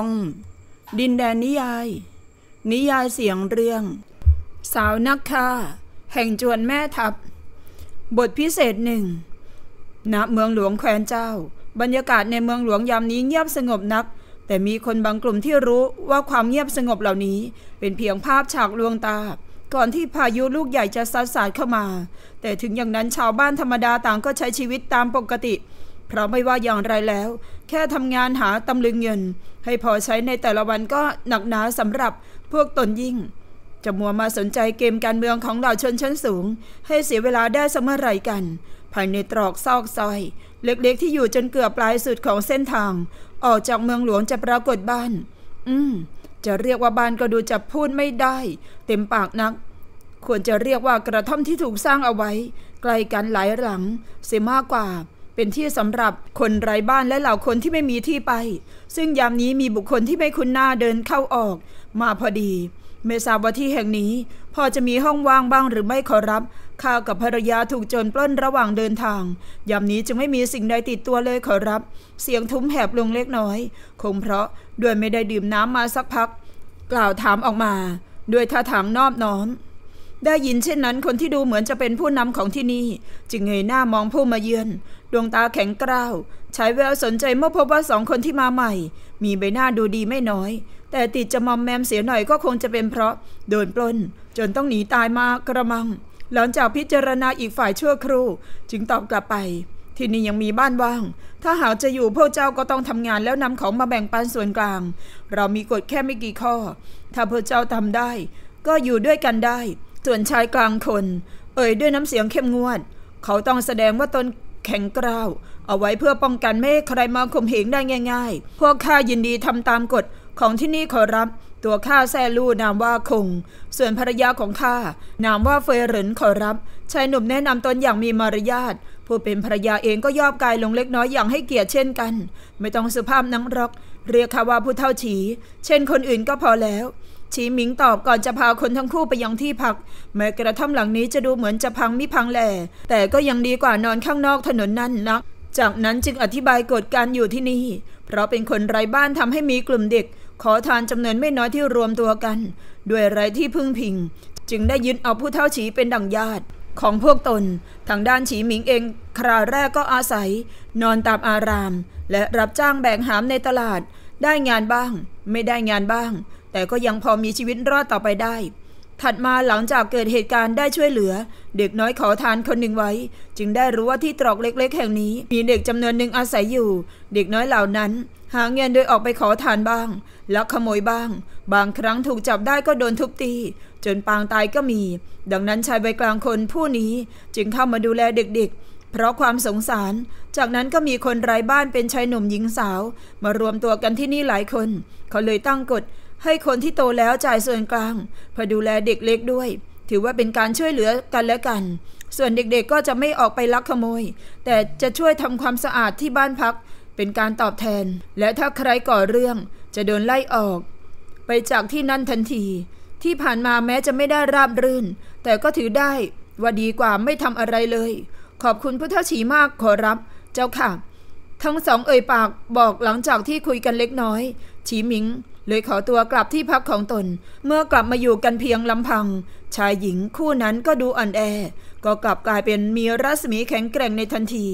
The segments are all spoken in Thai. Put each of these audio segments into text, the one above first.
องดินแดนนิยาย นิยายเสียงเรื่อง สาวนักฆ่า แห่งจวนแม่ทัพบทพิเศษหนึ่งณเมืองหลวงแคว้นเจ้า บรรยากาศในเมืองหลวงยามนี้เงียบสงบนัก แต่มีคนบางกลุ่มที่รู้ว่าความเงียบสงบเหล่านี้ เป็นเพียงภาพฉากลวงตาก่อนที่พายุลูกใหญ่จะซัดสาดเข้ามา แต่ถึงอย่างนั้นชาวบ้านธรรมดาต่างก็ใช้ชีวิตตามปกติ เพราะไม่ว่าอย่างไรแล้ว แค่ทำงานหาตำลึงเงินให้พอใช้ในแต่ละวันก็หนักหนาสำหรับพวกตนยิ่ง จะมัวมาสนใจเกมการเมืองของเหล่าชนชั้นสูงให้เสียเวลาได้เสมอไรกัน ภายในตรอกซอกซอยเล็กๆที่อยู่จนเกือบปลายสุดของเส้นทาง ออกจากเมืองหลวงจะปรากฏบ้าน อืม จะเรียกว่าบ้านก็ดูจะพูดไม่ได้เต็มปากนัก ควรจะเรียกว่ากระท่อมที่ถูกสร้างเอาไว้ไกลกันหลายหลังเสียมากกว่าเป็นที่สำหรับคนไร้บ้านและเหล่าคนที่ไม่มีที่ไป ซึ่งยามนี้มีบุคคลที่ไม่คุ้นหน้าเดินเข้าออกมาพอดี เมซาบว่าที่แห่งนี้พอจะมีห้องว่างบ้างหรือไม่ขอรับ ข้ากับภรรยาถูกโจรปล้นระหว่างเดินทาง ยามนี้จึงไม่มีสิ่งใดติดตัวเลยขอรับ เสียงทุ้มแหบลงเล็กน้อยคงเพราะด้วยไม่ได้ดื่มน้ำมาสักพัก กล่าวถามออกมา ด้วยท่าทางนอบน้อมได้ยินเช่นนั้นคนที่ดูเหมือนจะเป็นผู้นำของที่นี่จึงเงยหน้ามองผู้มาเยือน ดวงตาแข็งกร้าว ใช้แววสนใจเมื่อพบว่าสองคนที่มาใหม่มีใบหน้าดูดีไม่น้อย แต่ติดจะมอมแมมเสียหน่อยก็คงจะเป็นเพราะ โดนปล้นจนต้องหนีตายมากระมัง หลังจากพิจารณาอีกฝ่ายชั่วครู่จึงตอบกลับไป ที่นี่ยังมีบ้านว่าง ถ้าหากจะอยู่พวกเจ้าก็ต้องทำงานแล้วนำของมาแบ่งปันส่วนกลาง เรามีกฎแค่ไม่กี่ข้อ ถ้าพวกเจ้าทำได้ก็อยู่ด้วยกันได้ส่วนชายกลางคนเอ่ยด้วยน้ำเสียงเข้มงวด เขาต้องแสดงว่าตนแข็งกร้าวเอาไว้เพื่อป้องกันไม่ให้ใครมาข่มเหงได้ง่าย ๆ พวกข้ายินดีทำตามกฎของที่นี่ขอรับ ตัวข้าแซลูนามว่าคง ส่วนภรรยาของข้านามว่าเฟยหรินขอรับชายหนุ่มแนะนำตนอย่างมีมารยาทผู้เป็นภรรยาเองก็ยอบกายลงเล็กน้อยอย่างให้เกียรติเช่นกัน ไม่ต้องสุภาพนังรกเรียกข้าว่าผู้เท่าฉี เช่นคนอื่นก็พอแล้วชีหมิงตอบก่อนจะพาคนทั้งคู่ไปยังที่พักแม้กระท่อมหลังนี้จะดูเหมือนจะพังมิพังแหล่แต่ก็ยังดีกว่านอนข้างนอกถนนนั่นนัก จากนั้นจึงอธิบายกฎการอยู่ที่นี่ เพราะเป็นคนไร้บ้านทำให้มีกลุ่มเด็ก ขอทานจำนวนไม่น้อยที่รวมตัวกัน ด้วยไรที่พึ่งพิง จึงได้ยึดเอาผู้เท่าฉีเป็นดั่งญาติ ของพวกตน ทางด้านฉีหมิงเองคราวแรกก็อาศัย นอนตามอาราม และรับจ้างแบกหามในตลาด ได้งานบ้าง ไม่ได้งานบ้างแต่ก็ยังพอมีชีวิตรอดต่อไปได้ ถัดมาหลังจากเกิดเหตุการณ์ได้ช่วยเหลือ เด็กน้อยขอทานคนหนึ่งไว้ จึงได้รู้ว่าที่ตรอกเล็ก ๆ แห่งนี้ มีเด็กจำนวนหนึ่งอาศัยอยู่ เด็กน้อยเหล่านั้น หาเงินโดยออกไปขอทานบ้างลักขโมยบ้าง บางครั้งถูกจับได้ก็โดนทุบตี จนปางตายก็มี ดังนั้นชายวัยกลางคนผู้นี้จึงเข้ามาดูแลเด็กๆ เพราะความสงสาร จากนั้นก็มีคนไร้บ้านเป็นชายหนุ่มหญิงสาว มารวมตัวกันที่นี่หลายคนเขาเลยตั้งกฎให้คนที่โตแล้วจ่ายส่วนกลางเพื่อดูแลเด็กเล็กด้วย ถือว่าเป็นการช่วยเหลือกันและกัน ส่วนเด็กๆก็จะไม่ออกไปลักขโมย แต่จะช่วยทำความสะอาดที่บ้านพัก เป็นการตอบแทน และถ้าใครก่อเรื่องจะโดนไล่ออก ไปจากที่นั่นทันที ที่ผ่านมาแม้จะไม่ได้ราบรื่นแต่ก็ถือได้ว่าดีกว่าไม่ทำอะไรเลย ขอบคุณพุทธชีมากขอรับ เจ้าค่ะ ทั้งสองเอ่ยปากบอกหลังจากที่คุยกันเล็กน้อย ฉีหมิงเลยขอตัวกลับที่พักของตน เมื่อกลับมาอยู่กันเพียงลำพัง ชายหญิงคู่นั้นก็ดูอ่อนแอ ก็กลับกลายเป็นมีรัศมีแข็งแกร่งในทันที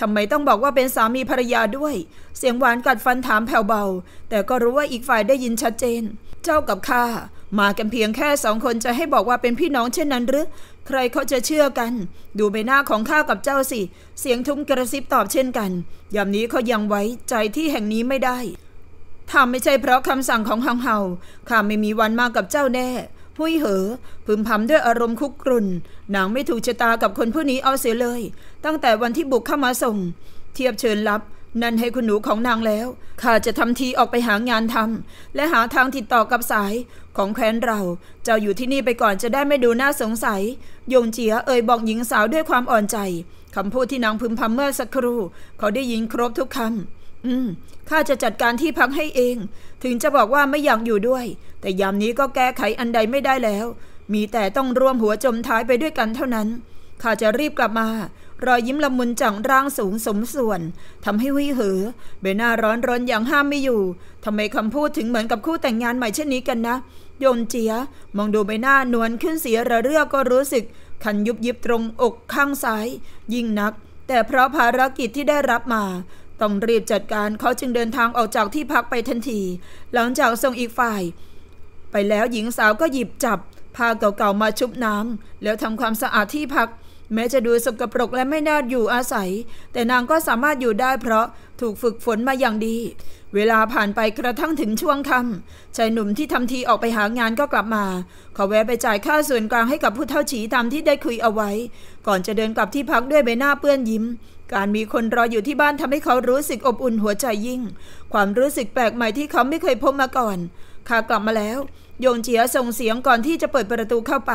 ทำไมต้องบอกว่าเป็นสามีภรรยาด้วย เสียงหวานกัดฟันถามแผ่วเบา แต่ก็รู้ว่าอีกฝ่ายได้ยินชัดเจน เจ้ากับข้ามากันเพียงแค่สองคนจะให้บอกว่าเป็นพี่น้องเช่นนั้นหรือ ใครเขาจะเชื่อกัน ดูใบหน้าของข้ากับเจ้าสิ เสียงทุ้มกระซิบตอบเช่นกัน ยามนี้เขายังไว้ใจที่แห่งนี้ไม่ได้ถ้าไม่ใช่เพราะคำสั่งของฮังเฮาข้าไม่มีวันมากับเจ้าแน่ผุ้เหอ พึมพำด้วยอารมณ์คุกรุนนางไม่ถูกชะตากับคนผู้นี้เอาเสียเลย ตั้งแต่วันที่บุกเข้ามาส่ง เทียบเชิญรับ นั่นให้คุณหนูของนางแล้ว ข้าจะทำทีออกไปหางานทำ และหาทางติดต่อกับสาย ของแคว้นเรา เจ้าอยู่ที่นี่ไปก่อนจะได้ไม่ดูน่าสงสัยยงเจีย เอ่ยบอกหญิงสาวด้วยความอ่อนใจคำพูดที่นางพึมพำเมื่อสักครู่เขาได้ยินครบทุกคำอืม ข้าจะจัดการที่พักให้เอง ถึงจะบอกว่าไม่อยากอยู่ด้วย แต่ยามนี้ก็แก้ไขอันใดไม่ได้แล้ว มีแต่ต้อง ร่วมหัวจมท้ายไปด้วยกันเท่านั้น ข้าจะรีบกลับมา รอยยิ้มละมุนจังร่างสูงสมส่วนทำให้วิเหอเบหน้าร้อนรนอย่างห้ามไม่อยู่ทำไมคำพูดถึงเหมือนกับคู่แต่งงานใหม่เช่นนี้กันนะ โยนเจียมองดูใบหน้านวลขึ้นเสียระเรื่อ ก็รู้สึกคันยุบยิบตรงอกข้างซ้าย ยิ่งนัก แต่เพราะภารกิจที่ได้รับมาต้องรีบจัดการเขาจึงเดินทางออกจากที่พักไปทันที หลังจากส่งอีกฝ่าย ไปแล้วหญิงสาวก็หยิบจับผ้าเก่าๆมาชุบน้ำแล้วทำความสะอาดที่พัก แม้จะดูสกปรกและไม่น่าอยู่อาศัย แต่นางก็สามารถอยู่ได้เพราะถูกฝึกฝนมาอย่างดี เวลาผ่านไปกระทั่งถึงช่วงค่ำชายหนุ่มที่ทำทีออกไปหางานก็กลับมาเขาแวะไปจ่ายค่าส่วนกลางให้กับผู้เท่าฉีตามที่ได้คุยเอาไว้ ก่อนจะเดินกลับที่พักด้วยใบหน้าเปื้อนยิ้มการมีคนรออยู่ที่บ้านทำให้เขารู้สึกอบอุ่นหัวใจยิ่ง ความรู้สึกแปลกใหม่ที่เขาไม่เคยพบมาก่อน ขากลับมาแล้ว โยงเจียส่งเสียงก่อนที่จะเปิดประตูเข้าไป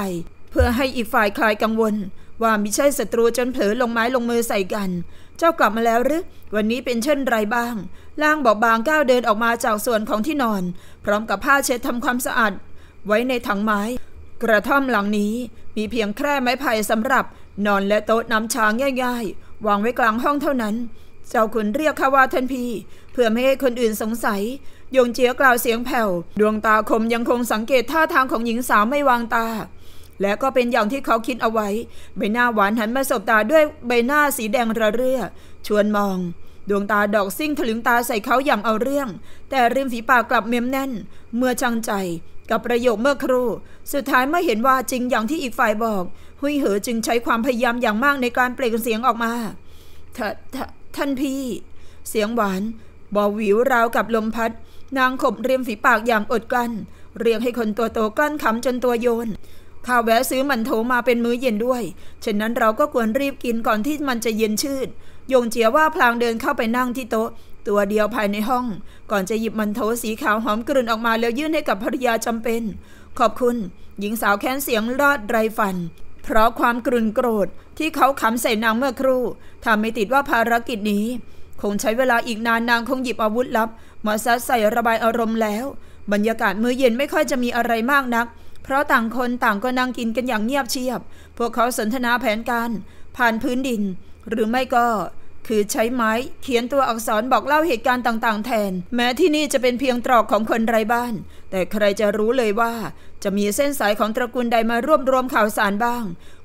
เพื่อให้อีกฝ่ายคลายกังวล ว่ามิใช่ศัตรูจนเผลอลงไม้ลงมือใส่กัน เจ้ากลับมาแล้วหรือ วันนี้เป็นเช่นไรบ้าง ล่างบอกบางก้าวเดินออกมาจากส่วนของที่นอน พร้อมกับผ้าเช็ดทำความสะอาดไว้ในถังไม้ กระท่อมหลังนี้มีเพียงแคร่ไม้ไผ่สำหรับ นอนและโต๊ะน้ำชาง่ายๆวางไว้กลางห้องเท่านั้น เจ้าขุนเรียกข้าว่าท่านพี่เพื่อไม่ให้คนอื่นสงสัยยงเจียกล่าวเสียงแผ่วดวงตาคมยังคงสังเกตท่าทางของหญิงสาวไม่วางตา และก็เป็นอย่างที่เขาคิดเอาไว้ใบหน้าหวานหันมาสบตาด้วยใบหน้าสีแดงระเรื่อ ชวนมอง ดวงตาดอกซิ่งถลึงตาใส่เขาอย่างเอาเรื่อง แต่ริมฝีปากกลับเม้มแน่น เมื่อชังใจกับประโยคเมื่อครู่สุดท้ายเมื่อเห็นว่าจริงอย่างที่อีกฝ่ายบอกหุยเหอจึงใช้ความพยายามอย่างมากในการเปล่งเสียงออกมาททท่านพี่ เสียงหวาน บอวิวราวกับลมพัด นางขบเรียมฝีปากอย่างอดกลั้น เรียงให้คนตัวโตกลั้นขำจนตัวโยนข้าแวะซื้อมันโถมาเป็นมื้อเย็นด้วย ฉะนั้นเราก็ควรรีบกินก่อนที่มันจะเย็นชืด ยงเจียว่าพลางเดินเข้าไปนั่งที่โต๊ะ ตัวเดียวภายในห้อง ก่อนจะหยิบมันโถสีขาวหอมกลืนออกมาแล้วยื่นให้กับภรรยาจำเป็น ขอบคุณ หญิงสาวแค้นเสียงรอดไรฟันเพราะความกรุนโกรธที่เขาขำใส่นางเมื่อครู่ทำไม่ติดว่าภารกิจนี้ คงใช้เวลาอีกนานนางคงหยิบอาวุธลับมาซัดใส่ระบายอารมณ์แล้ว บรรยากาศมื้อเย็นไม่ค่อยจะมีอะไรมากนัก เพราะต่างคนต่างก็นั่งกินกันอย่างเงียบเชียบ พวกเขาสนทนาแผนการ ผ่านพื้นดิน หรือไม่ก็คือใช้ไม้เขียนตัวอักษรบอกเล่าเหตุการณ์ต่าง ๆแทน แม้ที่นี่จะเป็นเพียงตรอกของคนไร้บ้าน แต่ใครจะรู้เลยว่าจะมีเส้นสายของตระกูลใดมารวมรวมข่าวสารบ้าง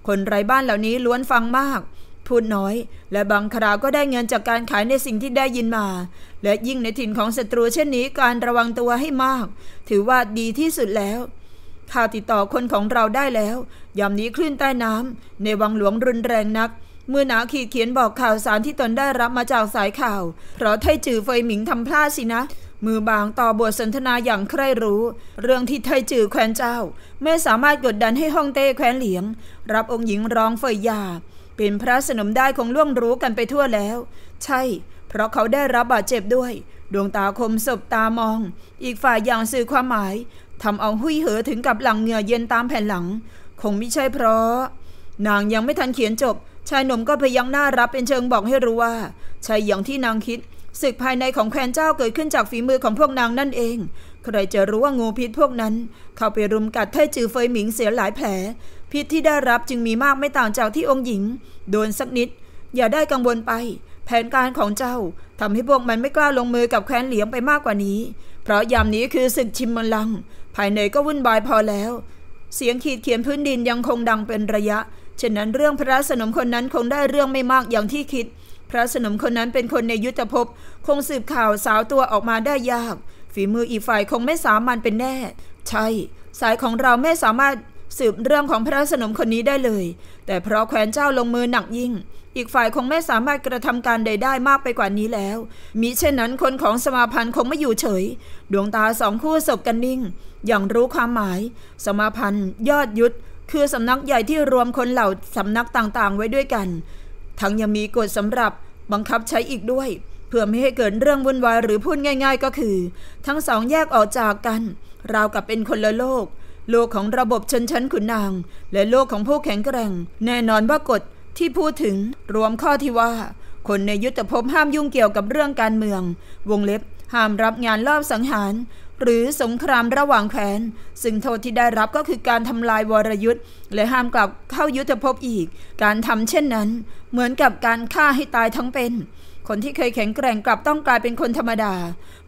คนไร้บ้านเหล่านี้ล้วนฟังมาก พูดน้อย และบางคราวก็ได้เงินจากการขายในสิ่งที่ได้ยินมา และยิ่งในถิ่นของศัตรูเช่นนี้การระวังตัวให้มาก ถือว่าดีที่สุดแล้วข่าวติดต่อคนของเราได้แล้วยามนี้คลื่นใต้น้ำในวังหลวงรุนแรงนักเมื่อหนาขีดเขียนบอกข่าวสารที่ตนได้รับมาจากสายข่าวเพราะไทจือเฟยหมิงทำพลาดสินะ มือบางต่อบทสนทนาอย่างใคร่รู้ เรื่องที่ไทจือแควนเจ้าไม่สามารถกดดันให้ฮ่องเต้แควนเหลียงรับองค์หญิงร้องเฟยยาเป็นพระสนมได้ของล่วงรู้กันไปทั่วแล้ว ใช่ เพราะเขาได้รับบาดเจ็บด้วย ดวงตาคมศบตามอง อีกฝ่ายอย่างสื่อความหมาย ทำเอาหุยเหอถึงกับหลังเหงื่อเย็นตามแผ่นหลัง คงไม่ใช่เพราะนางยังไม่ทันเขียนจบชายหนุ่มก็พยักหน้ารับเป็นเชิงบอกให้รู้ว่าชายอย่างที่นางคิดศึกภายในของแควนเจ้าเกิดขึ้นจากฝีมือของพวกนางนั่นเอง ใครจะรู้ว่างูพิษพวกนั้นเข้าไปรุมกัดไทจือเฟยหมิงเสียหลายแผล พิษที่ได้รับจึงมีมากไม่ต่างจากที่องค์หญิงโดนสักนิด อย่าได้กังวลไป แผนการของเจ้าทำให้พวกมันไม่กล้าลงมือกับแคว้นเหลียงไปมากกว่านี้ เพราะยามนี้คือศึกชิมมัลังภายในก็วุ่นวายพอแล้ว เสียงขีดเขียนพื้นดินยังคงดังเป็นระยะเช่นนั้นเรื่องพระสนมคนนั้นคงได้เรื่องไม่มากอย่างที่คิด พระสนมคนนั้นเป็นคนในยุทธภพคงสืบข่าวสาวตัวออกมาได้ยาก ฝีมืออีฝ่ายคงไม่สามัญเป็นแน่ ใช่ สายของเราไม่สามารถสืบเรื่องของพระสนมคนนี้ได้เลย แต่เพราะแขวนเจ้าลงมือหนักยิ่ง อีกฝ่ายคงไม่สามารถกระทำการใดได้มากไปกว่านี้แล้ว มิเช่นนั้นคนของสมาพันธ์คงไม่อยู่เฉย ดวงตาสองคู่สบกันนิ่ง อย่างรู้ความหมาย สมาพันธ์ยอดยุทธคือสำนักใหญ่ที่รวมคนเหล่าสำนักต่างๆไว้ด้วยกัน ทั้งยังมีกฎสำหรับบังคับใช้อีกด้วย เพื่อไม่ให้เกิดเรื่องวุ่นวายหรือพูดง่าย ๆ ก็คือ ทั้งสองแยกออกจากกัน ราวกับเป็นคนละโลก โลกของระบบชนชั้นขุนนาง และโลกของผู้แข็งแกร่ง แน่นอนว่ากฎที่พูดถึงรวมข้อที่ว่า คนในยุทธภพห้ามยุ่งเกี่ยวกับเรื่องการเมือง วงเล็บห้ามรับงานลอบสังหารหรือสงครามระหว่างแควนซึ่งโทษที่ได้รับก็คือการทำลายวรยุทธ์และห้ามกลับเข้ายุทธภพอีก การทำเช่นนั้นเหมือนกับการฆ่าให้ตายทั้งเป็น คนที่เคยแข็งแกร่งกลับต้องกลายเป็นคนธรรมดา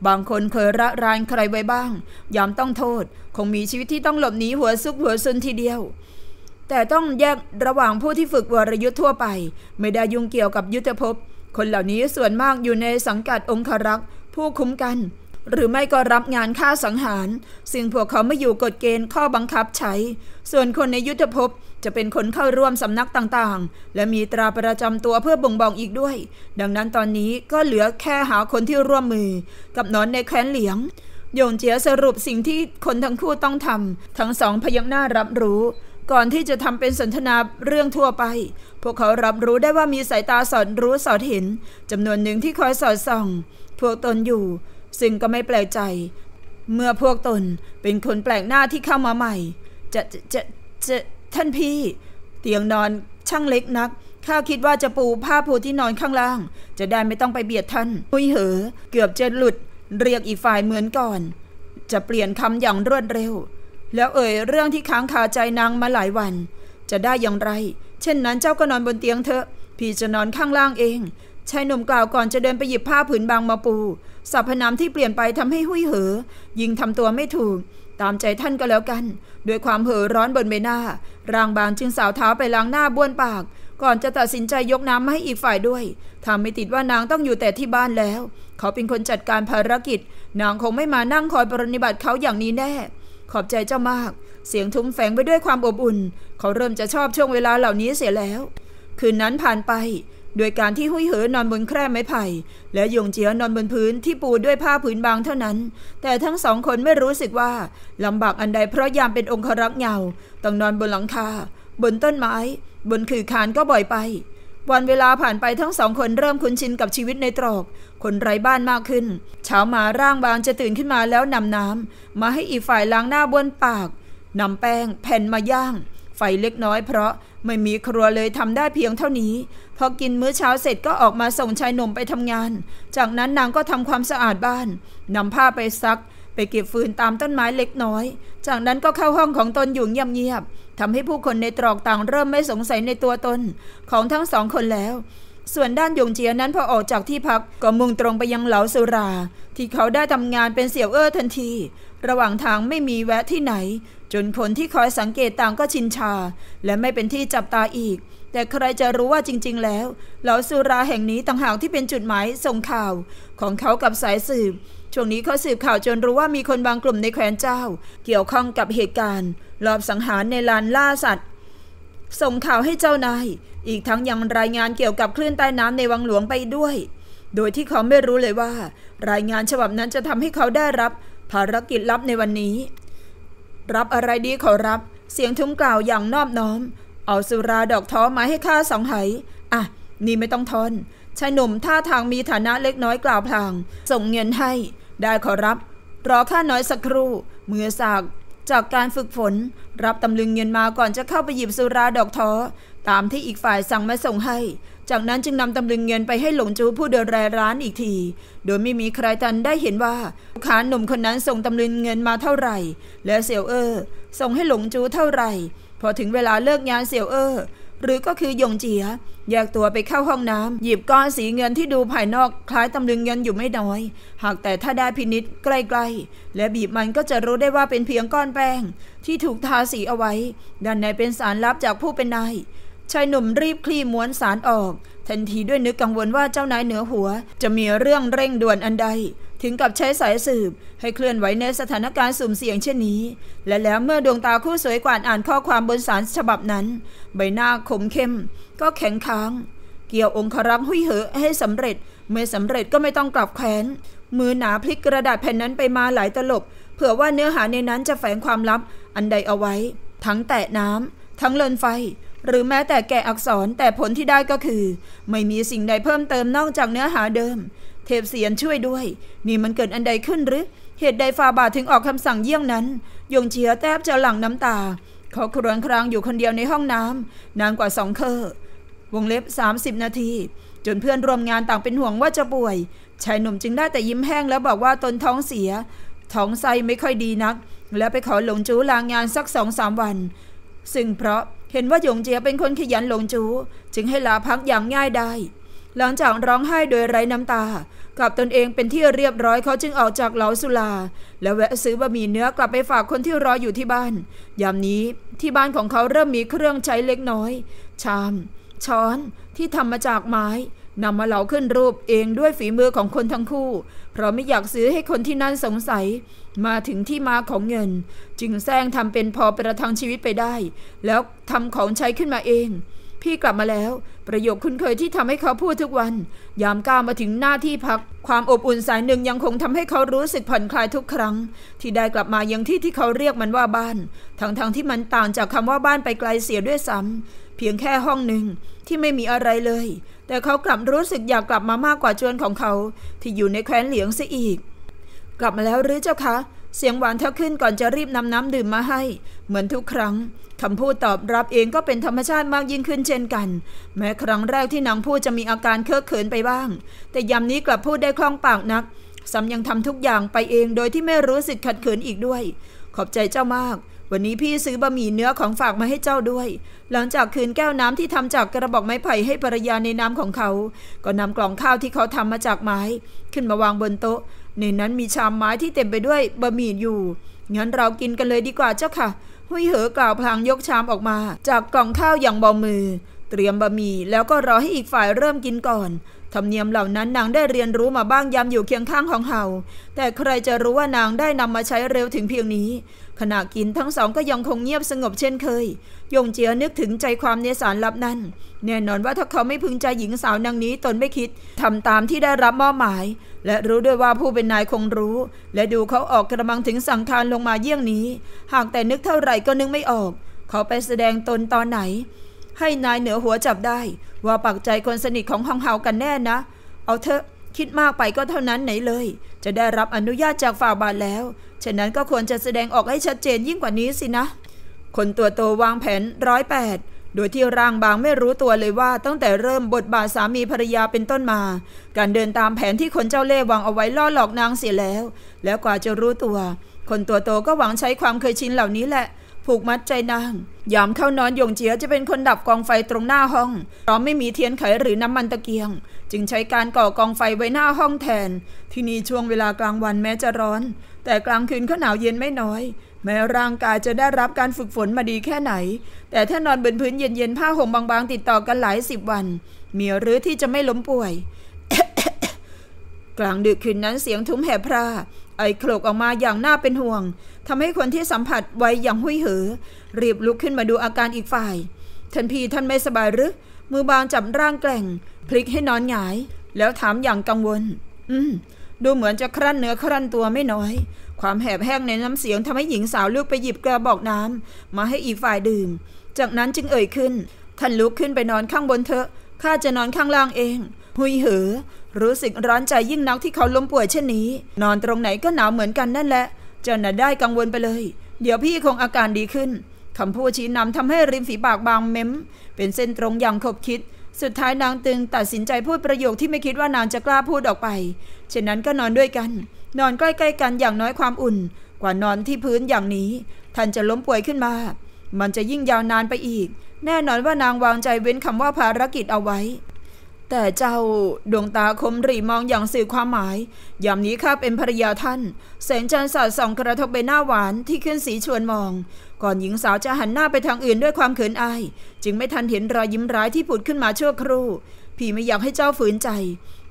บางคนเคยระรานใครไว้บ้างยอมต้องโทษ คงมีชีวิตที่ต้องหลบหนีหัวซุกหัวซุนทีเดียว แต่ต้องแยกระหว่างผู้ที่ฝึกวรยุทธ์ทั่วไป ไม่ได้ยุ่งเกี่ยวกับยุทธภพ คนเหล่านี้ส่วนมากอยู่ในสังกัดองครักษ์ผู้คุ้มกันหรือไม่ก็รับงานฆ่าสังหาร ซึ่งพวกเขาไม่อยู่กฎเกณฑ์ข้อบังคับใช้ ส่วนคนในยุทธภพจะเป็นคนเข้าร่วมสำนักต่างๆ และมีตราประจำตัวเพื่อบ่งบอกอีกด้วย ดังนั้นตอนนี้ก็เหลือแค่หาคนที่ร่วมมือกับนอนในแคว้นเหลียงโยงเจียสรุปสิ่งที่คนทั้งคู่ต้องทำทั้งสองพยักหน้ารับรู้ ก่อนที่จะทำเป็นสนทนาเรื่องทั่วไป พวกเขารับรู้ได้ว่ามีสายตาสอดรู้สอดเห็นจำนวนหนึ่งที่คอยสอดส่องพวกตนอยู่ซึ่งก็ไม่แปลกใจ เมื่อพวกตนเป็นคนแปลกหน้าที่เข้ามาใหม่ จะจะจะจะท่านพี่ เตียงนอนช่างเล็กนักข้าคิดว่าจะปูผ้าปูที่นอนข้างล่าง จะได้ไม่ต้องไปเบียดท่านมุยเหอ เกือบจะหลุด เรียกอีกฝ่ายเหมือนก่อน จะเปลี่ยนคำอย่างรวดเร็ว แล้วเอ่ยเรื่องที่ค้างคาใจนางมาหลายวัน จะได้อย่างไร เช่นนั้นเจ้าก็นอนบนเตียงเถอะ พี่จะนอนข้างล่างเองชายหนุ่มกล่าวก่อนจะเดินไปหยิบผ้าผืนบางมาปูสรรพนามที่เปลี่ยนไปทำให้หุยเหอ ยิงทำตัวไม่ถูก ตามใจท่านก็แล้วกัน ด้วยความเห่อร้อนบนใบหน้าร่างบางจึงสาวเท้าไปล้างหน้าบ้วนปาก ก่อนจะตัดสินใจยกน้ำให้อีกฝ่ายด้วยทำไม่ติดว่านางต้องอยู่แต่ที่บ้านแล้ว เขาเป็นคนจัดการภารกิจนางคงไม่มานั่งคอยปรนิบัติเขาอย่างนี้แน่ ขอบใจเจ้ามาก เสียงทุ้มแฝงไปด้วยความอบอุ่นเขาเริ่มจะชอบช่วงเวลาเหล่านี้เสียแล้วคืนนั้นผ่านไป้ดยการที่หุยเหอนอนบนแคร่ไม้ไผ่ และยงเจียนอนบนพื้นที่ปูด้วยผ้าผืนบางเท่านั้น แต่ทั้งสองคนไม่รู้สึกว่า ลำบากอันใดเพราะยามเป็นองครักษ์เงาต้องนอนบนหลังคาบนต้นไม้ บนขื่อคานก็บ่อยไป วันเวลาผ่านไปทั้งสองคนเริ่มคุ้นชินกับชีวิตในตรอก คนไร้บ้านมากขึ้นเช้ามาร่างบางจะตื่นขึ้นมาแล้วนำน้ำมาให้อีกฝ่ายล้างหน้าบ้วนปากนำแป้งแผ่นมาย่างไฟเล็กน้อยเพราะไม่มีครัวเลยทำได้เพียงเท่านี้พอกินมื้อเช้าเสร็จก็ออกมาส่งชายหนุ่มไปทำงาน จากนั้นนางก็ทำความสะอาดบ้านนำผ้าไปซัก ไปเก็บฟืนตามต้นไม้เล็กน้อย จากนั้นก็เข้าห้องของตนอยู่เงียบๆทำให้ผู้คนในตรอกต่างเริ่มไม่สงสัยในตัวตน ของทั้งสองคนแล้ว ส่วนด้านยงเจียนั้นพอออกจากที่พักก็มุ่งตรงไปยังเหลาสุรา ที่เขาได้ทำงานเป็นเสี่ยวเอ้อทันทีระหว่างทางไม่มีแวะที่ไหน จนคนที่คอยสังเกตต่างก็ชินชา และไม่เป็นที่จับตาอีก แต่ใครจะรู้ว่าจริงๆ แล้วเหล่าสุราแห่งนี้ต่างหากที่เป็นจุดหมาย ส่งข่าวของเขากับสายสืบช่วงนี้เขาสืบข่าวจนรู้ว่ามีคนบางกลุ่มในแคว้นเจ้า เกี่ยวข้องกับเหตุการณ์ลอบสังหารในลานล่าสัตว์ ส่งข่าวให้เจ้านาย อีกทั้งยังรายงานเกี่ยวกับคลื่นใต้น้ำในวังหลวงไปด้วย โดยที่เขาไม่รู้เลยว่า รายงานฉบับนั้นจะทำให้เขาได้รับภารกิจลับในวันนี้ รับอะไรดีขอรับ เสียงทุ้มกล่าวอย่างนอบน้อม เอาสุราดอกท้อมาให้ข้าสองไหอ่ะนี่ไม่ต้องทนชายหนุ่มท่าทางมีฐานะเล็กน้อยกล่าวพลาง ส่งเงินให้ ได้ขอรับ รอข้าน้อยสักครู่เมื่อสาก จากการฝึกฝน รับตำลึงเงินมาก่อนจะเข้าไปหยิบสุราดอกท้อตามที่อีกฝ่ายสั่งมาส่งให้จากนั้นจึงนำตำลึงเงินไปให้หลงจูผู้เดินรายร้านอีกที โดยไม่มีใครทันได้เห็นว่าลูกค้าหนุ่มคนนั้นส่งตำลึงเงินมาเท่าไหร่ และเสี่ยวเออส่งให้หลงจูเท่าไหร่พอถึงเวลาเลิกงานเสี่ยวเออหรือก็คือหยงเจียแยกตัวไปเข้าห้องน้ำหยิบก้อนสีเงินที่ดูภายนอกคล้ายตำลึงเงินอยู่ไม่น้อย หากแต่ถ้าได้พินิษใกล้ๆ และบีบมันก็จะรู้ได้ว่าเป็นเพียงก้อนแป้งที่ถูกทาสีเอาไว้ด้านในเป็นสารลับจากผู้เป็นนายชายหนุ่มรีบคลี่ม้วนสารออกทันทีด้วยนึกกังวลว่าเจ้านายเหนือหัวจะมีเรื่องเร่งด่วนอันใด ถึงกับใช้สายสืบให้เคลื่อนไหวในสถานการณ์สุ่มเสี่ยงเช่นนี้ และแล้วเมื่อดวงตาคู่สวยกว่าอ่านข้อความบนสารฉบับนั้น ใบหน้าขมเข้มก็แข็งค้าง เกี่ยวองครักษ์หุยเหอให้สำเร็จเมื่อสำเร็จก็ไม่ต้องกลับแขวนมือหนาพลิกกระดาษแผ่นนั้นไปมาหลายตลบเผื่อว่าเนื้อหาในนั้นจะแฝงความลับอันใดเอาไว้ ทั้งแตะน้ำทั้งเลินไฟหรือแม้แต่แกะอักษรแต่ผลที่ได้ก็คือ ไม่มีสิ่งใดเพิ่มเติมนอกจากเนื้อหาเดิม เทพเสียนช่วยด้วย นี่มันเกิดอันใดขึ้นหรือ เหตุใดฟาบาถึงออกคำสั่งเยี่ยงนั้นยงเชียแทบจะหลั่งน้ำตาเขาครวญครางอยู่คนเดียวในห้องน้ำนานกว่าสองเคอวงเล็บ 30 นาที จนเพื่อนร่วมงานต่างเป็นห่วงว่าจะป่วยชายหนุ่มจึงได้แต่ยิ้มแห้งแล้วบอกว่าตนท้องเสียท้องไส้ไม่ค่อยดีนัก แล้วไปขอหลงจูลางงานสักสองสามวันซึ่งเพราะเห็นว่าหยงเจียเป็นคนขยันหลงจู จึงให้ลาพักอย่างง่ายได้ หลังจากร้องไห้โดยไร้น้ำตากับตนเองเป็นที่เรียบร้อยเขาจึงออกจากเหลาสุลาแล้วแวะซื้อบะหมี่เนื้อกลับไปฝากคนที่รออยู่ที่บ้านยามนี้ที่บ้านของเขาเริ่มมีเครื่องใช้เล็กน้อย ชาม ช้อนที่ทำมาจากไม้นำมาเหลาขึ้นรูปเองด้วยฝีมือของคนทั้งคู่เพราะไม่อยากซื้อให้คนที่นั่นสงสัย มาถึงที่มาของเงิน จึงแซงทำเป็นพอประทังชีวิตไปได้ แล้วทำของใช้ขึ้นมาเอง พี่กลับมาแล้ว ประโยคคุ้นเคยที่ทำให้เขาพูดทุกวัน ยามก้าวมาถึงหน้าที่พัก ความอบอุ่นสายหนึ่งยังคงทำให้เขารู้สึกผ่อนคลายทุกครั้ง ที่ได้กลับมายังที่ที่เขาเรียกมันว่าบ้าน ทั้งๆทที่มันต่างจากคำว่าบ้านไปไกลเสียด้วยซ้ำเพียงแค่ห้องหนึ่งที่ไม่มีอะไรเลยแต่เขากลับรู้สึกอยากกลับมามากกว่าจวนของเขา ที่อยู่ในแคว้นเหลียงซะอีก กลับมาแล้วหรือเจ้าคะ เสียงหวานเท่าขึ้นก่อนจะรีบนำน้ำดื่มมาให้ เหมือนทุกครั้งคำพูดตอบรับเองก็เป็นธรรมชาติมากยิ่งขึ้น เช่นกัน แม้ครั้งแรกที่นางพูดจะมีอาการเคอะเขินไปบ้าง แต่ยามนี้กลับพูดได้คล่องปากนัก ซ้ำยังทำทุกอย่างไปเองโดยที่ไม่รู้สึกขัดเขินอีกด้วย ขอบใจเจ้ามากวันนี้พี่ซื้อบะหมี่เนื้อของฝากมาให้เจ้าด้วย หลังจากคืนแก้วน้ำที่ทำจากกระบอกไม้ไผ่ให้ภรรยาในน้ำของเขา ก็นำกล่องข้าวที่เขาทำมาจากไม้ขึ้นมาวางบนโต๊ะ ในนั้นมีชามไม้ที่เต็มไปด้วยบะหมี่อยู่ งั้นเรากินกันเลยดีกว่าเจ้าค่ะ หุยเหอกล่าวพลางยกชามออกมาจากกล่องข้าวอย่างเบามือ เตรียมบะหมี่แล้วก็รอให้อีกฝ่ายเริ่มกินก่อน ธรรมเนียมเหล่านั้นนางได้เรียนรู้มาบ้างยามอยู่เคียงข้างของเฮาแต่ใครจะรู้ว่านางได้นำมาใช้เร็วถึงเพียงนี้ขณะกินทั้งสองก็ยังคงเงียบสงบเช่นเคยยงเจียนึกถึงใจความในสารลับนั้น แน่นอนว่าถ้าเขาไม่พึงใจหญิงสาวนางนี้ตนไม่คิดทำตามที่ได้รับมอบหมาย และรู้ด้วยว่าผู้เป็นนายคงรู้ และดูเขาออกกระมังถึงสังคารลงมาเยี่ยงนี้หากแต่นึกเท่าไหร่ก็นึกไม่ออก เขาไปแสดงตนตอนไหน ให้นายเหนือหัวจับได้ ว่าปักใจคนสนิทของฮองเฮากันแน่นะ เอาเถอะคิดมากไปก็เท่านั้นไหนเลย จะได้รับอนุญาตจากฝ่าบาทแล้ว ฉะนั้นก็ควรจะแสดงออกให้ชัดเจนยิ่งกว่านี้สินะ คนตัวโตวางแผนร้อยแปดโดยที่ร่างบางไม่รู้ตัวเลยว่าตั้งแต่เริ่มบทบาทสามีภรรยาเป็นต้นมา การเดินตามแผนที่คนเจ้าเล่ห์วางเอาไว้ล่อหลอกนางเสียแล้ว แล้วกว่าจะรู้ตัว คนตัวโตก็หวังใช้ความเคยชินเหล่านี้แหละผูกมัดใจนาง ยามเข้านอนหยงเจียจะเป็นคนดับกองไฟตรงหน้าห้องเพราะไม่มีเทียนไขหรือน้ำมันตะเกียง จึงใช้การก่อกองไฟไว้หน้าห้องแทน ที่นี่ช่วงเวลากลางวันแม้จะร้อน แต่กลางคืนก็หนาวเย็นไม่น้อย แม้ร่างกายจะได้รับการฝึกฝนมาดีแค่ไหน แต่ถ้านอนบนพื้นเย็นๆผ้าห่มบางๆติดต่อกันหลายสิบวัน มีหรือที่จะไม่ล้มป่วยกลางดึกคืนนั้นเสียงทุ้มแห่พราไอโคลกออกมาอย่างน่าเป็นห่วง ทำให้คนที่สัมผัสไว้อย่างหุยเหอรีบลุกขึ้นมาดูอาการอีกฝ่าย ท่านพี่ท่านไม่สบายหรือมือบางจับร่างแกล่ง พลิกให้นอนหงาย แล้วถามอย่างกังวล อืมดูเหมือนจะครั่นเนื้อครั่นตัวไม่น้อย ความแหบแห้งในน้ำเสียงทำให้หญิงสาวลุกไปหยิบกระบอกน้ำ มาให้อีกฝ่ายดื่ม จากนั้นจึงเอ่ยขึ้น ท่านลุกขึ้นไปนอนข้างบนเถอะข้าจะนอนข้างล่างเองหุยเหือ รู้สึกร้อนใจยิ่งนักที่เขาล้มป่วยเช่นนี้ นอนตรงไหนก็หนาวเหมือนกันนั่นแหละจนน่ะได้กังวลไปเลย เดี๋ยวพี่คงอาการดีขึ้น คำพูดชี้นำทำให้ริมฝีปากบางเม้มเป็นเส้นตรงอย่างคบคิด สุดท้ายนางตึงตัดสินใจพูดประโยคที่ไม่คิดว่านางจะกล้าพูดออกไปเช่นนั้นก็นอนด้วยกัน นอนใกล้ๆกันอย่างน้อยความอุ่นกว่านอนที่พื้นอย่างนี้ ท่านจะล้มป่วยขึ้นมา มันจะยิ่งยาวนานไปอีก แน่นอนว่านางวางใจเว้นคำว่าภารกิจเอาไว้แต่เจ้าดวงตาคมรีมองอย่างสื่อความหมายยามนี้ข้าเป็นภรรยาท่าน แสงจันทร์สาดส่องกระทบใบหน้าหวานที่ขึ้นสีชวนมองก่อนหญิงสาวจะหันหน้าไปทางอื่นด้วยความเขินอายจึงไม่ทันเห็นรอยยิ้มร้ายที่ผุดขึ้นมาชั่วครู่ พี่ไม่อยากให้เจ้าฝืนใจ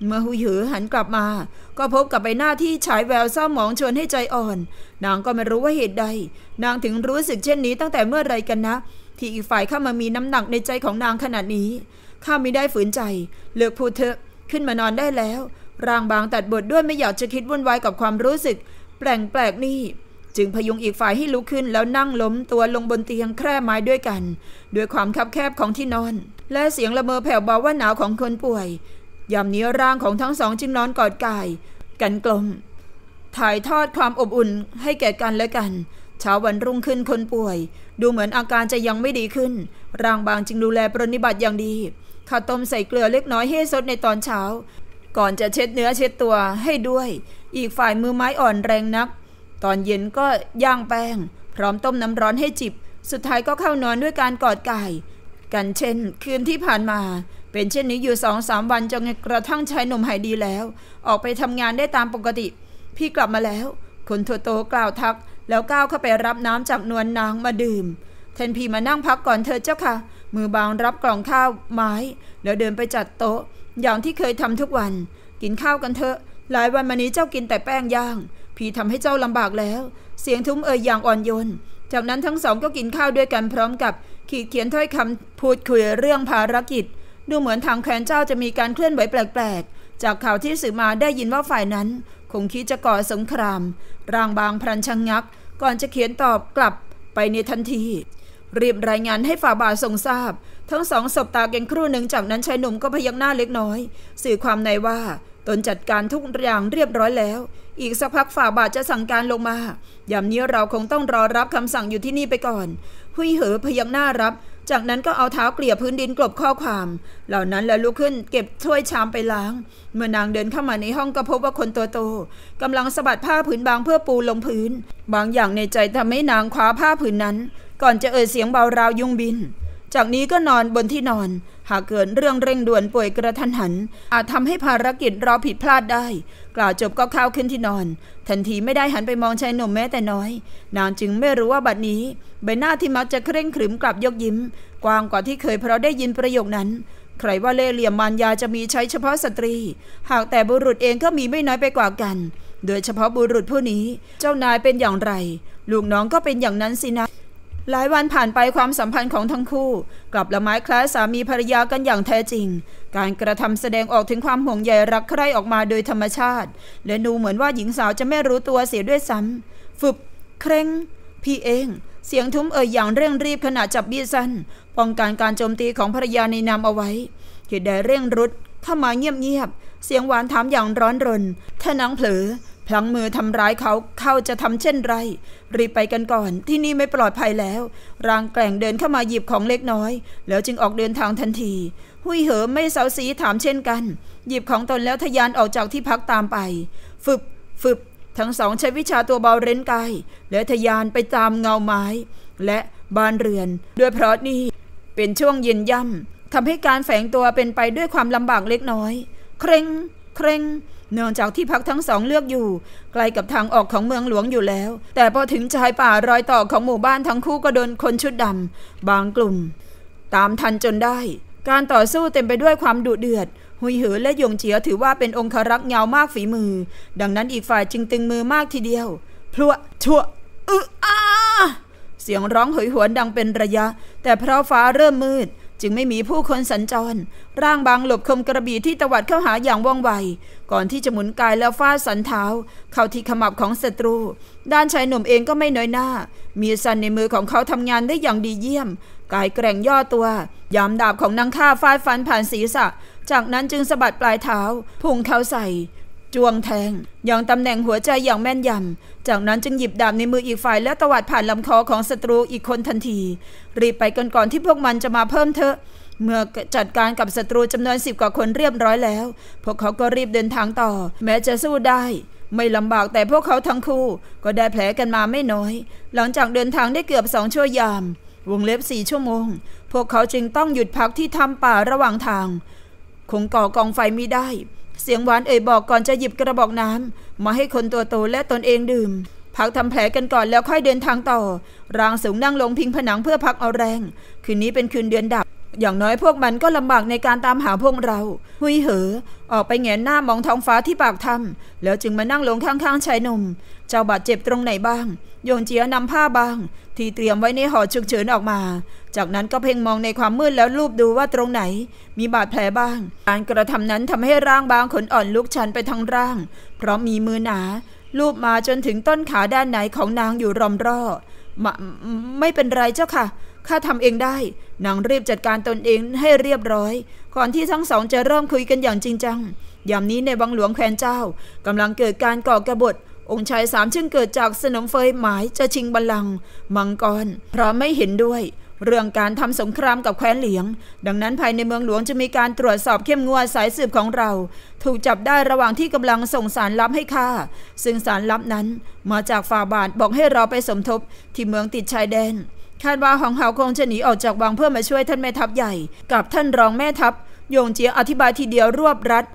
เมื่อหุยหือหันกลับมา ก็พบกับใบหน้าที่ฉายแววเศร้าหมองชวนให้ใจอ่อน นางก็ไม่รู้ว่าเหตุใด นางถึงรู้สึกเช่นนี้ตั้งแต่เมื่อไรกันนะ ที่อีกฝ่ายเข้ามามีน้ำหนักในใจของนางขนาดนี้ข้าไม่ได้ฝืนใจ เลือกพูดเถอะ ขึ้นมานอนได้แล้ว ร่างบางตัดบทด้วยไม่อยากจะคิดวุ่นวายกับความรู้สึก แปลงแปลกนี่จึงพยุงอีกฝ่ายให้ลุกขึ้น แล้วนั่งล้มตัวลงบนเตียงแคร่ไม้ด้วยกัน ด้วยความคับแคบของที่นอน และเสียงละเมอแผ่วเบาว่าหนาวของคนป่วยยามนี้ร่างของทั้งสองจึงนอนกอดกายกันกลม ถ่ายทอดความอบอุ่นให้แก่กันและกันเช้าวันรุ่งขึ้นคนป่วย ดูเหมือนอาการจะยังไม่ดีขึ้นร่างบางจึงดูแลปรนิบัติอย่างดีข้าวต้มใส่เกลือเล็กน้อยให้สดในตอนเช้า ก่อนจะเช็ดเนื้อเช็ดตัวให้ด้วย อีกฝ่ายมือไม้อ่อนแรงนัก ตอนเย็นก็ย่างแป้ง พร้อมต้มน้ำร้อนให้จิบ สุดท้ายก็เข้านอนด้วยการกอดไก่ กันเช่นคืนที่ผ่านมา เป็นเช่นนี้อยู่สองสามวันจนกระทั่งชายหนุ่มหายดีแล้ว ออกไปทำงานได้ตามปกติ พี่กลับมาแล้วคนโตโตกล่าวทัก แล้วก้าวเข้าไปรับน้ำจากนวลนนางมาดื่มแทนพี่มานั่งพักก่อนเธอเจ้าค่ะมือบางรับกล่องข้าวไม้แล้วเดินไปจัดโต๊ะ อย่างที่เคยทำทุกวัน กินข้าวกันเถอะ หลายวันมานี้เจ้ากินแต่แป้งย่างพี่ทำให้เจ้าลำบากแล้ว เสียงทุ้มเอ่ยอย่างอ่อนโยน จากนั้นทั้งสองก็กินข้าวด้วยกันพร้อมกับขีดเขียนถ้อยคำพูดคุยเรื่องภารกิจ ดูเหมือนทางแคนเจ้าจะมีการเคลื่อนไหวแปลกๆจากข่าวที่สื่อมาได้ยินว่าฝ่ายนั้นคงคิดจะก่อสงครามร่างบางพรันชงงัก ก่อนจะเขียนตอบกลับไปในทันทีรีบรายงานให้ฝ่าบาททรงทราบ ทั้งสองสบตากันครู่หนึ่งจากนั้นชายหนุ่มก็พยักหน้าเล็กน้อย สื่อความในว่าตนจัดการทุกอย่างเรียบร้อยแล้ว อีกสักพักฝ่าบาทจะสั่งการลงมา ยามนี้เราคงต้องรอรับคำสั่งอยู่ที่นี่ไปก่อน หุยเหอพยักหน้ารับ จากนั้นก็เอาเท้าเกลี่ยพื้นดินกลบข้อความ เหล่านั้นแล้วลุกขึ้นเก็บถ้วยชามไปล้าง เมื่อนางเดินเข้ามาในห้องก็พบว่าคนตัวโตกำลังสะบัดผ้าผืนบางเพื่อปูลงพื้น บางอย่างในใจทำให้นางคว้าผ้าผืนนั้นก่อนจะเอ่ยเสียงเบาราวยุงบิน จากนี้ก็นอนบนที่นอน หากเกิดเรื่องเร่งด่วนป่วยกระทันหัน อาจทำให้ภารกิจเราผิดพลาดได้ กล่าวจบก็เข้าขึ้นที่นอน ทันทีไม่ได้หันไปมองชายหนุ่มแม้แต่น้อย นางจึงไม่รู้ว่าบัดนี้ใบหน้าที่มักจะเคร่งขรึมกลับยกยิ้มกว้างกว่าที่เคยเพราะได้ยินประโยคนั้น ใครว่าเล่เหลี่ยมมารยาจะมีใช้เฉพาะสตรี หากแต่บุรุษเองก็มีไม่น้อยไปกว่ากัน โดยเฉพาะบุรุษผู้นี้เจ้านายเป็นอย่างไรลูกน้องก็เป็นอย่างนั้นสินะหลายวันผ่านไปความสัมพันธ์ของทั้งคู่ กลับละไม้คล้ายสามีภรรยากันอย่างแท้จริง การกระทำแสดงออกถึงความห่วงใยรักใคร่ออกมาโดยธรรมชาติ และดูเหมือนว่าหญิงสาวจะไม่รู้ตัวเสียด้วยซ้ำฝึบ เคร่งพี่เอง เสียงทุ้มเอ่ยอย่างเร่งรีบขณะจับบีสันป้องกันการโจมตีของภรรยาในนามเอาไว้เหตุใดเร่งรุดเข้ามาเงียบๆเสียงหวานถามอย่างร้อนรนถ้านังเผลอพลังมือทำร้ายเขาเขาจะทำเช่นไรรีบไปกันก่อน ที่นี่ไม่ปลอดภัยแล้วร่างแกล่งเดินเข้ามาหยิบของเล็กน้อย แล้วจึงออกเดินทางทันที หุยเหอไม่เสาสีถามเช่นกัน หยิบของตนแล้วทยานออกจากที่พักตามไปฝึบฝึบ ทั้งสองใช้วิชาตัวเบาเร้นกายและทยานไปตามเงาไม้ และบานเรือน ด้วยเพราะนี่เป็นช่วงเย็นย่ำทำให้การแฝงตัวเป็นไปด้วยความลำบากเล็กน้อยเคร่งเคร่งเนื่องจากที่พักทั้งสองเลือกอยู่ใกล้กับทางออกของเมืองหลวงอยู่แล้ว แต่พอถึงชายป่ารอยต่อของหมู่บ้านทั้งคู่ก็โดนคนชุดดำบางกลุ่ม ตามทันจนได้ การต่อสู้เต็มไปด้วยความดุเดือด หุยเหอและยงเจียถือว่าเป็นองครักษ์งามากฝีมือ ดังนั้นอีกฝ่ายจึงตึงมือมากทีเดียวพลัวชั่วอึอ้าเสียงร้องหอยหวนดังเป็นระยะ แต่เพราะฟ้าเริ่มมืดจึงไม่มีผู้คนสัญจร ร่างบางหลบคมกระบี่ที่ตวัดเข้าหาอย่างว่องไว ก่อนที่จะหมุนกายแล้วฟาดสันเท้าเข้าที่ขมับของศัตรู ด้านชายหนุ่มเองก็ไม่น้อยหน้า มีสันในมือของเขาทำงานได้อย่างดีเยี่ยม กายแกร่งย่อตัว ยามดาบของนางข้าฟาดฟันผ่านศีรษะ จากนั้นจึงสะบัดปลายเท้าพุ่งเข้าใส่จ้วงแทงยองตำแหน่งหัวใจอย่างแม่นยำจากนั้นจึงหยิบดาบในมืออีกฝ่ายและตวัดผ่านลำคอของศัตรูอีกคนทันที รีบไปกันก่อนที่พวกมันจะมาเพิ่มเถอะ เมื่อจัดการกับศัตรูจำนวนสิบกว่าคนเรียบร้อยแล้ว พวกเขาก็รีบเดินทางต่อ แม้จะสู้ได้ ไม่ลำบากแต่พวกเขาทั้งคู่ก็ได้แผลกันมาไม่น้อย หลังจากเดินทางได้เกือบสองชั่วยาม วงเล็บสี่ชั่วโมงพวกเขาจึงต้องหยุดพักที่ถ้ำป่าระหว่างทางคงก่อกองไฟไม่ได้เสียงหวานเอ่ยบอกก่อนจะหยิบกระบอกน้ำมาให้คนตัวโตและตนเองดื่ม พักทำแผลกันก่อนแล้วค่อยเดินทางต่อรางสูงนั่งลงพิงผนังเพื่อพักเอาแรง คืนนี้เป็นคืนเดือนดับ อย่างน้อยพวกมันก็ลำบากในการตามหาพวกเรา หุยเหอออกไปแงนหน้ามองท้องฟ้าที่ปากถ้ำแล้วจึงมานั่งลงข้างๆชายหนุ่ม เจ้าบาดเจ็บตรงไหนบ้างโยนเจียนำผ้าบางที่เตรียมไว้ในห่อฉุกเฉินออกมา จากนั้นก็เพ่งมองในความมืดแล้วลูบดูว่าตรงไหนมีบาดแผลบ้าง การกระทำนั้นทำให้ร่างบางขนอ่อนลุกชันไปทั้งร่างเพราะมีมือหนาลูบมาจนถึงต้นขาด้านไหนของนางอยู่รอมรอมไม่เป็นไรเจ้าค่ะข้าทำเองได้นางรีบจัดการตนเองให้เรียบร้อย ก่อนที่ทั้งสองจะเริ่มคุยกันอย่างจริงจังยามนี้ในวังหลวงแควนเจ้ากำลังเกิดการก่อกระบฏองค์ชายสามจึ่งเกิดจากสนมเฟยหมายจะชิงบัลลังก์มังกรเพราะไม่เห็นด้วย เรื่องการทำสงครามกับแคว้นเหลียง ดังนั้นภายในเมืองหลวงจะมีการตรวจสอบเข้มงวดสายสืบของเรา ถูกจับได้ระหว่างที่กำลังส่งสารลับให้ข้า ซึ่งสารลับนั้นมาจากฝ่าบาทบอกให้เราไปสมทบที่เมืองติดชายแดน คาดว่าของเฮาคงจะหนีออกจากวังเพื่อมาช่วยท่านแม่ทัพใหญ่ กับท่านรองแม่ทัพโยงเจียอธิบายทีเดียวรวบรัด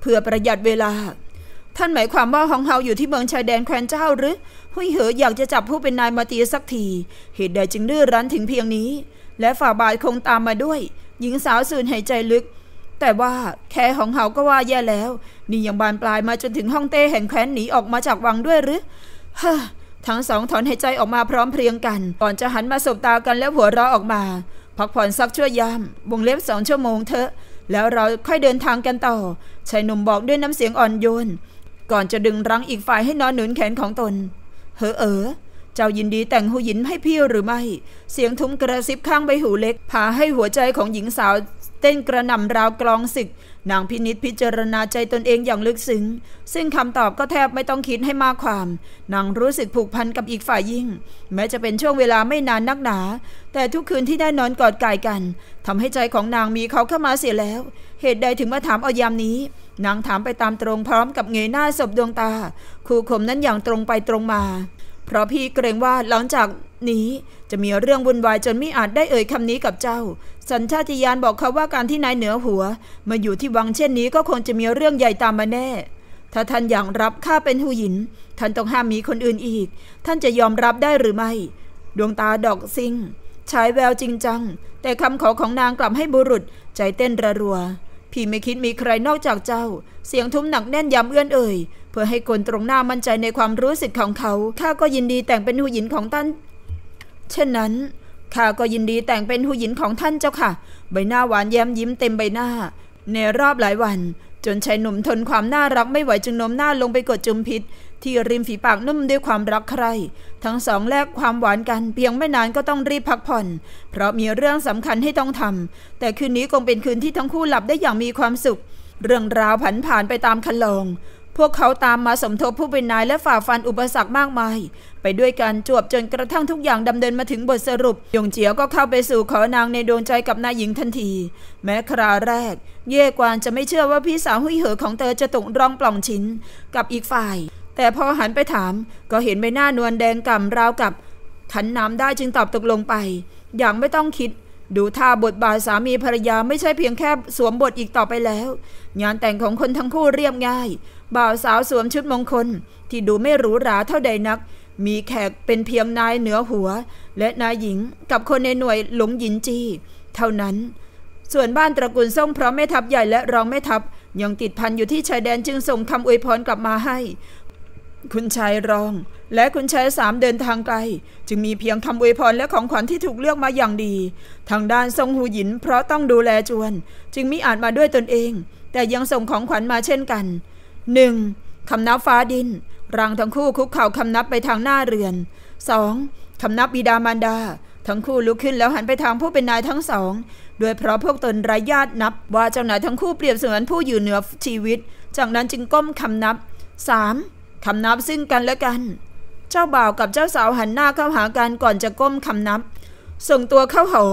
เพื่อประหยัดเวลาท่านหมายความว่าของเฮาอยู่ที่เมืองชายแดนแคว้นเจ้าหรือหุยเหออยากจะจับผู้เป็นนายมาตีสักที เหตุใดจึงดื้อรั้นถึงเพียงนี้ และฝ่าบาทคงตามมาด้วย หญิงสาวสูดหายใจลึก แต่ว่าแค่ของเฮาก็ว่าแย่แล้ว นี่ยังบานปลายมาจนถึงห้องเต้แห่งแคว้นหนีออกมาจากวังด้วยหรือฮ่าทั้งสองถอนหายใจออกมาพร้อมเพรียงกัน ก่อนจะหันมาสบตากันแล้วหัวเราะออกมาพักผ่อนสักชั่วยามวงเล็บสองชั่วโมงเถอะ แล้วเราค่อยเดินทางกันต่อ ชายหนุ่มบอกด้วยน้ำเสียงอ่อนโยนก่อนจะดึงรั้งอีกฝ่ายให้นอนหนุนแขนของตนเฮอเออ เจ้ายินดีแต่งหูหยินให้พี่หรือไม่ เสียงทุ้มกระซิบข้างใบหูเล็ก พาให้หัวใจของหญิงสาวเต้นกระหน่ำราวกลองศึก นางพินิษพิจารณาใจตนเองอย่างลึกซึ้งซึ่งคำตอบก็แทบไม่ต้องคิดให้มากความ นางรู้สึกผูกพันกับอีกฝ่ายยิ่ง แม้จะเป็นช่วงเวลาไม่นานนักหนา แต่ทุกคืนที่ได้นอนกอดกายกันทำให้ใจของนางมีเขาเข้ามาเสียแล้ว เหตุใดถึงมาถามอายามนี้นางถามไปตามตรงพร้อมกับเงยหน้าศพดวงตาครูขมนั้นอย่างตรงไปตรงมา เพราะพี่เกรงว่าหลังจากนี้จะมีเรื่องวุ่นวายจนไม่อาจได้เอ่ยคำนี้กับเจ้า สัญชาติยานบอกเขาว่าการที่นายเหนือหัวมาอยู่ที่วังเช่นนี้ก็คงจะมีเรื่องใหญ่ตามมาแน่ ถ้าท่านอย่างรับ ข้าเป็นหูหยินท่านต้องห้ามมีคนอื่นอีก ท่านจะยอมรับได้หรือไม่ ดวงตาดอกซิงใช้แววจริงจัง แต่คำขอของนางกลับให้บุรุษ ใจเต้นระรัวพี่ไม่คิดมีใครนอกจากเจ้า เสียงทุ้มหนักแน่นย้ำเอื้อนเอ่ย เพื่อให้คนตรงหน้ามั่นใจในความรู้สึกของเขา ข้าก็ยินดีแต่งเป็นหูหญินของท่าน เช่นนั้นข้าก็ยินดีแต่งเป็นหูหญินของท่านเจ้าค่ะ ใบหน้าหวานแย้มยิ้มเต็มใบหน้า ในรอบหลายวัน จนชายหนุ่มทนความน่ารักไม่ไหวจึงโน้มหน้าลงไปกดจุมพิษที่ริมฝีปากนุ่มด้วยความรักใคร ทั้งสองแลกความหวานกัน เพียงไม่นานก็ต้องรีบพักผ่อน เพราะมีเรื่องสำคัญให้ต้องทำ แต่คืนนี้คงเป็นคืนที่ทั้งคู่หลับได้อย่างมีความสุข เรื่องราวผันผ่านไปตามคันลอง พวกเขาตามมาสมทบผู้เป็นนายและฝ่าฟันอุปสรรคมากมาย ไปด้วยกันจวบจนกระทั่งทุกอย่างดำเนินมาถึงบทสรุปยงเจียวก็เข้าไปสู่ขอนางในดวงใจกับนายหญิงทันที แม้คราแรก เย่กวานจะไม่เชื่อว่าพี่สาวหุ่ยเหอของเธอจะตกร่องปล่องชิ้น กับอีกฝ่ายแต่พอหันไปถามก็เห็นใบหน้านวลแดงก่ำราวกับขันน้ำได้จึงตอบตกลงไป อย่างไม่ต้องคิด ดูท่าบทบาทสามีภรรยาไม่ใช่เพียงแค่สวมบทอีกต่อไปแล้ว งานแต่งของคนทั้งคู่เรียบง่าย บ่าวสาวสวมชุดมงคล ที่ดูไม่หรูหราเท่าใดนัก มีแขกเป็นเพียงนายเหนือหัวและนายหญิงกับคนในหน่วยหลงหยินจีเท่านั้น ส่วนบ้านตระกูลส่งพร้อมแม่ทัพใหญ่และรองแม่ทัพยังติดพันอยู่ที่ชายแดนจึงส่งคำอวยพรกลับมาให้คุณชายรองและคุณชายสามเดินทางไกลจึงมีเพียงคำอวยพรและของขวัญที่ถูกเลือกมาอย่างดีทางด้านทรงหูหยินเพราะต้องดูแลจวนจึงมิอาจมาด้วยตนเองแต่ยังส่งของขวัญมาเช่นกันหนึ่งคำนับฟ้าดินรังทั้งคู่คุกเข่าคำนับไปทางหน้าเรือน 2. คำนับบิดามารดา ทั้งคู่ลุกขึ้นแล้วหันไปทางผู้เป็นนายทั้งสองด้วยเพราะพวกตนรายญาตินับว่าเจ้านายทั้งคู่เปรียบเสมือนผู้อยู่เหนือชีวิตจากนั้นจึงก้มคำนับ 3. คำนับซึ่งกันและกัน เจ้าบ่าวกับเจ้าสาวหันหน้าเข้าหากันก่อนจะก้มคำนับ ส่งตัวเข้าหอ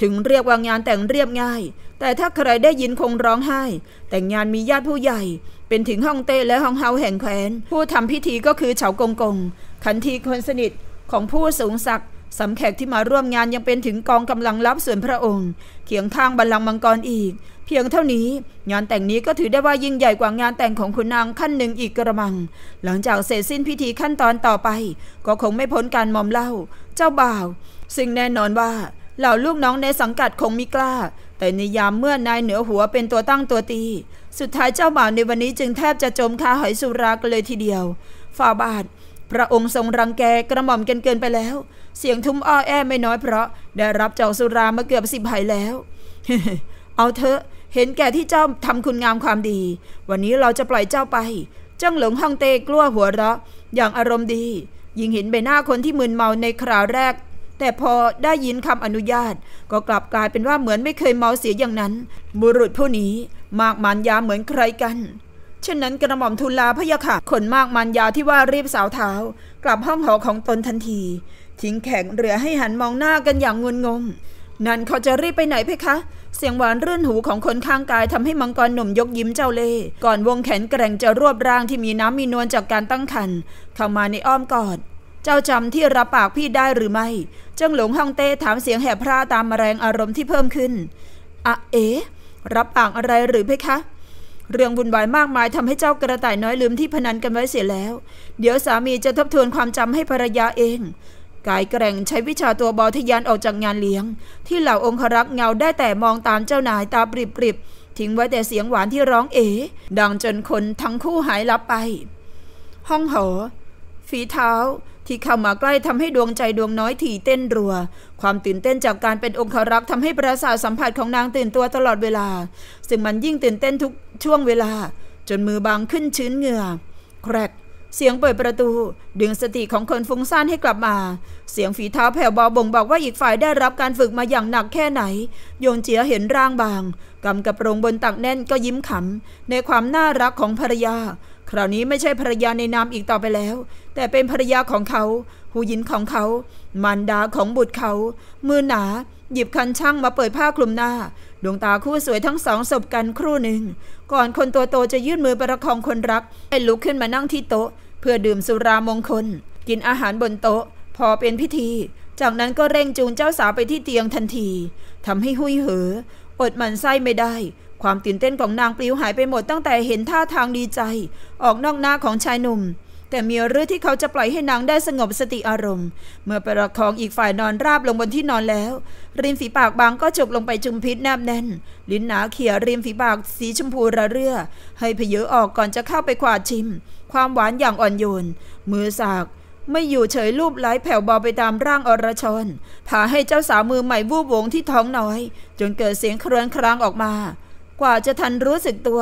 ถึงเรียกว่างานแต่งเรียบง่าย แต่ถ้าใครได้ยินคงร้องไห้ แต่งงานมีญาติผู้ใหญ่ เป็นถึงห้องเต้และห้องเฮาแห่งแคว้นผู้ทำพิธีก็คือเฉากงกง ขันทีคนสนิทของผู้สูงศักดิ์สำแขกที่มาร่วมงานยังเป็นถึงกองกำลังลับส่วนพระองค์ เขียงข้างบัลลังก์มังกรอีก เพียงเท่านี้งานแต่งนี้ก็ถือได้ว่ายิ่งใหญ่กว่างานแต่งของคุณนางขั้นหนึ่งอีกกระมัง หลังจากเสร็จสิ้นพิธีขั้นตอนต่อไป ก็คงไม่พ้นการมอมเหล้าเจ้าบ่าวซึ่งแน่นอนว่าเหล่าลูกน้องในสังกัดคงมิกล้า แต่ในยามเมื่อนายเหนือหัวเป็นตัวตั้งตัวตี สุดท้ายเจ้าบ่าวในวันนี้จึงแทบจะจมคาหอยสุรากันเลยทีเดียว ฝ่าบาทพระองค์ทรงรังแกกระหม่อมกันเกินไปแล้วเสียงทุ้มอ้อแอไม่น้อยเพราะได้รับเจ้าสุรามาเกือบสิบไหแล้ว เอาเถอะ เห็นแก่ที่เจ้าทำคุณงามความดี วันนี้เราจะปล่อยเจ้าไป จ้างหลงห้องเตกลัวหัวเราะ อย่างอารมณ์ดี ยิ่งเห็นใบหน้าคนที่มึนเมาในคราวแรก แต่พอได้ยินคำอนุญาต ก็กลับกลายเป็นว่าเหมือนไม่เคยเมาเสียอย่างนั้น บุรุษผู้นี้มากมันยาเหมือนใครกัน เช่นนั้นกระหม่อมทุลาพะยะค่ะขนมากมันยาที่ว่ารีบสาวเท้ากลับห้องหอของตนทันทีทิ้งแขกเรือให้หันมองหน้ากันอย่างงุนงง นั่นเขาจะรีบไปไหนเพคะ เสียงหวานรื่นหูของคนข้างกายทำให้มังกรหนุ่มยกยิ้มเจ้าเล่ก่อนวงแขนแกร่งจะรวบร่างที่มีน้ำมีนวลจากการตั้งครรภ์เข้ามาในอ้อมกอด เจ้าจำที่รับปากพี่ได้หรือไม่เจ้าหลงฮ่องเต้ถามเสียงแหบพร่าตามแรงอารมณ์ที่เพิ่มขึ้น อะเอ๋รับปากอะไรหรือเพคะ เรื่องบุญวายมากมายทำให้เจ้ากระต่ายน้อยลืมที่พนันกันไว้เสียแล้ว เดี๋ยวสามีจะทบทวนความจำให้ภรรยาเองกายแกร่งใช้วิชาตัวบอทยานออกจากงานเลี้ยงที่เหล่าองครักษ์เงาได้แต่มองตามเจ้านายตาปริบๆทิ้งไว้แต่เสียงหวานที่ร้องเอ๋ดังจนคนทั้งคู่หายลับไป ห้องหอ ฝีเท้าที่เข้ามาใกล้ทำให้ดวงใจดวงน้อยถี่เต้นรัว ความตื่นเต้นจากการเป็นองครักษ์ทำให้ประสาทสัมผัสของนางตื่นตัวตลอดเวลา ซึ่งมันยิ่งตื่นเต้นทุกช่วงเวลา จนมือบางขึ้นชื้นเหงื่อแครกเสียงเปิดประตูดึงสติของคนฟุ้งซ่านให้กลับมา เสียงฝีเท้าแผ่วเบาบ่งบอกว่าอีกฝ่ายได้รับการฝึกมาอย่างหนักแค่ไหน โยนเจียเห็นร่างบางกำกับโรงบนตักแน่นก็ยิ้มขำ ในความน่ารักของภรรยา คราวนี้ไม่ใช่ภรรยาในนามอีกต่อไปแล้ว แต่เป็นภรรยาของเขา หูยินของเขามารดาของบุตรเขา มือหนาหยิบคันช่างมาเปิดผ้าคลุมหน้า ดวงตาคู่สวยทั้งสองสบกันครู่หนึ่ง ก่อนคนตัวโตจะยื่นมือประคองคนรัก ให้ลุกขึ้นมานั่งที่โต๊ะ เพื่อดื่มสุรามงคล กินอาหารบนโต๊ะพอเป็นพิธี จากนั้นก็เร่งจูงเจ้าสาวไปที่เตียงทันทีทำให้หุยเหอ อดมันไส้ไม่ได้ ความตื่นเต้นของนางปลิวหายไปหมดตั้งแต่เห็นท่าทางดีใจ ออกนอกหน้าของชายหนุ่มแต่เมียเรือที่เขาจะปล่อยให้นางได้สงบสติอารมณ์ เมื่อประคองอีกฝ่ายนอนราบลงบนที่นอนแล้ว ริมฝีปากบางก็จบลงไปจุมพิษแนบแน่น ลิ้นหนาเขียริมฝีปากสีชมพูระเรื่อ ให้เพเยอออกก่อนจะเข้าไปขวาดชิม ความหวานอย่างอ่อนโยน มือสาก ไม่อยู่เฉยรูปไหลแผ่วเบาไปตามร่างอรชน พาให้เจ้าสาวมือใหม่วูบวงที่ท้องน้อยจนเกิดเสียงเครือนครางออกมา กว่าจะทันรู้สึกตัว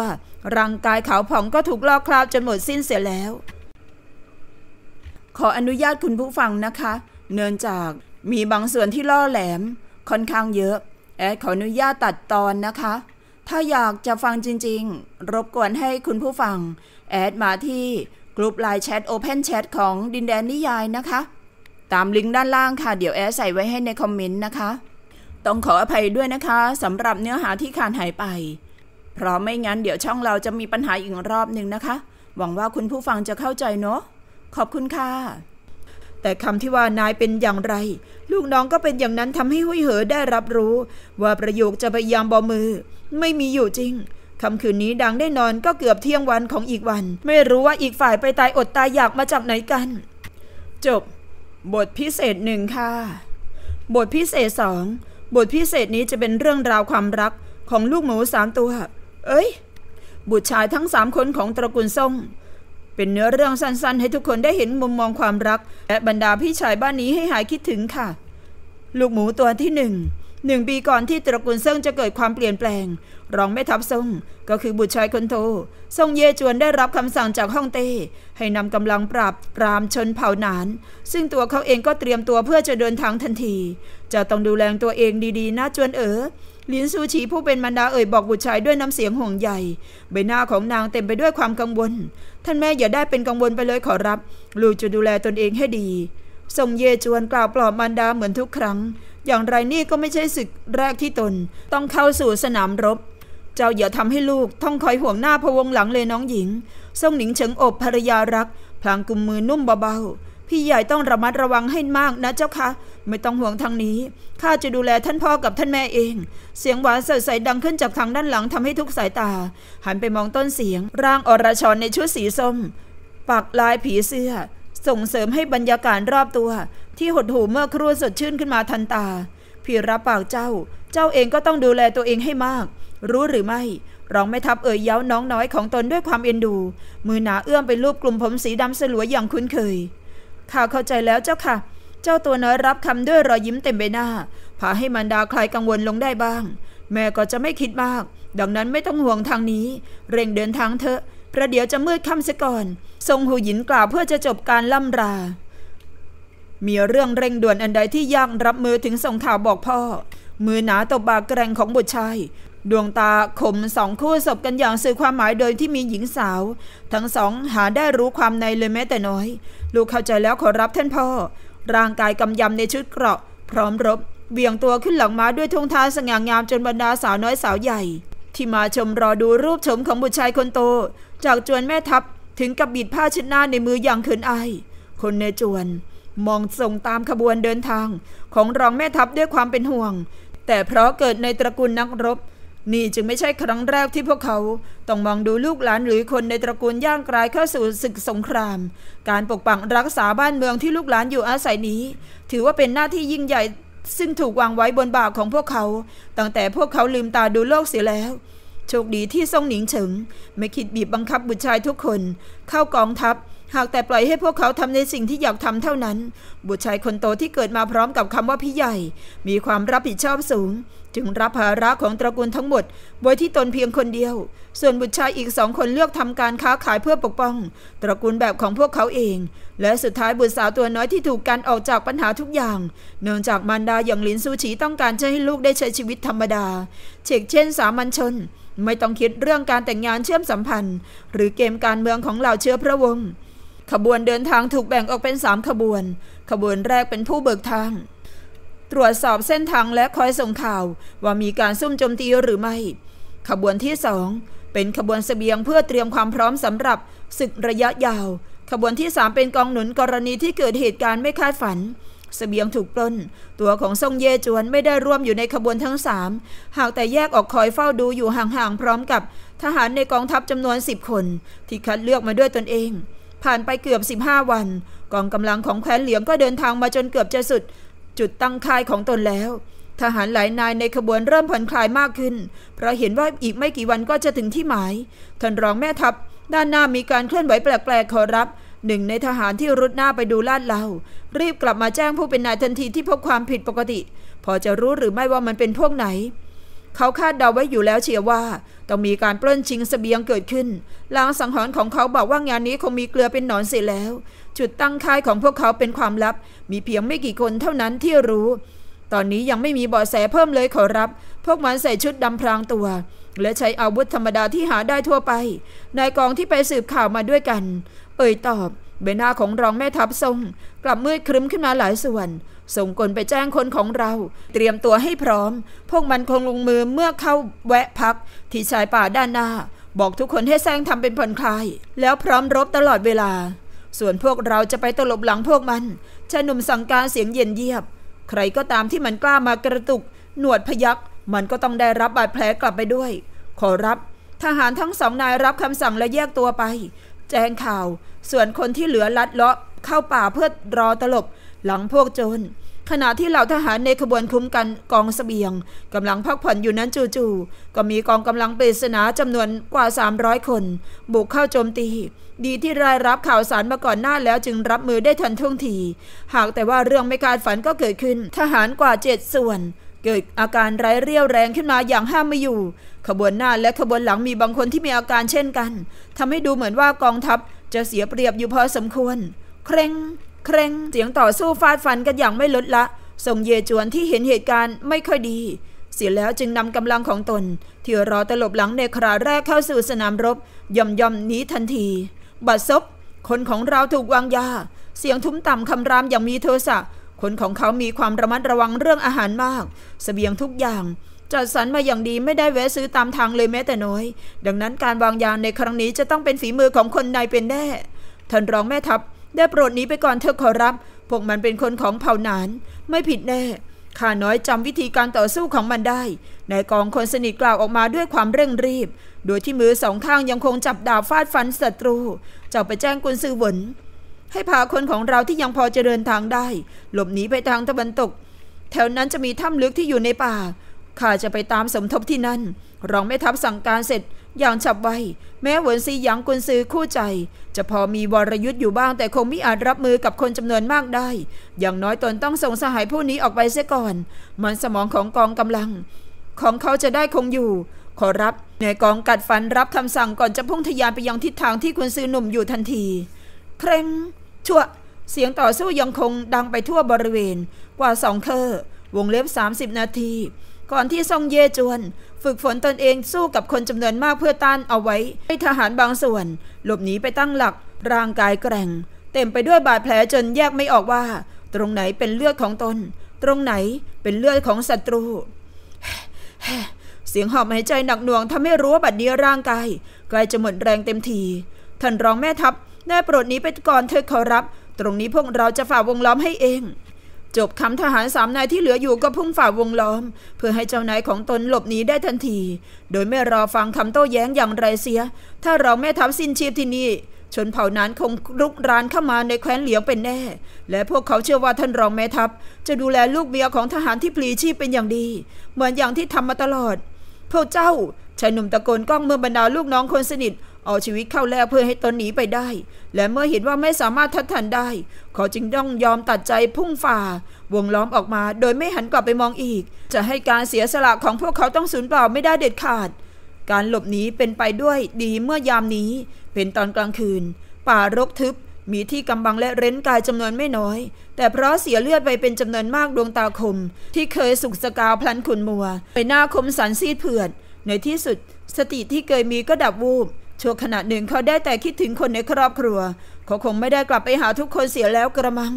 ร่างกายขาวผ่องก็ถูกลอกคราบจนหมดสิ้นเสียแล้วขออนุญาตคุณผู้ฟังนะคะ เนื่องจากมีบางส่วนที่ล่อแหลม ค่อนข้างเยอะแอดขออนุญาตตัดตอนนะคะ ถ้าอยากจะฟังจริง ๆ รบกวนให้คุณผู้ฟัง แอดมาที่ กลุ่มไลน์แชท Open Chat ของดินแดนนิยายนะคะ ตามลิงก์ด้านล่างค่ะ เดี๋ยวแอดใส่ไว้ให้ในคอมเมนต์นะคะ ต้องขออภัยด้วยนะคะสำหรับเนื้อหาที่ขาดหายไป เพราะไม่งั้นเดี๋ยวช่องเราจะมีปัญหาอีกรอบหนึ่งนะคะหวังว่าคุณผู้ฟังจะเข้าใจเนาะขอบคุณค่ะ แต่คำที่ว่านายเป็นอย่างไร ลูกน้องก็เป็นอย่างนั้นทำให้หุยเหอได้รับรู้ ว่าประโยคจะพยายามบอมือ ไม่มีอยู่จริงคำคืนนี้ดังได้นอนก็เกือบเที่ยงวันของอีกวัน ไม่รู้ว่าอีกฝ่ายไปตายอดตายอยากมาจากไหนกัน จบบทพิเศษหนึ่งค่ะบทพิเศษสองบทพิเศษนี้จะเป็นเรื่องราวความรักของลูกหมูสามตัว เอ้ย บุตรชายทั้งสามคนของตระกูลซ่งเป็นเนื้อเรื่องสั้นๆ ให้ทุกคนได้เห็นมุมมองความรักและบรรดาพี่ชายบ้านนี้ให้หายคิดถึงค่ะ ลูกหมูตัวที่หนึ่ง หนึ่งปีก่อนที่ตระกูลเซิงจะเกิดความเปลี่ยนแปลง รองแม่ทัพซ่งก็คือบุตรชายคนโตซ่งเยจวนได้รับคำสั่งจากฮ่องเต้ให้นำกำลังปราบปรามชนเผ่าหนาน ซึ่งตัวเขาเองก็เตรียมตัวเพื่อจะเดินทางทันที จะต้องดูแลตัวเองดี ๆนะจวนเอ๋อหลินซูชีผู้เป็นมารดาเอ่ยบอกบุตรชายด้วยน้ำเสียงห่วงใยใบหน้าของนางเต็มไปด้วยความกังวล ท่านแม่อย่าได้เป็นกังวลไปเลยขอรับลูกจะดูแลตนเองให้ดีส่งเยจวนกล่าวปลอบมารดาเหมือนทุกครั้ง อย่างไรนี่ก็ไม่ใช่ศึกแรกที่ตนต้องเข้าสู่สนามรบ เจ้าอย่าทำให้ลูกต้องคอยห่วงหน้าพวงหลังเลยน้องหญิงส่งหนิงเฉิงอบภรรยารัก พลางกุมมือนุ่มเบาๆพี่ใหญ่ต้องระมัดระวังให้มากนะเจ้าคะ ไม่ต้องห่วงทางนี้ ข้าจะดูแลท่านพ่อกับท่านแม่เอง เสียงหวานสดใสดังขึ้นจากทางด้านหลังทำให้ทุกสายตา หันไปมองต้นเสียง ร่างอรชรในชุดสีส้มปักลายผีเสื้อ ส่งเสริมให้บรรยากาศรอบตัว ที่หดหู่เมื่อครัวสดชื่นขึ้นมาทันตาพี่รับปากเจ้า เจ้าเองก็ต้องดูแลตัวเองให้มาก รู้หรือไม่ รองไม่ทับเอ่ยเย้าน้องน้อยของตนด้วยความเอ็นดูมือหนาเอื้อมไปลูบกลุ่มผมสีดำสลัวอย่างคุ้นเคยข้าเข้าใจแล้วเจ้าค่ะ เจ้าตัวน้อยรับคำด้วยรอยยิ้มเต็มใบหน้าพาให้มันดาคลายกังวลลงได้บ้าง แม่ก็จะไม่คิดมาก ดังนั้นไม่ต้องห่วงทางนี้ เร่งเดินทางเถอะประเดี๋ยวจะมืดค่ำเสียก่อน ทรงหูหยินกล่าวเพื่อจะจบการล่ำรามีเรื่องเร่งด่วนอันใดที่ยากรับมือถึงส่งข่าวบอกพ่อ มือหนาตบบาาแกร่งของบุตรชายดวงตา คมสองคู่ศบกันอย่างสื่อความหมาย โดย ที่มีหญิงสาว ทั้งสองหาได้รู้ความในเลยแม้แต่น้อย ลูกเข้าใจแล้ว ขอ รับท่านพ่อ ร่างกายกำยำในชุดเกราะ พร้อมรบเบี่ยงตัวขึ้นหลังม้าด้วยทงทาสง่างามจนบรรดาสาว น้อยสาวใหญ่ ที่มาชมรอดูรูปชมของบุตรชายคนโต จากจวนแม่ทัพถึงกับบิดผ้าชิดหน้าในมืออย่างเขินอายคนในจวน มองส่งตามขบวนเดินทาง ของรองแม่ทัพด้วยความเป็นห่วง แต่เพราะเกิดในตระกูลนักรบนี่จึงไม่ใช่ครั้งแรกที่พวกเขาต้องมองดูลูกหลานหรือคนในตระกูลย่างกลายเข้าสู่ศึกสงคราม การปกปักรักษาบ้านเมืองที่ลูกหลานอยู่อาศัยนี้ ถือว่าเป็นหน้าที่ยิ่งใหญ่ ซึ่งถูกวางไว้บนบ่าของพวกเขา ตั้งแต่พวกเขาลืมตาดูโลกเสียแล้วโชคดีที่ซ่งหนิงเฉิงไม่คิดบีบบังคับบุตรชายทุกคน เข้ากองทัพ หากแต่ปล่อยให้พวกเขาทำในสิ่งที่อยากทำเท่านั้น บุตรชายคนโตที่เกิดมาพร้อมกับคำว่าพี่ใหญ่ มีความรับผิดชอบสูงจึงรับภาระของตระกูลทั้งหมดไว้ที่ตนเพียงคนเดียว ส่วนบุตรชายอีกสองคนเลือกทำการค้าขายเพื่อปกป้อง ตระกูลแบบของพวกเขาเอง และสุดท้ายบุตรสาวตัวน้อยที่ถูกการออกจากปัญหาทุกอย่าง เนื่องจากมารดาอย่างหลินซูฉีต้องการจะให้ลูกได้ใช้ชีวิตธรรมดาเช่นเช่น สามัญชน ไม่ต้องคิดเรื่องการแต่งงานเชื่อมสัมพันธ์ หรือเกมการเมืองของเหล่าเชื้อพระวงศ์ขบวนเดินทางถูกแบ่งออกเป็นสามขบวน ขบวนแรกเป็นผู้เบิกทางตรวจสอบเส้นทางและคอยส่งข่าวว่ามีการซุ่มโจมตีหรือไม่ ขบวนที่สองเป็นขบวนสเสบียงเพื่อเตรียมความพร้อมสำหรับศึกระยะยาว ขบวนที่ 3 เป็นกองหนุนกรณีที่เกิดเหตุการณ์ไม่คาดฝันสเสบียงถูกปล้น ตัวของซ่งเยจวนไม่ได้ร่วมอยู่ในขบวนทั้ง 3 หากแต่แยกออกคอยเฝ้าดูอยู่ห่างๆพร้อมกับทหารในกองทัพจำนวน10คน ที่คัดเลือกมาด้วยตนเอง ผ่านไปเกือบ 15 วัน กองกำลังของแคว้นเหลียงก็เดินทางมาจนเกือบจะสุดจุดตั้งค่ายของตนแล้ว ทหารหลายนายในขบวนเริ่มผ่อนคลายมากขึ้น เพราะเห็นว่าอีกไม่กี่วันก็จะถึงที่หมายท่านรองแม่ทัพด้านหน้ามีการเคลื่อนไหวแปลกๆขอรับหนึ่ง ในทหารที่รุดหน้าไปดูลาดเ่ารีบกลับมาแจ้งผู้เป็นนายทันทีที่พบความผิดปกติ พอจะรู้หรือไม่ว่ามันเป็นพวกไหนเขาคาดเดาไว้อยู่แล้วเชียว่า ต้องมีการปล้นชิงสเสบียงเกิดขึ้นลางสังหรณ์ของเขาบอกว่างานนี้คงมีเกลือเป็นหนอนเสียแล้ว จุดตั้งค่ายของพวกเขาเป็นความลับ มีเพียงไม่กี่คนเท่านั้นที่รู้ ตอนนี้ยังไม่มีเบาะแสเพิ่มเลยขอรับ พวกมันใส่ชุดดำพรางตัว และใช้อาวุธธรรมดาที่หาได้ทั่วไปนายกองที่ไปสืบข่าวมาด้วยกันเอ่ยตอบใบหน้าของรองแม่ทัพทรง กลับมืดครึ้มขึ้นมาหลายส่วนส่งคนไปแจ้งคนของเรา เตรียมตัวให้พร้อม พวกมันคงลงมือเมื่อเข้าแวะพัก ที่ชายป่าด้านหน้า บอกทุกคนให้แซงทำเป็นผ่อนคลาย แล้วพร้อมรบตลอดเวลา ส่วนพวกเราจะไปตลบหลังพวกมันชายหนุ่มสั่งการเสียงเย็นเยียบ ใครก็ตามที่มันกล้ามากระตุก หนวดพยักมันก็ต้องได้รับบาดแผลกลับไปด้วย ขอรับ ทหารทั้งสองนายรับคำสั่งและแยกตัวไป แจ้งข่าว ส่วนคนที่เหลือลัดเลาะเข้าป่าเพื่อรอตลบหลังพวกโจรขณะที่เหล่าทหารในขบวนคุ้มกันกองสเสบียงกำลังพักผ่อนอยู่นั้นจู่ๆก็มีกองกำลังปริศนาจำนวนกว่า 300 คน บุกเข้าโจมตี ดีที่รายรับข่าวสารมาก่อนหน้าแล้วจึงรับมือได้ทันท่วงที หากแต่ว่าเรื่องไม่คาดฝันก็เกิดขึ้น ทหารกว่าเจ็ดส่วน เกิดอาการไร้เรี่ยวแรงขึ้นมาอย่างห้ามไม่อยู่ ขบวนหน้าและขบวนหลังมีบางคนที่มีอาการเช่นกันทำให้ดูเหมือนว่ากองทัพจะเสียเปรียบอยู่พอสมควร เคร่งเคร่งเสียงต่อสู้ฟาดฟันกันอย่างไม่ลดละส่งเยจวนที่เห็นเหตุการณ์ไม่ค่อยดี เสียแล้วจึงนำกำลังของตน ที่รอตลบหลังในคราแรกเข้าสู่สนามรบย่อมย่อมหนีทันที บัดซบคนของเราถูกวางยา เสียงทุ้มต่ำคำรามอย่างมีโทสะคนของเขามีความระมัดระวังเรื่องอาหารมากสเสบียงทุกอย่างจัดสรรมาอย่างดีไม่ได้แวะซื้อตามทางเลยแม้แต่น้อย ดังนั้นการวางยาในครั้งนี้จะต้องเป็นฝีมือของคนนายเป็นแน่ท่านรองแม่ทัพได้โปรดหนีไปก่อนเธอขอรับ พวกมันเป็นคนของเผ่านาน ไม่ผิดแน่ ข้าน้อยจำวิธีการต่อสู้ของมันได้นายกองคนสนิทกล่าวออกมาด้วยความเร่งรีบ โดยที่มือสองข้างยังคงจับดาบฟาดฟันศัตรูเจ้าไปแจ้งกุนซือหวน ให้พาคนของเราที่ยังพอจะเดินทางได้ หลบหนีไปทางตะวันตก แถวนั้นจะมีถ้ำลึกที่อยู่ในป่าข้าจะไปตามสมทบที่นั่น รองแม่ทัพสั่งการเสร็จอย่างฉับไวแม้หวนซีหยางกุนซือคู่ใจ จะพอมีวรยุทธ์อยู่บ้าง แต่คงไม่อาจรับมือกับคนจำนวนมากได้ อย่างน้อยตนต้องส่งสหายผู้นี้ออกไปเสียก่อน มันสมองของกองกำลัง ของเขาจะได้คงอยู่ ขอรับนายกองกัดฟันรับคำสั่งก่อนจะพุ่งทะยานไปยังทิศทางที่คุณซือหนุ่มอยู่ทันที เคร่งชั่ว เสียงต่อสู้ยังคงดังไปทั่วบริเวณกว่าสองเคอวงเล็บ 30 นาที ก่อนที่ซองเยจวนฝึกฝนตนเองสู้กับคนจำนวนมากเพื่อต้านเอาไว้ให้ทหารบางส่วนหลบหนีไปตั้งหลัก ร่างกายแกร่ง เต็มไปด้วยบาดแผลจนแยกไม่ออกว่า ตรงไหนเป็นเลือดของตน ตรงไหนเป็นเลือดของศัตรูเสียงหอบหายใจหนักหน่วงทำให้รู้ว่าบัดนี้ร่างกายใกล้จะหมดแรงเต็มที ท่านรองแม่ทัพแน่โปรดนี้ไปก่อนเธอขอรับ ตรงนี้พวกเราจะฝ่าวงล้อมให้เองจบคำทหารสามนายที่เหลืออยู่ก็พุ่งฝ่าวงล้อม เพื่อให้เจ้านายของตนหลบหนีได้ทันที โดยไม่รอฟังคำโต้แย้งอย่างไรเสียถ้าเราแม่ทัพสิ้นชีพที่นี่ชนเผ่านั้นคงรุกรานเข้ามาในแคว้นเหลียงเป็นแน่ และพวกเขาเชื่อว่าท่านรองแม่ทัพจะดูแลลูกเมียของทหารที่พลีชีพเป็นอย่างดี เหมือนอย่างที่ทำมาตลอดพวกเจ้าชายหนุ่มตะโกนก้องเมื่อบรรดาลูกน้องคนสนิทเอาชีวิตเข้าแลกเพื่อให้ตนหนีไปได้ และเมื่อเห็นว่าไม่สามารถทัดทันได้เขาจึงต้องยอมตัดใจพุ่งฝ่า วงล้อมออกมาโดยไม่หันกลับไปมองอีก จะให้การเสียสละของพวกเขาต้องสูญเปล่าไม่ได้เด็ดขาด การหลบหนีเป็นไปด้วยดีเมื่อยามนี้ เป็นตอนกลางคืน ป่ารกทึบ มีที่กำบังและเร้นกายจำนวนไม่น้อย แต่เพราะเสียเลือดไปเป็นจำนวนมากดวงตาคม ที่เคยสุกสกาวพลันขุนมัวไปหน้าคมสันซีดเผือด ในที่สุด สติที่เคยมีก็ดับวูบช่วงขณะหนึ่งเขาได้แต่คิดถึงคนในครอบครัวเขาคงไม่ได้กลับไปหาทุกคนเสียแล้วกระมัง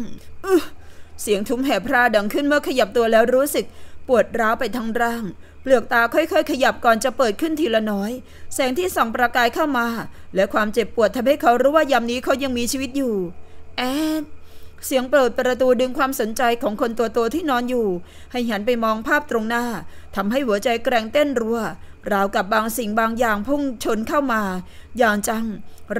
เสียงทุ้มแห่พราดังขึ้นเมื่อขยับตัวแล้วรู้สึก ปวดร้าวไปทั้งร่าง เปลือกตาค่อยๆ ขยับก่อนจะเปิดขึ้นทีละน้อย แสงที่ส่องประกายเข้ามา และความเจ็บปวดทำให้เขารู้ว่ายามนี้เขายังมีชีวิตอยู่ แอดเสียงเปิดประตูดึงความสนใจของคนตัวโตที่นอนอยู่ ให้หันไปมองภาพตรงหน้าทำให้หัวใจแกร่งเต้นรัวราวกับบางสิ่งบางอย่างพุ่งชนเข้ามา อย่างจัง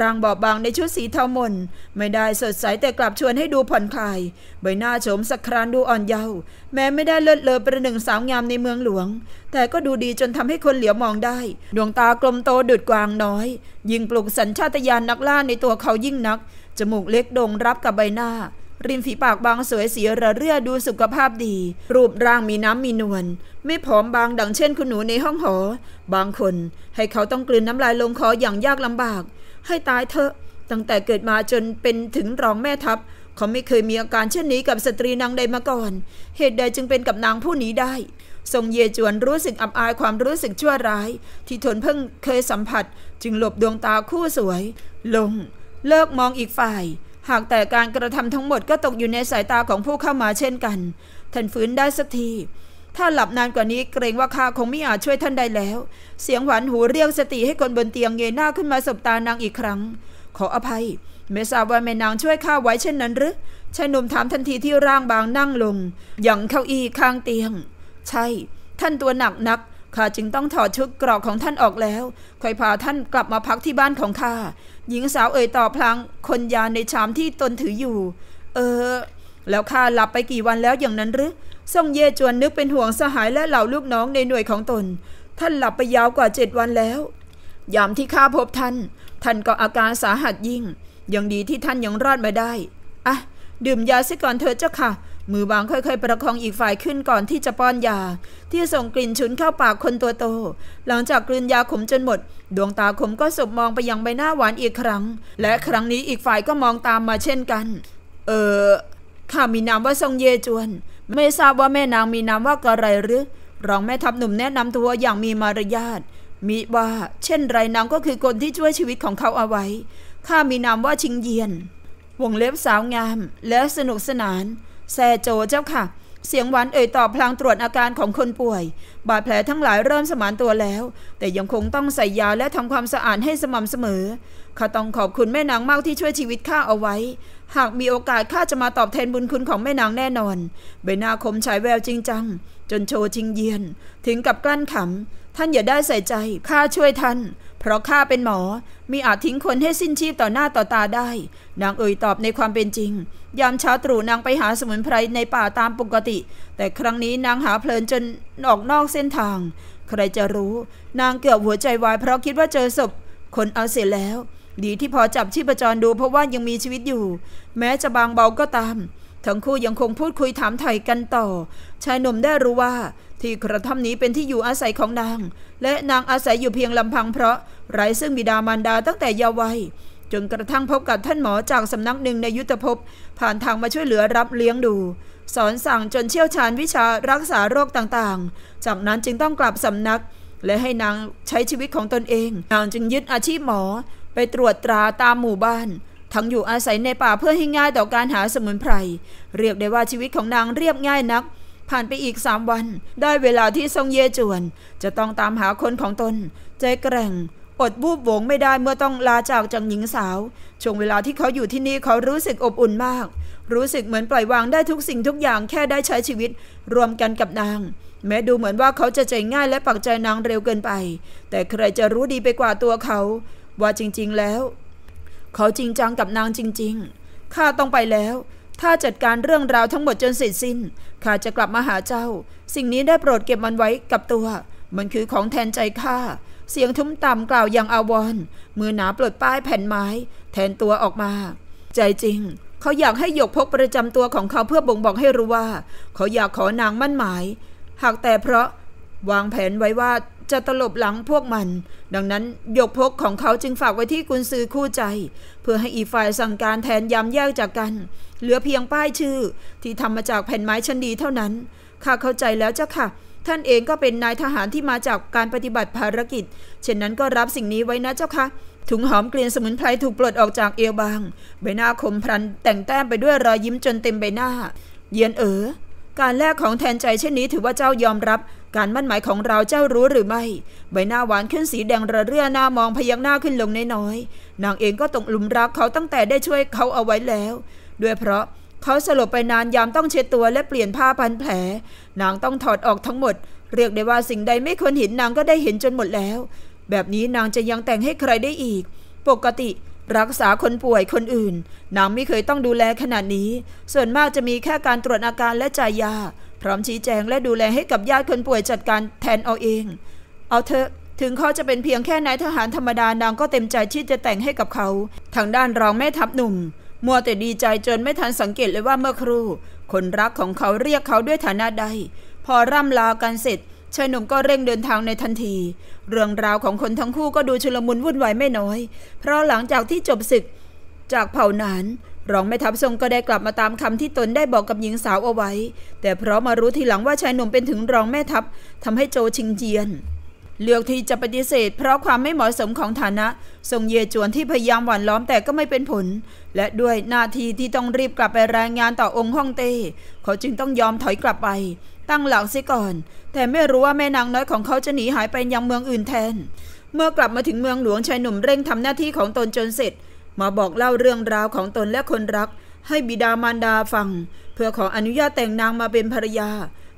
ร่างบอบบางในชุดสีเทามนไม่ได้สดใสแต่กลับชวนให้ดูผ่อนคลาย ใบหน้าโฉมสักครานดูอ่อนเยาว์ แม้ไม่ได้เลิศเลอประหนึ่งสาวงามในเมืองหลวง แต่ก็ดูดีจนทำให้คนเหลียวมองได้ ดวงตากลมโตดุดกวางน้อย ยิ่งปลุกสัญชาตญาณนนักล่าในตัวเขายิ่งนัก จมูกเล็กโด่งรับกับใบหน้าริมฝีปากบางสวยสีระเรื่อดูสุขภาพดี รูปร่างมีน้ำมีนวลไม่ผอมบางดังเช่นคุณหนูในห้องหอ บางคนให้เขาต้องกลืนน้ำลายลงคออย่างยากลำบาก ให้ตายเถอะ ตั้งแต่เกิดมาจนเป็นถึงรองแม่ทัพ เขาไม่เคยมีอาการเช่นนี้กับสตรีนางใดมาก่อน เหตุใดจึงเป็นกับนางผู้นี้ได้ ทรงเยจวนรู้สึกอับอายความรู้สึกชั่วร้ายที่ทนเพิ่งเคยสัมผัสจึงหลบดวงตาคู่สวยลง เลิกมองอีกฝ่ายหากแต่การกระทำทั้งหมดก็ตกอยู่ในสายตาของผู้เข้ามาเช่นกัน ท่านฟื้นได้สักที ถ้าหลับนานกว่านี้เกรงว่าข้าคงไม่อาจช่วยท่านได้แล้ว เสียงหวานหูเรียกสติให้คนบนเตียงเงยหน้าขึ้นมาสบตานางอีกครั้ง ขออภัยไม่ทราบว่าแม่นางช่วยข้าไว้เช่นนั้นหรือชายหนุ่มถามทันทีที่ร่างบางนั่งลงอย่างเข้าอี้ข้างเตียง ใช่ ท่านตัวหนักนักข้าจึงต้องถอดชุดกรอกของท่านออกแล้ว ค่อยพาท่านกลับมาพักที่บ้านของข้าหญิงสาวเอ่ยต่อพลังคนยาในชามที่ตนถืออยู่ เออ แล้วข้าหลับไปกี่วันแล้วอย่างนั้นหรือส่งเย่จวนนึกเป็นห่วงสหายและเหล่าลูกน้องในหน่วยของตน ท่านหลับไปยาวกว่าเจ็ดวันแล้ว ยามที่ข้าพบท่าน ท่านก็อาการสาหัสยิ่ง ยังดีที่ท่านยังรอดมาได้ อ่ะ ดื่มยาซะก่อนเถอะเจ้าค่ะมือบางค่อยๆ ประคองอีกฝ่ายขึ้นก่อนที่จะป้อนยา ที่ส่งกลิ่นฉุนเข้าปากคนตัวโต หลังจากกลืนยาขมจนหมด ดวงตาขมก็สบมองไปยังใบหน้าหวานอีกครั้ง และครั้งนี้อีกฝ่ายก็มองตามมาเช่นกัน เออข้ามีนามว่าทรงเยจวนไม่ทราบว่าแม่นางมีนามว่าอะไรหรือ รองแม่ทัพหนุ่มแนะนำตัวอย่างมีมารยาทมิว่า เช่นไรนางก็คือคนที่ช่วยชีวิตของเขาเอาไว้ข้ามีนามว่าชิงเยียนวงเล็บสาวงามและสนุกสนานแซโจเจ้าค่ะ เสียงหวานเอ่ยตอบพลางตรวจอาการของคนป่วย บาดแผลทั้งหลายเริ่มสมานตัวแล้ว แต่ยังคงต้องใส่ยาและทำความสะอาดให้สม่ำเสมอข้าต้องขอบคุณแม่นางมากที่ช่วยชีวิตข้าเอาไว้ หากมีโอกาสข้าจะมาตอบแทน บุญคุณของแม่นางแน่นอนใบหน้าคมฉายแววจริงจัง จนโชว์ชิงเยียนถึงกับกลั้นขำท่านอย่าได้ใส่ใจข้าช่วยท่านเพราะข้าเป็นหมอ มีอาจทิ้งคนให้สิ้นชีพต่อหน้าต่อตาได้ นางเอ่ยตอบในความเป็นจริง ยามเช้าตรู่นางไปหาสมุนไพรในป่าตามปกติ แต่ครั้งนี้นางหาเพลินจนออกนอกเส้นทาง ใครจะรู้ นางเกือบหัวใจวายเพราะคิดว่าเจอศพคนเอาเสียแล้ว ดีที่พอจับชีพจรดูเพราะว่ายังมีชีวิตอยู่ แม้จะบางเบาก็ตาม ทั้งคู่ยังคงพูดคุยถามไถ่กันต่อชายหนุ่มได้รู้ว่าที่กระท่อมนี้เป็นที่อยู่อาศัยของนาง และนางอาศัยอยู่เพียงลำพังเพราะไร้ซึ่งบิดามารดาตั้งแต่เยาว์วัยจนกระทั่งพบกับท่านหมอจากสำนักหนึ่งในยุทธภพ ผ่านทางมาช่วยเหลือรับเลี้ยงดู สอนสั่งจนเชี่ยวชาญวิชารักษาโรคต่างๆ จากนั้นจึงต้องกลับสำนักและให้นางใช้ชีวิตของตนเอง นางจึงยึดอาชีพหมอไปตรวจตราตามหมู่บ้าน ทั้งอยู่อาศัยในป่าเพื่อให้ง่ายต่อการหาสมุนไพรเรียกได้ว่าชีวิตของนางเรียบง่ายนักผ่านไปอีกสามวัน ได้เวลาที่ทรงเยจวน จะต้องตามหาคนของตน ใจแกร่ง อดบูบวงไม่ได้เมื่อต้องลาจากจังหญิงสาวช่วงเวลาที่เขาอยู่ที่นี่เขารู้สึกอบอุ่นมาก รู้สึกเหมือนปล่อยวางได้ทุกสิ่งทุกอย่างแค่ได้ใช้ชีวิต รวมกันกับนาง แม้ดูเหมือนว่าเขาจะใจง่ายและปักใจนางเร็วเกินไป แต่ใครจะรู้ดีไปกว่าตัวเขา ว่าจริงๆแล้ว เขาจริงจังกับนางจริงๆข้าต้องไปแล้ว ถ้าจัดการเรื่องราวทั้งหมดจนเสร็จสิ้นข้าจะกลับมาหาเจ้า สิ่งนี้ได้โปรดเก็บมันไว้กับตัว มันคือของแทนใจข้า เสียงทุ้มต่ำกล่าวอย่างอาวรณ์มือหนาปลดป้ายแผ่นไม้ แทนตัวออกมา ใจจริง เขาอยากให้หยกพกประจำตัวของเขาเพื่อบ่งบอกให้รู้ว่า เขาอยากขอนางมั่นหมาย หากแต่เพราะวางแผนไว้ว่าจะตลบหลังพวกมัน ดังนั้น ยกพกของเขาจึงฝากไว้ที่กุนซือคู่ใจ เพื่อให้อีฝ่ายสั่งการแทนยามแยกจากกัน เหลือเพียงป้ายชื่อ ที่ทำมาจากแผ่นไม้ชั้นดีเท่านั้นข้าเข้าใจแล้วเจ้าค่ะ ท่านเองก็เป็นนายทหารที่มาจากการปฏิบัติภารกิจ เช่นนั้นก็รับสิ่งนี้ไว้นะเจ้าค่ะถุงหอมเกลียนสมุนไพรถูกปลดออกจากเอวบางใบหน้าคมพรัน แต่งแต้มไปด้วยรอยยิ้มจนเต็มใบหน้า เยียนเอ๋อการแลกของแทนใจเช่นนี้ถือว่าเจ้ายอมรับการมั่นหมายของเราเจ้ารู้หรือไม่ ใบหน้าหวานขึ้นสีแดงระเรื่อหน้ามองพยักหน้าขึ้นลงน้อยๆนางเองก็ตกหลุมรักเขาตั้งแต่ได้ช่วยเขาเอาไว้แล้ว ด้วยเพราะเขาสลบไปนานยามต้องเช็ดตัวและเปลี่ยนผ้าพันแผลนางต้องถอดออกทั้งหมด เรียกได้ว่าสิ่งใดไม่ควรเห็นนางก็ได้เห็นจนหมดแล้ว แบบนี้นางจะยังแต่งให้ใครได้อีก ปกติรักษาคนป่วยคนอื่นนางไม่เคยต้องดูแลขนาดนี้ ส่วนมากจะมีแค่การตรวจอาการและจ่ายยา พร้อมชี้แจงและดูแลให้กับญาติคนป่วยจัดการแทนเอาเอง เอาเถอะถึงเขาจะเป็นเพียงแค่นายทหารธรรมดานางก็เต็มใจที่จะแต่งให้กับเขา ทางด้านรองแม่ทัพหนุ่ม มัวแต่ดีใจจนไม่ทันสังเกตเลยว่าเมื่อครู่ คนรักของเขาเรียกเขาด้วยฐานะใด พอร่ำลากันเสร็จชายหนุ่มก็เร่งเดินทางในทันที เรื่องราวของคนทั้งคู่ก็ดูชุลมุนวุ่นวายไม่น้อย เพราะหลังจากที่จบศึก จากเผ่านาน รองแม่ทัพทรงก็ได้กลับมาตามคำที่ตนได้บอกกับหญิงสาวเอาไว้ แต่เพราะมารู้ทีหลังว่าชายหนุ่มเป็นถึงรองแม่ทัพทำให้โจชิงเจียน เลือกที่จะปฏิเสธ เพราะความไม่เหมาะสมของฐานะ ทรงเยจวนที่พยายามหว่านล้อมแต่ก็ไม่เป็นผล และด้วยหน้าที่ที่ต้องรีบกลับไปรายงานต่อองค์ฮ่องเต้เขาจึงต้องยอมถอยกลับไปตั้งหลังซสก่อน แต่ไม่รู้ว่าแม่นางน้อยของเขาจะหนีหายไปยังเมืองอื่นแทน เมื่อกลับมาถึงเมืองหลวงชายหนุ่มเร่งทำหน้าที่ของตนจนเสร็จ มาบอกเล่าเรื่องราวของตนและคนรักให้บิดามารดาฟัง เพื่อขออนุญาตแต่งนางมาเป็นภรรยา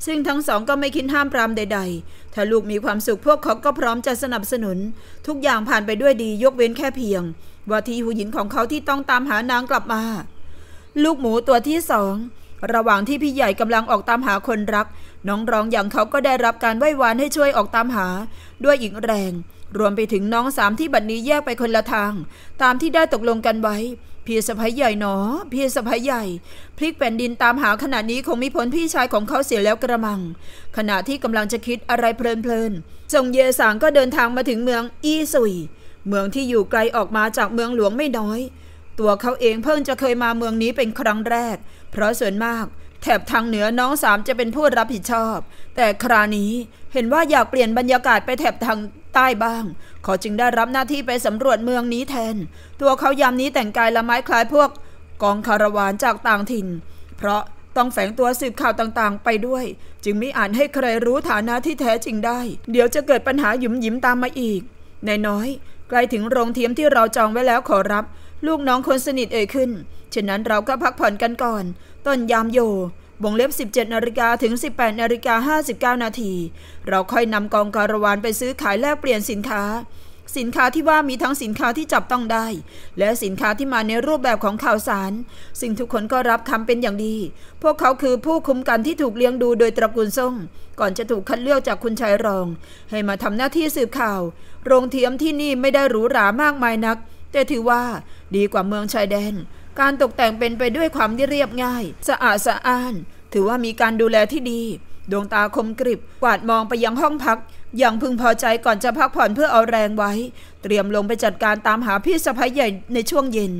ซึ่งทั้งสองก็ไม่คิดห้ามปรามใดๆถ้าลูกมีความสุขพวกเขาก็พร้อมจะสนับสนุน ทุกอย่างผ่านไปด้วยดียกเว้นแค่เพียง ว่าทีหูหยินของเขาที่ต้องตามหานางกลับมา ลูกหมูตัวที่สองระหว่างที่พี่ใหญ่กำลังออกตามหาคนรัก น้องร้องอย่างเขาก็ได้รับการไหว้วานให้ช่วยออกตามหา ด้วยอีกแรง รวมไปถึงน้องสามที่บัดนนี้แยกไปคนละทาง ตามที่ได้ตกลงกันไว้พี่สะพ้ายใหญ่หนอ พี่สะพ้ายใหญ่ พลิกแผ่นดินตามหาขณะนี้คงมีผลพี่ชายของเขาเสียแล้วกระมัง ขณะที่กำลังจะคิดอะไรเพลินๆจงเยสางก็เดินทางมาถึงเมืองอีสุย เมืองที่อยู่ไกลออกมาจากเมืองหลวงไม่น้อยตัวเขาเองเพิ่งจะเคยมาเมืองนี้เป็นครั้งแรก เพราะส่วนมาก แถบทางเหนือน้องสามจะเป็นผู้รับผิดชอบ แต่ครานี้เห็นว่าอยากเปลี่ยนบรรยากาศไปแถบทางใต้บ้าง ขอจึงได้รับหน้าที่ไปสำรวจเมืองนี้แทน ตัวเขายามนี้แต่งกายละไม้คล้ายพวก กองคารวานจากต่างถิ่น เพราะต้องแฝงตัวสืบข่าวต่างๆไปด้วย จึงไม่อ่านให้ใครรู้ฐานะที่แท้จริงได้ เดี๋ยวจะเกิดปัญหาหยุมหยิมตามมาอีกในน้อยใกล้ถึงโรงเทียมที่เราจองไว้แล้วขอรับลูกน้องคนสนิทเอ่ยขึ้นเช่นนั้นเราก็พักผ่อนกันก่อน ต้นยามโยวงเล็บ 17นาฬิกาถึง 18นาฬิกา59นาทีเราค่อยนำกองการวานไปซื้อขายแลกเปลี่ยนสินค้า สินค้าที่ว่ามีทั้งสินค้าที่จับต้องได้ และสินค้าที่มาในรูปแบบของข่าวสาร ซึ่งทุกคนก็รับคำเป็นอย่างดี พวกเขาคือผู้คุ้มกันที่ถูกเลี้ยงดูโดยตระกูลส่ง ก่อนจะถูกคัดเลือกจากคุณชายรอง ให้มาทำหน้าที่สืบข่าว โรงเทียมที่นี่ไม่ได้หรูหรามากมายนักแต่ถือว่าดีกว่าเมืองชายแดน การตกแต่งเป็นไปด้วยความเรียบง่าย สะอาดสะอ้าน ถือว่ามีการดูแลที่ดี ดวงตาคมกริบกวาดมองไปยังห้องพัก อย่างพึงพอใจก่อนจะพักผ่อนเพื่อเอาแรงไว้ เตรียมลงไปจัดการตามหาพี่สะพ้ายใหญ่ในช่วงเย็น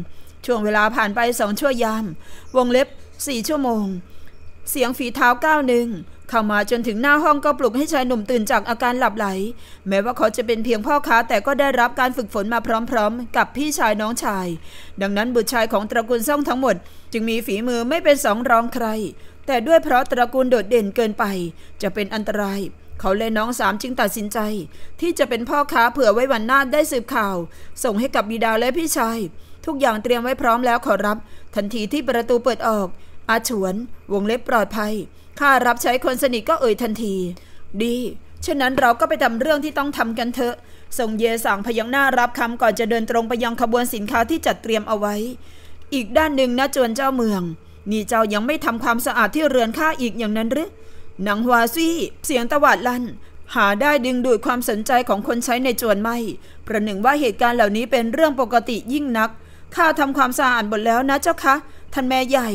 ช่วงเวลาผ่านไปสองชั่วยามวงเล็บสี่ชั่วโมง เสียงฝีเท้าก้าวหนึ่งเข้ามาจนถึงหน้าห้องก็ปลุกให้ชายหนุ่มตื่นจากอาการหลับไหล แม้ว่าเขาจะเป็นเพียงพ่อค้าแต่ก็ได้รับการฝึกฝนมาพร้อม ๆ กับพี่ชายน้องชาย ดังนั้นบุตรชายของตระกูลซ่องทั้งหมด จึงมีฝีมือไม่เป็นสองรองใคร แต่ด้วยเพราะตระกูลโดดเด่นเกินไป จะเป็นอันตราย เขาเลยน้องสามจึงตัดสินใจ ที่จะเป็นพ่อค้าเผื่อไว้วันหน้าได้สืบข่าว ส่งให้กับบิดาและพี่ชาย ทุกอย่างเตรียมไว้พร้อมแล้วขอรับ ทันทีที่ประตูเปิดออกอาฉวน วงเล็บปลอดภัยข้ารับใช้คนสนิทก็เอ่ยทันที ดีฉะนั้นเราก็ไปทำเรื่องที่ต้องทำกันเถอะ ทรงเยสั่งพยักหน้ารับคำก่อนจะเดินตรงไปยังขบวนสินค้าที่จัดเตรียมเอาไว้ อีกด้านหนึ่งนะจวนเจ้าเมือง นี่เจ้ายังไม่ทำความสะอาดที่เรือนข้าอีกอย่างนั้นหรือนังฮวาซี่ เสียงตวาดลั่น หาได้ดึงดูดความสนใจของคนใช้ในจวนไม่ ประหนึ่งว่าเหตุการณ์เหล่านี้เป็นเรื่องปกติยิ่งนัก ข้าทำความสะอาดหมดแล้วนะเจ้าคะ ท่านแม่ใหญ่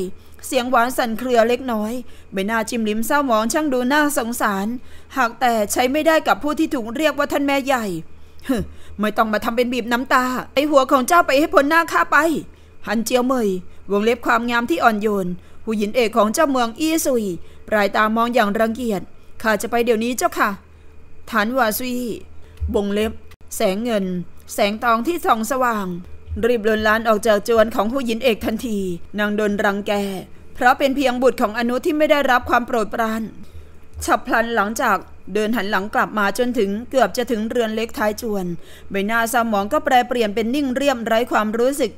เสียงหวานสั่นเครือเล็กน้อยใบหน้าจิมลิมเศร้าหมองช่างดูน่าสงสาร หากแต่ใช้ไม่ได้กับผู้ที่ถูกเรียกว่าท่านแม่ใหญ่ฮไม่ต้องมาทำเป็นบีบน้ำตา ไอหัวของเจ้าไปให้พ้นหน้าข้าไปฮันเจียวเมยวงเล็บความงามที่อ่อนโยนผู้หญิงเอกของเจ้าเมืองอี้ซุยปลายตามองอย่างรังเกียจข้าจะไปเดี๋ยวนี้เจ้าค่ะ ฐานวาซุยวงเล็บ แสงเงิน แสงทองที่ส่องสว่างรีบลนลานออกจากจวนของผู้หญินเอกทันที นางโดนรังแก เพราะเป็นเพียงบุตรของอนุที่ไม่ได้รับความโปรดปราน ฉับพลันหลังจากเดินหันหลังกลับมาจนถึงเกือบจะถึงเรือนเล็กท้ายจวนใบหน้าสมองก็แปรเปลี่ยนเป็นนิ่งเรียบไร้ความรู้สึก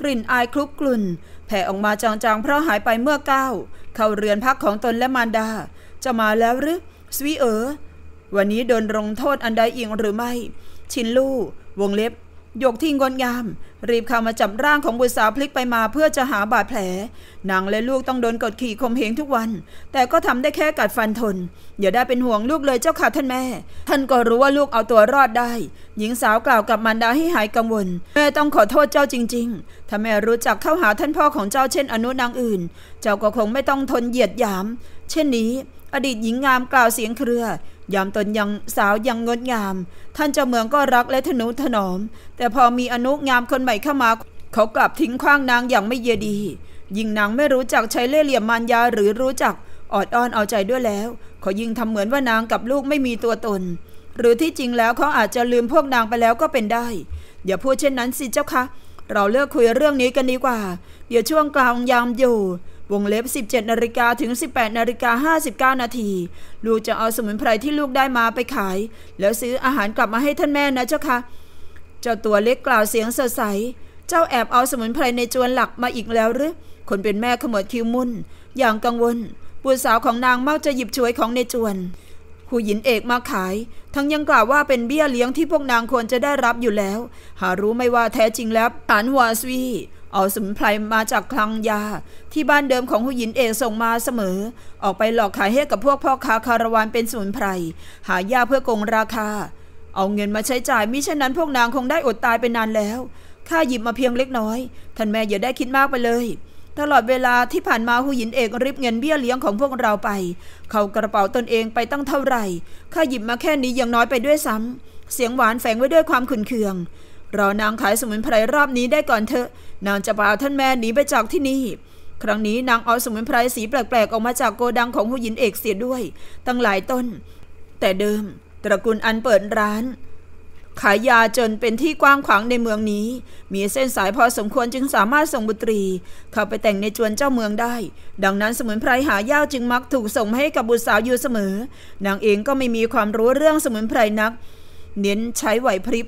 กลิ่นอายคลุกกลุ่นแผ่ออกมาจางๆเพราะหายไปเมื่อก้าวเข้าเรือนพักของตนและมารดา จะมาแล้วหรือ สวีเอ๋อวันนี้โดนลงโทษอันใดอีกหรือไม่ ชินลู่วงเล็บหยกทิ้งดงาม รีบเข้ามาจับร่างของบุตรสาวพลิกไปมาเพื่อจะหาบาดแผลนางและลูกต้องโดนกดขี่ข่มเหงทุกวัน แต่ก็ทำได้แค่กัดฟันทน อย่าได้เป็นห่วงลูกเลยเจ้าค่ะท่านแม่ ท่านก็รู้ว่าลูกเอาตัวรอดได้ หญิงสาวกล่าวกับมารดาให้หายกังวล แม่ต้องขอโทษเจ้าจริงๆ ถ้าแม่รู้จักเข้าหาท่านพ่อของเจ้าเช่นอนุนางอื่น เจ้าก็คงไม่ต้องทนเหยียดหยาม เช่นนี้ อดีตหญิงงามกล่าวเสียงเครือยามตนยังสาวยังงดงาม ท่านเจ้าเมืองก็รักและทนุถนอม แต่พอมีอนุงามคนใหม่เข้ามาเขากลับทิ้งขว้างนางอย่างไม่เยดียิ่งนางไม่รู้จักใช้เล่ห์เหลี่ยมมารยาหรือรู้จักอดอ้อนเอาใจด้วยแล้วเขายิ่งทำเหมือนว่านางกับลูกไม่มีตัวตน หรือที่จริงแล้วเขาอาจจะลืมพวกนางไปแล้วก็เป็นได้อย่าพูดเช่นนั้นสิเจ้าคะเราเลิกคุยเรื่องนี้กันดีกว่า เดี๋ยวช่วงกลางยามอยู่วงเล็บ 17นาฬิกาถึง 18นาฬิกา59นาทีลูกจะเอาสมุนไพรที่ลูกได้มาไปขาย แล้วซื้ออาหารกลับมาให้ท่านแม่นะเจ้าคะ เจ้าตัวเล็กกล่าวเสียงสดใส เจ้าแอบเอาสมุนไพรในจวนหลักมาอีกแล้วหรือ คนเป็นแม่ขมวดคิ้วมุ่น อย่างกังวลบุตรสาวของนางมักจะหยิบช่วยของในจวนผู้หญินเอกมาขาย ทั้งยังกล่าวว่าเป็นเบี้ยเลี้ยงที่พวกนางควรจะได้รับอยู่แล้ว หารู้ไม่ว่าแท้จริงแล้วฐานหัวสวีเอาสมุนไพรมาจากคลังยา ที่บ้านเดิมของหูหยินเองส่งมาเสมอ ออกไปหลอกขายให้กับพวกพ่อค้าคารวานเป็นสมุนไพร หายาเพื่อกงราคา เอาเงินมาใช้จ่าย มิฉะนั้นพวกนางคงได้อดตายไปนานแล้ว ข้าหยิบมาเพียงเล็กน้อย ท่านแม่อย่าได้คิดมากไปเลย ตลอดเวลาที่ผ่านมาหูหยินเอกริบเงินเบี้ยเลี้ยงของพวกเราไป เข้ากระเป๋าตนเองไปตั้งเท่าไหร่ข้าหยิบมาแค่นี้ยังน้อยไปด้วยซ้ำ เสียงหวานแฝงไว้ด้วยความขุนเคือง รอนางขายสมุนไพรรอบนี้ได้ก่อนเถอะนางจะพาท่านแม่หนีไปจากที่นี่ ครั้งนี้นางเอาสมุนไพรสีแปลก ๆ ออกมาจากโกดังของหูยินเอกเสียด้วย ตั้งหลายต้น แต่เดิมตระกูลอันเปิดร้าน ขายยาจนเป็นที่กว้างขวางในเมืองนี้ มีเส้นสายพอสมควรจึงสามารถส่งบุตรี เข้าไปแต่งในจวนเจ้าเมืองได้ ดังนั้นสมุนไพรหายากจึงมักถูกส่งให้กับบุตรสาวอยู่เสมอ นางเองก็ไม่มีความรู้เรื่องสมุนไพรนัก เน้นใช้ไหวพริบ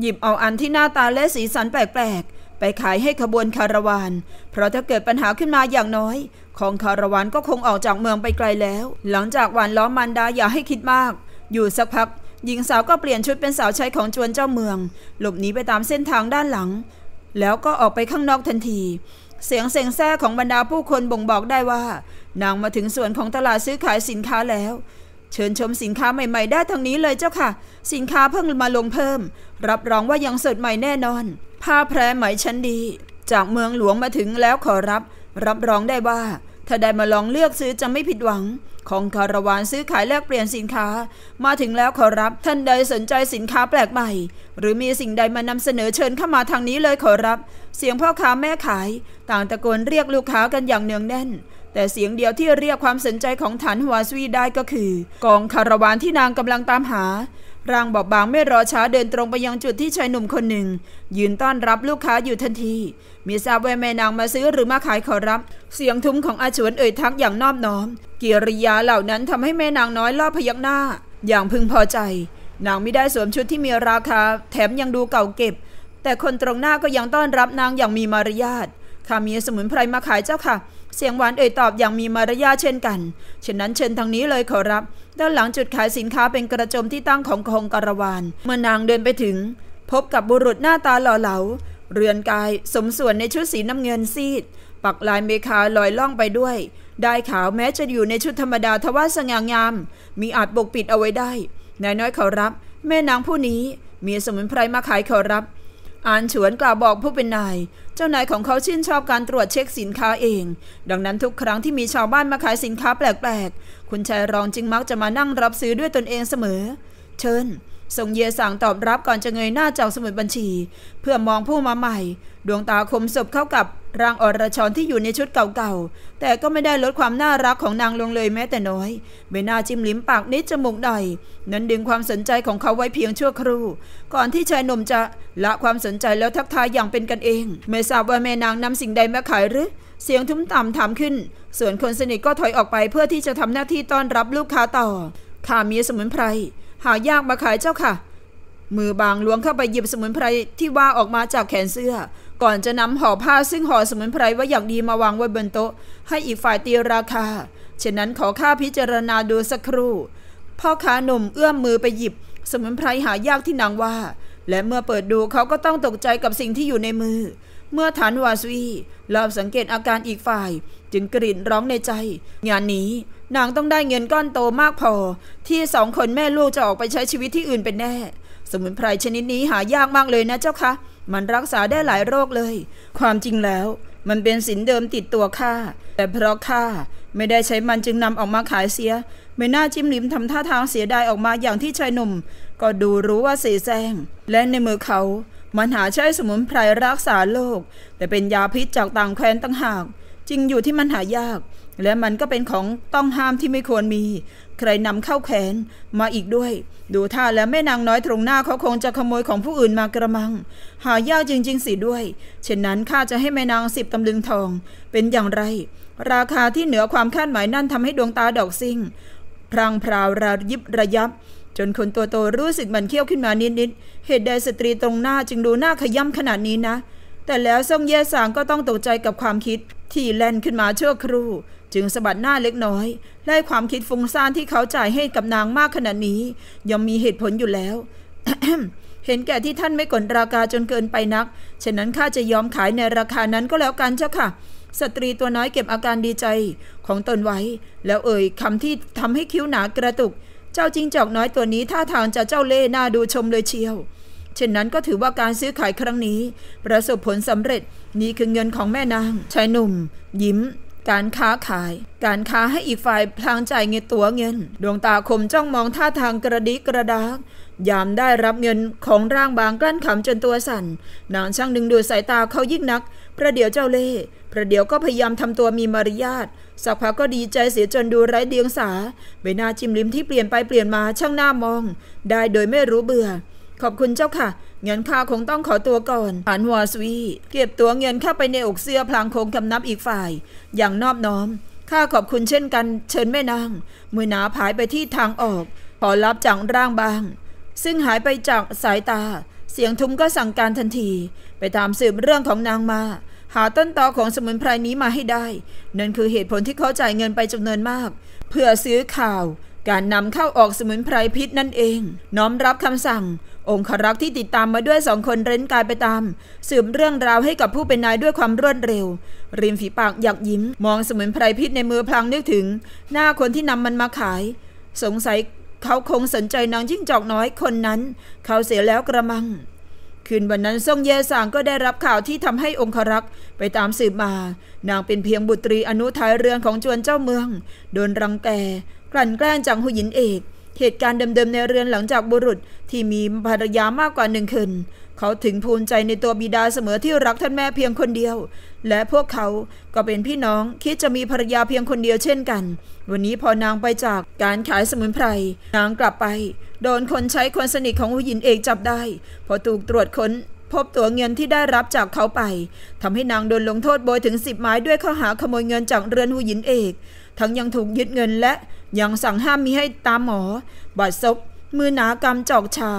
หยิบเอาอันที่หน้าตาและสีสันแปลกๆไปขายให้ขบวนคาราวาน เพราะถ้าเกิดปัญหาขึ้นมาอย่างน้อย ของคาราวานก็คงออกจากเมืองไปไกลแล้ว หลังจากหวานล้อมมันดาอย่าให้คิดมาก อยู่สักพักหญิงสาวก็เปลี่ยนชุดเป็นสาวใช้ของจวนเจ้าเมือง หลบหนีไปตามเส้นทางด้านหลัง แล้วก็ออกไปข้างนอกทันที เสียงเสียงแซ่ของบรรดาผู้คนบ่งบอกได้ว่านางมาถึงส่วนของตลาดซื้อขายสินค้าแล้วเชิญชมสินค้าใหม่ๆได้ทางนี้เลยเจ้าค่ะ สินค้าเพิ่งมาลงเพิ่ม รับรองว่ายังสดใหม่แน่นอนผ้าแพรไหมชั้นดีจากเมืองหลวงมาถึงแล้วขอรับ รับรองได้ว่าถ้าได้มาลองเลือกซื้อจะไม่ผิดหวัง ของคาราวานซื้อขายแลกเปลี่ยนสินค้ามาถึงแล้วขอรับ ท่านใดสนใจสินค้าแปลกใหม่หรือมีสิ่งใดมานำเสนอเชิญเข้ามาทางนี้เลยขอรับ เสียงพ่อค้าแม่ขายต่างตะโกนเรียกลูกค้ากันอย่างเนืองแน่น แต่เสียงเดียวที่เรียกความสนใจของฐานหัวซวีได้ก็คือกองคาราวานที่นางกำลังตามหาร่างบอบบางไม่รอช้าเดินตรงไปยังจุดที่ชายหนุ่มคนหนึ่งยืนต้อนรับลูกค้าอยู่ทันที มีทราบว่าแม่นางมาซื้อหรือมาขายขอรับ เสียงทุ้มของอาชวนเอ่ยทักอย่างนอบน้อมกิริยาเหล่านั้นทำให้แม่นางน้อยลอบพยักหน้าอย่างพึงพอใจนางไม่ได้สวมชุดที่มีราคาแถมยังดูเก่าเก็บ แต่คนตรงหน้าก็ยังต้อนรับนางอย่างมีมารยาทข้ามีสมุนไพรมาขายเจ้าค่ะเสียงหวานเอ่ยตอบอย่างมีมารยาเช่นกัน ฉะนั้นเชิญทางนี้เลยขอรับ ด้านหลังจุดขายสินค้าเป็นกระจมที่ตั้งของกองกรวานเมื่อนางเดินไปถึง พบกับบุรุษหน้าตาหล่อเหลาเรือนกายสมส่วนในชุดสีน้ำเงินซีดปักลายเมคาลอยล่องไปด้วย ได้ขาวแม้จะอยู่ในชุดธรรมดาทว่าสง่างาม มีอาจปกปิดเอาไว้ได้นายน้อยขอรับ แม่นางผู้นี้มีสมุนไพรมาขายขอรับอานฉวนกล่าวบอกผู้เป็นนาย เจ้านายของเขาชื่นชอบการตรวจเช็คสินค้าเอง ดังนั้นทุกครั้งที่มีชาวบ้านมาขายสินค้าแปลกๆ คุณชายรองจึงมักจะมานั่งรับซื้อด้วยตนเองเสมอ เชิญ ส่งเยสั่งตอบรับก่อนจะเงยหน้าจากสมุดบัญชี เพื่อมองผู้มาใหม่ ดวงตาคมสบเข้ากับร่างอรชรที่อยู่ในชุดเก่าๆ แต่ก็ไม่ได้ลดความน่ารักของนางลงเลยแม้แต่น้อย ใบหน้าจิ้มลิ้มปากนิดจมูกหน่อย นั้นดึงความสนใจของเขาไว้เพียงชั่วครู่ ก่อนที่ชายหนุ่มจะละความสนใจแล้วทักทายอย่างเป็นกันเอง ไม่ทราบว่าแม่นางนำสิ่งใดมาขายหรือ เสียงทุ้มต่ำถามขึ้น ส่วนคนสนิทก็ถอยออกไปเพื่อที่จะทำหน้าที่ต้อนรับลูกค้าต่อข้ามีสมุนไพร หายากมาขายเจ้าค่ะ มือบางล้วงเข้าไปหยิบสมุนไพรที่ว่าออกมาจากแขนเสื้อก่อนจะนำห่อผ้าซึ่งห่อสมุนไพรไว้อย่างดีมาวางไว้บนโต๊ะ ให้อีกฝ่ายตีราคาฉะนั้นขอข้าพิจารณาดูสักครู่ พ่อค้าหนุ่มเอื้อมมือไปหยิบ สมุนไพรหายากที่นางว่า และเมื่อเปิดดูเขาก็ต้องตกใจกับสิ่งที่อยู่ในมือ เมื่อฐานวาสวีลอบสังเกตอาการอีกฝ่าย จึงกรีดร้องในใจ งานนี้นางต้องได้เงินก้อนโตมากพอที่สองคนแม่ลูกจะออกไปใช้ชีวิตที่อื่นเป็นแน่ สมุนไพรชนิดนี้หายากมากเลยนะเจ้าคะมันรักษาได้หลายโรคเลย ความจริงแล้ว มันเป็นสินเดิมติดตัวข้า แต่เพราะข้า ไม่ได้ใช้มันจึงนำออกมาขายเสีย ไม่น่าจิ้มลิ้มทำท่าทางเสียดาย ออกมาอย่างที่ชายหนุ่ม ก็ดูรู้ว่าเสียแซง และในมือเขา มันหาใช้สมุนไพรรักษาโรคแต่เป็นยาพิษจากต่างแคว้นต่างหาก จริงอยู่ที่มันหายาก และมันก็เป็นของต้องห้ามที่ไม่ควรมีใครนำเข้าแขนมาอีกด้วย ดูท่าแล้วแม่นางน้อยตรงหน้าเขาคงจะขโมยของผู้อื่นมากระมัง หายากจริงๆสิด้วยเช่นนั้นข้าจะให้แม่นางสิบตำลึงทอง เป็นอย่างไร ราคาที่เหนือความคาดหมายนั่นทำให้ดวงตาดอกซิ่งพรางพราว ระยิบระยับ จนคนตัวโตรู้สึกมันเขี้ยวขึ้นมานิด ๆ เหตุใดสตรีตรงหน้าจึงดูหน้าขยํำขนาดนี้นะ แต่แล้วซ่งเย่สางก็ต้องตกใจกับความคิดที่แล่นขึ้นมาเชื่อครู่จึงสะบัดหน้าเล็กน้อยไล่ความคิดฟุ้งซ่านที่เขาจ่ายให้กับนางมากขนาดนี้ ย่อมมีเหตุผลอยู่แล้ว เห็นแก่ที่ท่านไม่กดราคาจนเกินไปนัก ฉะนั้นข้าจะยอมขายในราคานั้นก็แล้วกันเจ้าค่ะ สตรีตัวน้อยเก็บอาการดีใจของตนไว้ แล้วเอ่ยคำที่ทำให้คิ้วหนากระตุก เจ้าจิงจอกน้อยตัวนี้ ท่าทางจะเจ้าเล่ห์น่าดูชมเลยเชียวเช่นนั้นก็ถือว่าการซื้อขายครั้งนี้ ประสบผลสำเร็จ นี่คือเงินของแม่นางชายหนุ่ม ยิ้มการค้าขาย การค้าให้อีกฝ่ายพลางจ่าย เงินตัวเงิน ดวงตาคมจ้องมองท่าทางกระดิกระดากยามได้รับเงินของร่างบางกลั้นขำจนตัวสั่น นางช่างดึงดูดสายตาเขายิ่งนัก ประเดี๋ยวเจ้าเล่ ประเดี๋ยวก็พยายามทำตัวมีมารยาท สักพักก็ดีใจเสียจนดูไร้เดียงสา ใบหน้าจิ้มลิ้มที่เปลี่ยนไปเปลี่ยนมาช่างหน้ามอง ได้โดยไม่รู้เบื่อ ขอบคุณเจ้าค่ะเงินข้าคงต้องขอตัวก่อนอันวาสวีเก็บตัวเงินเข้าไปในอกเสื้อพลางคงคำนับอีกฝ่าย อย่างนอบน้อม ข้าขอบคุณเช่นกัน เชิญแม่นางมือหนาผายไปที่ทางออกขอรับจากร่างบาง ซึ่งหายไปจากสายตา เสียงทุ้มก็สั่งการทันที ไปตามสืบเรื่องของนางมา หาต้นตอของสมุนไพรนี้มาให้ได้นั่นคือเหตุผลที่เขาจ่ายเงินไปจำนวนมาก เพื่อซื้อข่าวการนำเข้าออกสมุนไพรพิษนั่นเอง น้อมรับคำสั่งองครักษ์ที่ติดตามมาด้วยสองคนเร้นกายไปตาม สืบเรื่องราวให้กับผู้เป็นนายด้วยความรวดเร็ว ริมฝีปากอยากยิ้ม มองสมุนไพรพิษในมือพลางนึกถึง หน้าคนที่นำมันมาขาย สงสัยเขาคงสนใจนางยิ่งจอกน้อยคนนั้นเขาเสียแล้วกระมัง คืนวันนั้นท่งเยสางก็ได้รับข่าวที่ทำให้องครักษ์ไปตามสืบมา นางเป็นเพียงบุตรีอนุทายเรือนของจวนเจ้าเมือง โดนรังแกกลั่นแกล้งจังหุยินเอกเหตุการณ์เดิมๆในเรือนหลังจากบุรุษ ที่มีภรรยามากกว่าหนึ่งคนเขาถึงภูมิใจในตัวบิดาเสมอที่รักท่านแม่เพียงคนเดียว และพวกเขาก็เป็นพี่น้องคิดจะมีภรรยาเพียงคนเดียวเช่นกัน วันนี้พอนางไปจากการขายสมุนไพรนางกลับไปโดนคนใช้คนสนิทของหุยินเอกจับได้ พอถูกตรวจค้นพบตั๋วเงินที่ได้รับจากเขาไป ทำให้นางโดนลงโทษโบยถึงสิบไม้ด้วยข้อหาขโมยเงินจากเรือนหุยินเอก ทั้งยังถูกยึดเงินและยังสั่งห้ามมิให้ตามหมอบาดซบมือหนากำจอกชา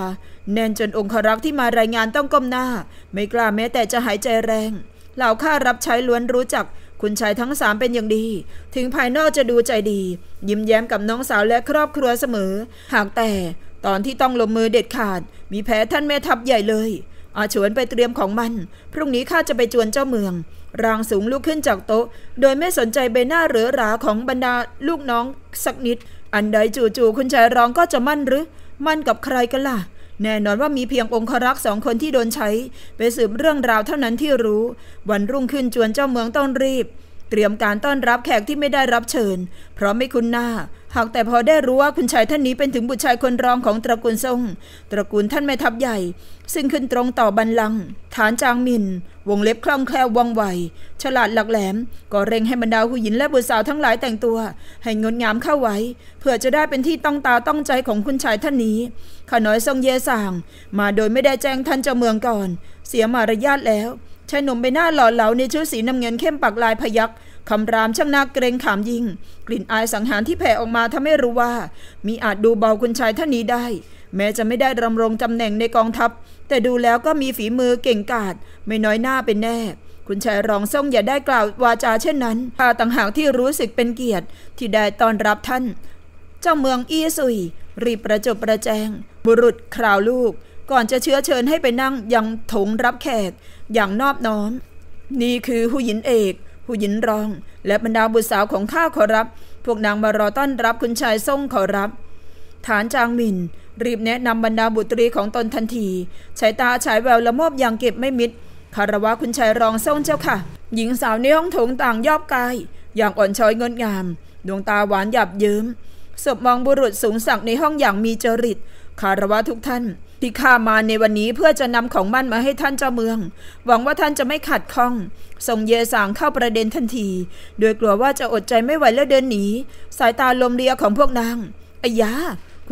แน่นจนองครักษ์ที่มารายงานต้องก้มหน้า ไม่กล้าแม้แต่จะหายใจแรงเหล่าข้ารับใช้ล้วนรู้จัก คุณชายทั้งสามเป็นอย่างดี ถึงภายนอกจะดูใจดี ยิ้มแย้มกับน้องสาวและครอบครัวเสมอ หากแต่ตอนที่ต้องลงมือเด็ดขาด มีแพ้ท่านแม่ทัพใหญ่เลย อาชวนไปเตรียมของมันพรุ่งนี้ข้าจะไปจวนเจ้าเมืองรางสูงลุกขึ้นจากโต๊ะ โดยไม่สนใจใบหน้าเหลือราของบรรดา ลูกน้องสักนิด อันใดจู่ๆคุณชายรองก็จะมั่นหรือ มั่นกับใครกันล่ะ แน่นอนว่ามีเพียงองครักษ์สองคนที่โดนใช้ ไปสืบเรื่องราวเท่านั้นที่รู้ วันรุ่งขึ้นจวนเจ้าเมืองต้องรีบ เตรียมการต้อนรับแขกที่ไม่ได้รับเชิญ เพราะไม่คุ้นหน้าหากแต่พอได้รู้ว่าคุณชายท่านนี้เป็นถึงบุตรชายคนรองของตระกูลซ่งตระกูลท่านแม่ทัพใหญ่ซึ่งขึ้นตรงต่อบันลัง ฐานจางมินวงเล็บคล่องแคล่วว่องไว ฉลาดหลักแหลม ก็เร่งให้บรรดาหุยินและบุตรสาวทั้งหลายแต่งตัว ให้งดงามเข้าไว้ เพื่อจะได้เป็นที่ต้องตาต้องใจของคุณชายท่านนี้ข้าน้อยทรงเยสาง มาโดยไม่ได้แจ้งท่านเจ้าเมืองก่อน เสียมารยาทแล้วชายหนุ่มใบหน้าหล่อเหลาในชุดสีน้ำเงินเข้มปักลายพยักคำรามช่างนักเกรงขามยิงกลิ่นอายสังหารที่แผ่ออกมาทาให้รู้ว่า มีอาจดูเบาคุณชายท่านนี้ได้แม้จะไม่ได้ดำรงตำแหน่งในกองทัพ แต่ดูแล้วก็มีฝีมือเก่งกาจ ไม่น้อยหน้าเป็นแน่ คุณชายรองซ่งอย่าได้กล่าววาจาเช่นนั้น ข้าต่างหากที่รู้สึกเป็นเกียรติที่ได้ต้อนรับท่าน เจ้าเมืองอีสุยรีบประจบประแจง บุรุษคราวลูก ก่อนจะเชื้อเชิญให้ไปนั่งยังถงรับแขก อย่างนอบน้อม นี่คือหูหยินเอกหูหยินรองและบรรดาบุตรสาวของข้าขอรับ พวกนางมารอต้อนรับ คุณชายซ่งขอรับ ฐานจางหมินรีบแนะนำบรรดาบุตรีของตนทันทีสายตาฉายแววละโมบอย่างเก็บไม่มิด คารวะคุณชายรองส่งเจ้าค่ะ หญิงสาวในห้องโถงต่างยอบกาย อย่างอ่อนช้อยเงินงาม ดวงตาหวานหยับเยิ้มศพมองบุรุษสูงสักในห้องอย่างมีจริต คารวะทุกท่านที่ข้ามาในวันนี้เพื่อจะนำของมั่นมาให้ท่านเจ้าเมือง หวังว่าท่านจะไม่ขัดข้องส่งเยสางเข้าประเด็นทันที โดยกลัวว่าจะอดใจไม่ไหวแล้วเดินหนี สายตาลมเรียของพวกนางอายา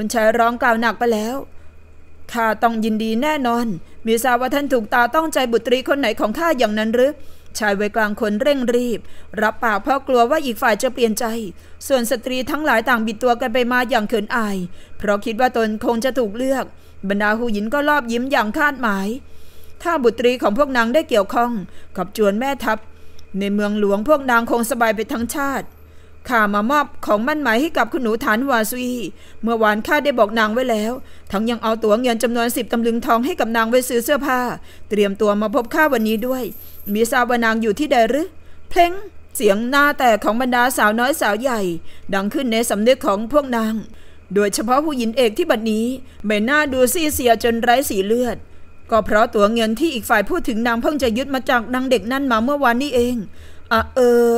คุณชายร้องกล่าวหนักไปแล้ว ข้าต้องยินดีแน่นอน มีทราบว่าท่านถูกตาต้องใจบุตรีคนไหนของข้าอย่างนั้นหรือ ชายวัยกลางคนเร่งรีบ รับปากเพราะกลัวว่าอีกฝ่ายจะเปลี่ยนใจ ส่วนสตรีทั้งหลายต่างบิดตัวกันไปมาอย่างเขินอาย เพราะคิดว่าตนคงจะถูกเลือก บรรดาหูยินก็รอบยิ้มอย่างคาดหมาย ถ้าบุตรีของพวกนางได้เกี่ยวข้อง กับจวนแม่ทัพในเมืองหลวงพวกนางคงสบายไปทั้งชาติข้ามามอบของมั่นหมายให้กับคุณหนูฐานวาซุยเมื่อวานข้าได้บอกนางไว้แล้ว ทั้งยังเอาตั๋วเงินจำนวนสิบตำลึงทองให้กับนางไว้ซื้อเสื้อผ้า เตรียมตัวมาพบข้าวันนี้ด้วย มีทราบว่านางอยู่ที่ใดหรือ เพลง เสียงหน้าแตกของบรรดาสาวน้อยสาวใหญ่ ดังขึ้นในสำนึกของพวกนาง โดยเฉพาะผู้หญิงเอกที่บัดนี้ใบหน้าดูซีเซียจนไร้สีเลือด ก็เพราะตั๋วเงินที่อีกฝ่ายพูดถึงนางเพิ่งจะยึดมาจากนางเด็กนั่นมาเมื่อวานนี้เองอ่ะเออ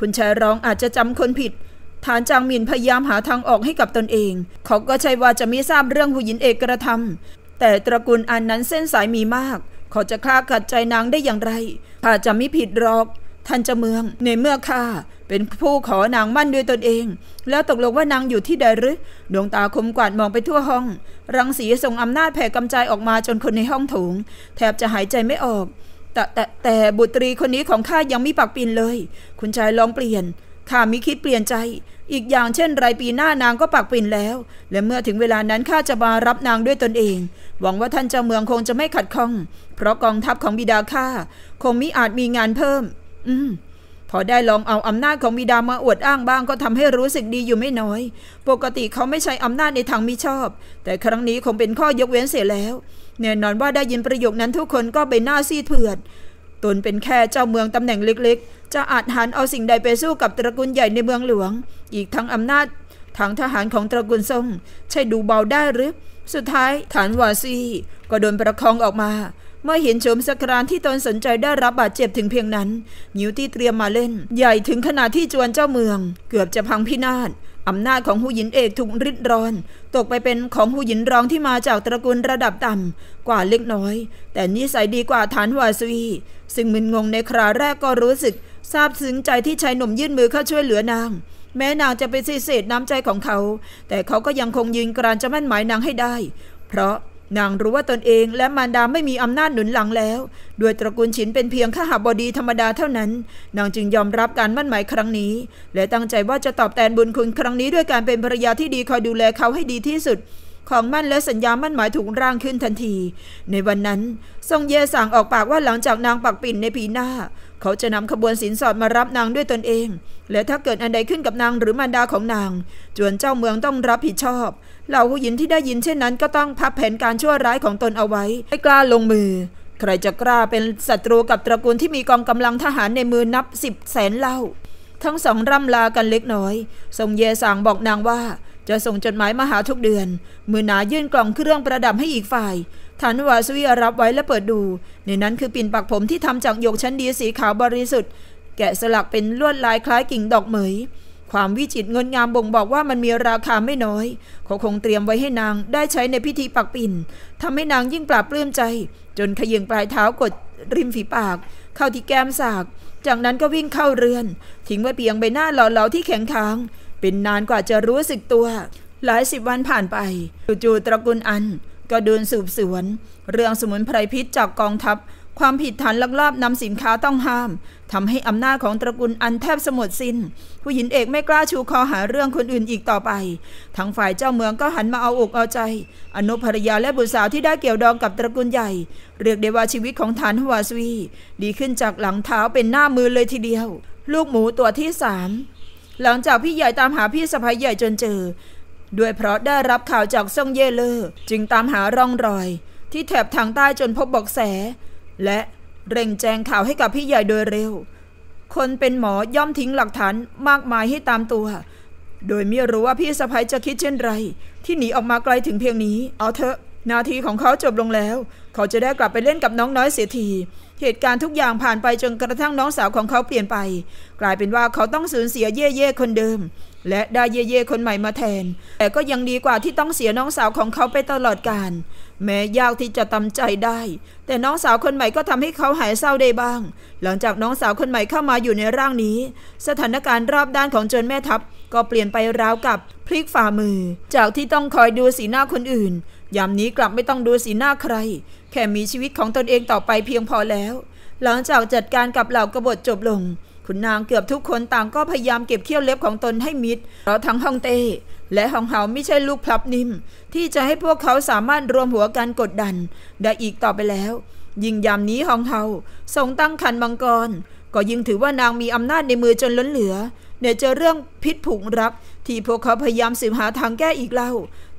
คุณชายร้องอาจจะจำคนผิด ฐานจางหมินพยายามหาทางออกให้กับตนเอง เขาก็ใช่ว่าจะไม่ทราบเรื่องหูยินเอกกระทำ แต่ตระกูลอันนั้นเส้นสายมีมาก เขาจะฆ่าขัดใจนางได้อย่างไรข้าจะไม่ผิดหรอก ท่านเจ้าเมือง ในเมื่อข้าเป็นผู้ขอนางมั่นด้วยตนเอง แล้วตกลงว่านางอยู่ที่ใดหรือดวงตาคมกวาดมองไปทั่วห้อง รังสีส่งอำนาจแผ่กำจายออกมาจนคนในห้องโถงแทบจะหายใจไม่ออกแต่แต่แต่บุตรีคนนี้ของข้ายังไม่ปักปินเลย คุณชายลองเปลี่ยนข้ามิคิดเปลี่ยนใจ อีกอย่างเช่นรายปีหน้านางก็ปักปินแล้ว และเมื่อถึงเวลานั้น ข้าจะมารับนางด้วยตนเอง หวังว่าท่านเจ้าเมืองคงจะไม่ขัดข้อง เพราะกองทัพของบิดาข้าคงมิอาจมีงานเพิ่ม อืมพอได้ลองเอาอำนาจของบิดามาอวดอ้างบ้างก็ทำให้รู้สึกดีอยู่ไม่น้อย ปกติเขาไม่ใช้อำนาจในทางมิชอบ แต่ครั้งนี้คงเป็นข้อยกเว้นเสียแล้ว แน่นอนว่าได้ยินประโยคนั้นทุกคนก็ไปหน้าซีดเผือด ตนเป็นแค่เจ้าเมืองตำแหน่งเล็กๆ จะอาจหันเอาสิ่งใดไปสู้กับตระกูลใหญ่ในเมืองหลวง อีกทั้งอำนาจทางทหารของตระกูลทรง ใช่ดูเบาได้หรือ สุดท้ายฐานวาซีก็โดนประคองออกมาเมื่อเห็นโฉมสกรานที่ตนสนใจได้รับบาดเจ็บถึงเพียงนั้น นิวตี้เตรียมมาเล่น ใหญ่ถึงขนาดที่จวนเจ้าเมือง เกือบจะพังพินาศ อำนาจของหูหยินเอกถูกริดรอน ตกไปเป็นของหูหยินรองที่มาจากตระกูลระดับต่ำ กว่าเล็กน้อย แต่นิสัยดีกว่าฐานวาสุีซึ่งมึนงงในคราแรกก็รู้สึกซาบซึ้งใจที่ชายหนุ่มยื่นมือเข้าช่วยเหลือนาง แม้นางจะไปเสียเศษน้ำใจของเขา แต่เขาก็ยังคงยืนกรานจะมั่นหมายนางให้ได้ เพราะนางรู้ว่าตนเอง และมารดาไม่มี อำนาจหนุนหลังแล้ว ด้วยตระกูลฉินเป็นเพียงข้าหาบดีธรรมดาเท่านั้น นางจึงยอมรับการมั่นหมายครั้งนี้ และตั้งใจว่าจะตอบแทนบุญคุณครั้งนี้ด้วยการเป็นภรรยาที่ดีคอยดูแลเขาให้ดีที่สุด ของมั่นและสัญญามั่นหมายถูกร่างขึ้นทันที ในวันนั้นทรงเยสั่งออกปากว่าหลังจากนางปักปิ่นในปีหน้าเขาจะนำขบวนสินสอดมารับนางด้วยตนเอง และถ้าเกิดอันใดขึ้นกับนางหรือมารดาของนาง จวนเจ้าเมืองต้องรับผิดชอบ เหล่าผู้หญินที่ได้ยินเช่นนั้นก็ต้อง พับแผนการชั่วร้ายของตนเอาไว้ ไม่กล้าลงมือ ใครจะกล้าเป็นศัตรูกับตระกูลที่มีกองกำลังทหารในมือนับสิบแสนเล่า ทั้งสองร่ำลากันเล็กน้อย ทรงเยสางบอกนางว่า จะส่งจดหมายมาหาทุกเดือน มือหนายื่นกล่องเครื่องประดับให้อีกฝ่ายฐานวาสุยรับไว้และเปิดดูในนั้นคือปิ่นปักผมที่ทำจากหยกชั้นดีสีขาวบริสุทธิ์ แกะสลักเป็นลวดลายคล้ายกิ่งดอกเหมย ความวิจิตรเงินงามบ่งบอกว่ามันมีราคาไม่น้อยเขาคงเตรียมไว้ให้นางได้ใช้ในพิธีปักปิ่น ทำให้นางยิ่งปราบปลื้มใจ จนขยิงปลายเท้ากดริมฝีปาก เข้าที่แก้มสาก จากนั้นก็วิ่งเข้าเรือนทิ้งไว้เพียงใบหน้าหล่อๆที่แข็งค้างเป็นนานกว่าจะรู้สึกตัว หลายสิบวันผ่านไป จู่ๆตระกูลอันก็เดินสืบสวน เรื่องสมุนไพรพิษจากกองทัพ ความผิดฐานลักลอบนำสินค้าต้องห้ามทำให้อำนาจของตระกูลอันแทบสมดสิน้น ผู้หญิงเอกไม่กล้าชูคอหาเรื่องคนอื่นอีกต่อไป ทั้งฝ่ายเจ้าเมืองก็หันมาเอาอกเอาใจ อนุภรยาและบุตรสาวที่ได้เกี่ยวดองกับตระกูลใหญ่ เรียกได้ว่าชีวิตของฐานหัวสวี ดีขึ้นจากหลังเท้าเป็นหน้ามือเลยทีเดียว ลูกหมูตัวที่สามหลังจากพี่ใหญ่ตามหาพี่สะพ้ายใหญ่จนเจอด้วยเพราะได้รับข่าวจากซ่งเย่เลอจึงตามหาร่องรอย ที่แถบทางใต้จนพบบอกแส และเร่งแจ้งข่าวให้กับพี่ใหญ่โดยเร็ว คนเป็นหมอย่อมทิ้งหลักฐานมากมายให้ตามตัว โดยไม่รู้ว่าพี่สะพ้ยจะคิดเช่นไร ที่หนีออกมาไกลถึงเพียงนี้ เอาเถอะนาทีของเขาจบลงแล้ว เขาจะได้กลับไปเล่นกับน้องน้อยเสียทีเหตุการณ์ทุกอย่างผ่านไปจนกระทั่งน้องสาวของเขาเปลี่ยนไป กลายเป็นว่าเขาต้องสูญเสียเย่เย่คนเดิมและได้เย่เย่คนใหม่มาแทน แต่ก็ยังดีกว่าที่ต้องเสียน้องสาวของเขาไปตลอดกาลแม้ยากที่จะตำใจได้ แต่น้องสาวคนใหม่ก็ทำให้เขาหายเศร้าได้บ้าง หลังจากน้องสาวคนใหม่เข้ามาอยู่ในร่างนี้ สถานการณ์รอบด้านของเจินแม่ทัพก็เปลี่ยนไปราวกับ พลิกฝ่ามือ จากที่ต้องคอยดูสีหน้าคนอื่นยามนี้กลับไม่ต้องดูสีหน้าใคร แค่มีชีวิตของตนเองต่อไปเพียงพอแล้ว หลังจากจัดการกับเหล่ากบฏจบลงคุณนางเกือบทุกคนต่างก็พยายามเก็บเขี้ยวเล็บของตนให้มิดเพราะทั้งฮ่องเต้และฮองเฮาไม่ใช่ลูกพลับนิ่มที่จะให้พวกเขาสามารถรวมหัวกันกดดันได้อีกต่อไปแล้ว ยิ่งยามนี้ฮองเฮาทรงตั้งคันมังกร ก็ยิ่งถือว่านางมีอำนาจในมือจนล้นเหลือเนี่ยเจอเรื่องพิษผูกรักที่พวกเขาพยายามสืบหาทางแก้อีกเล่า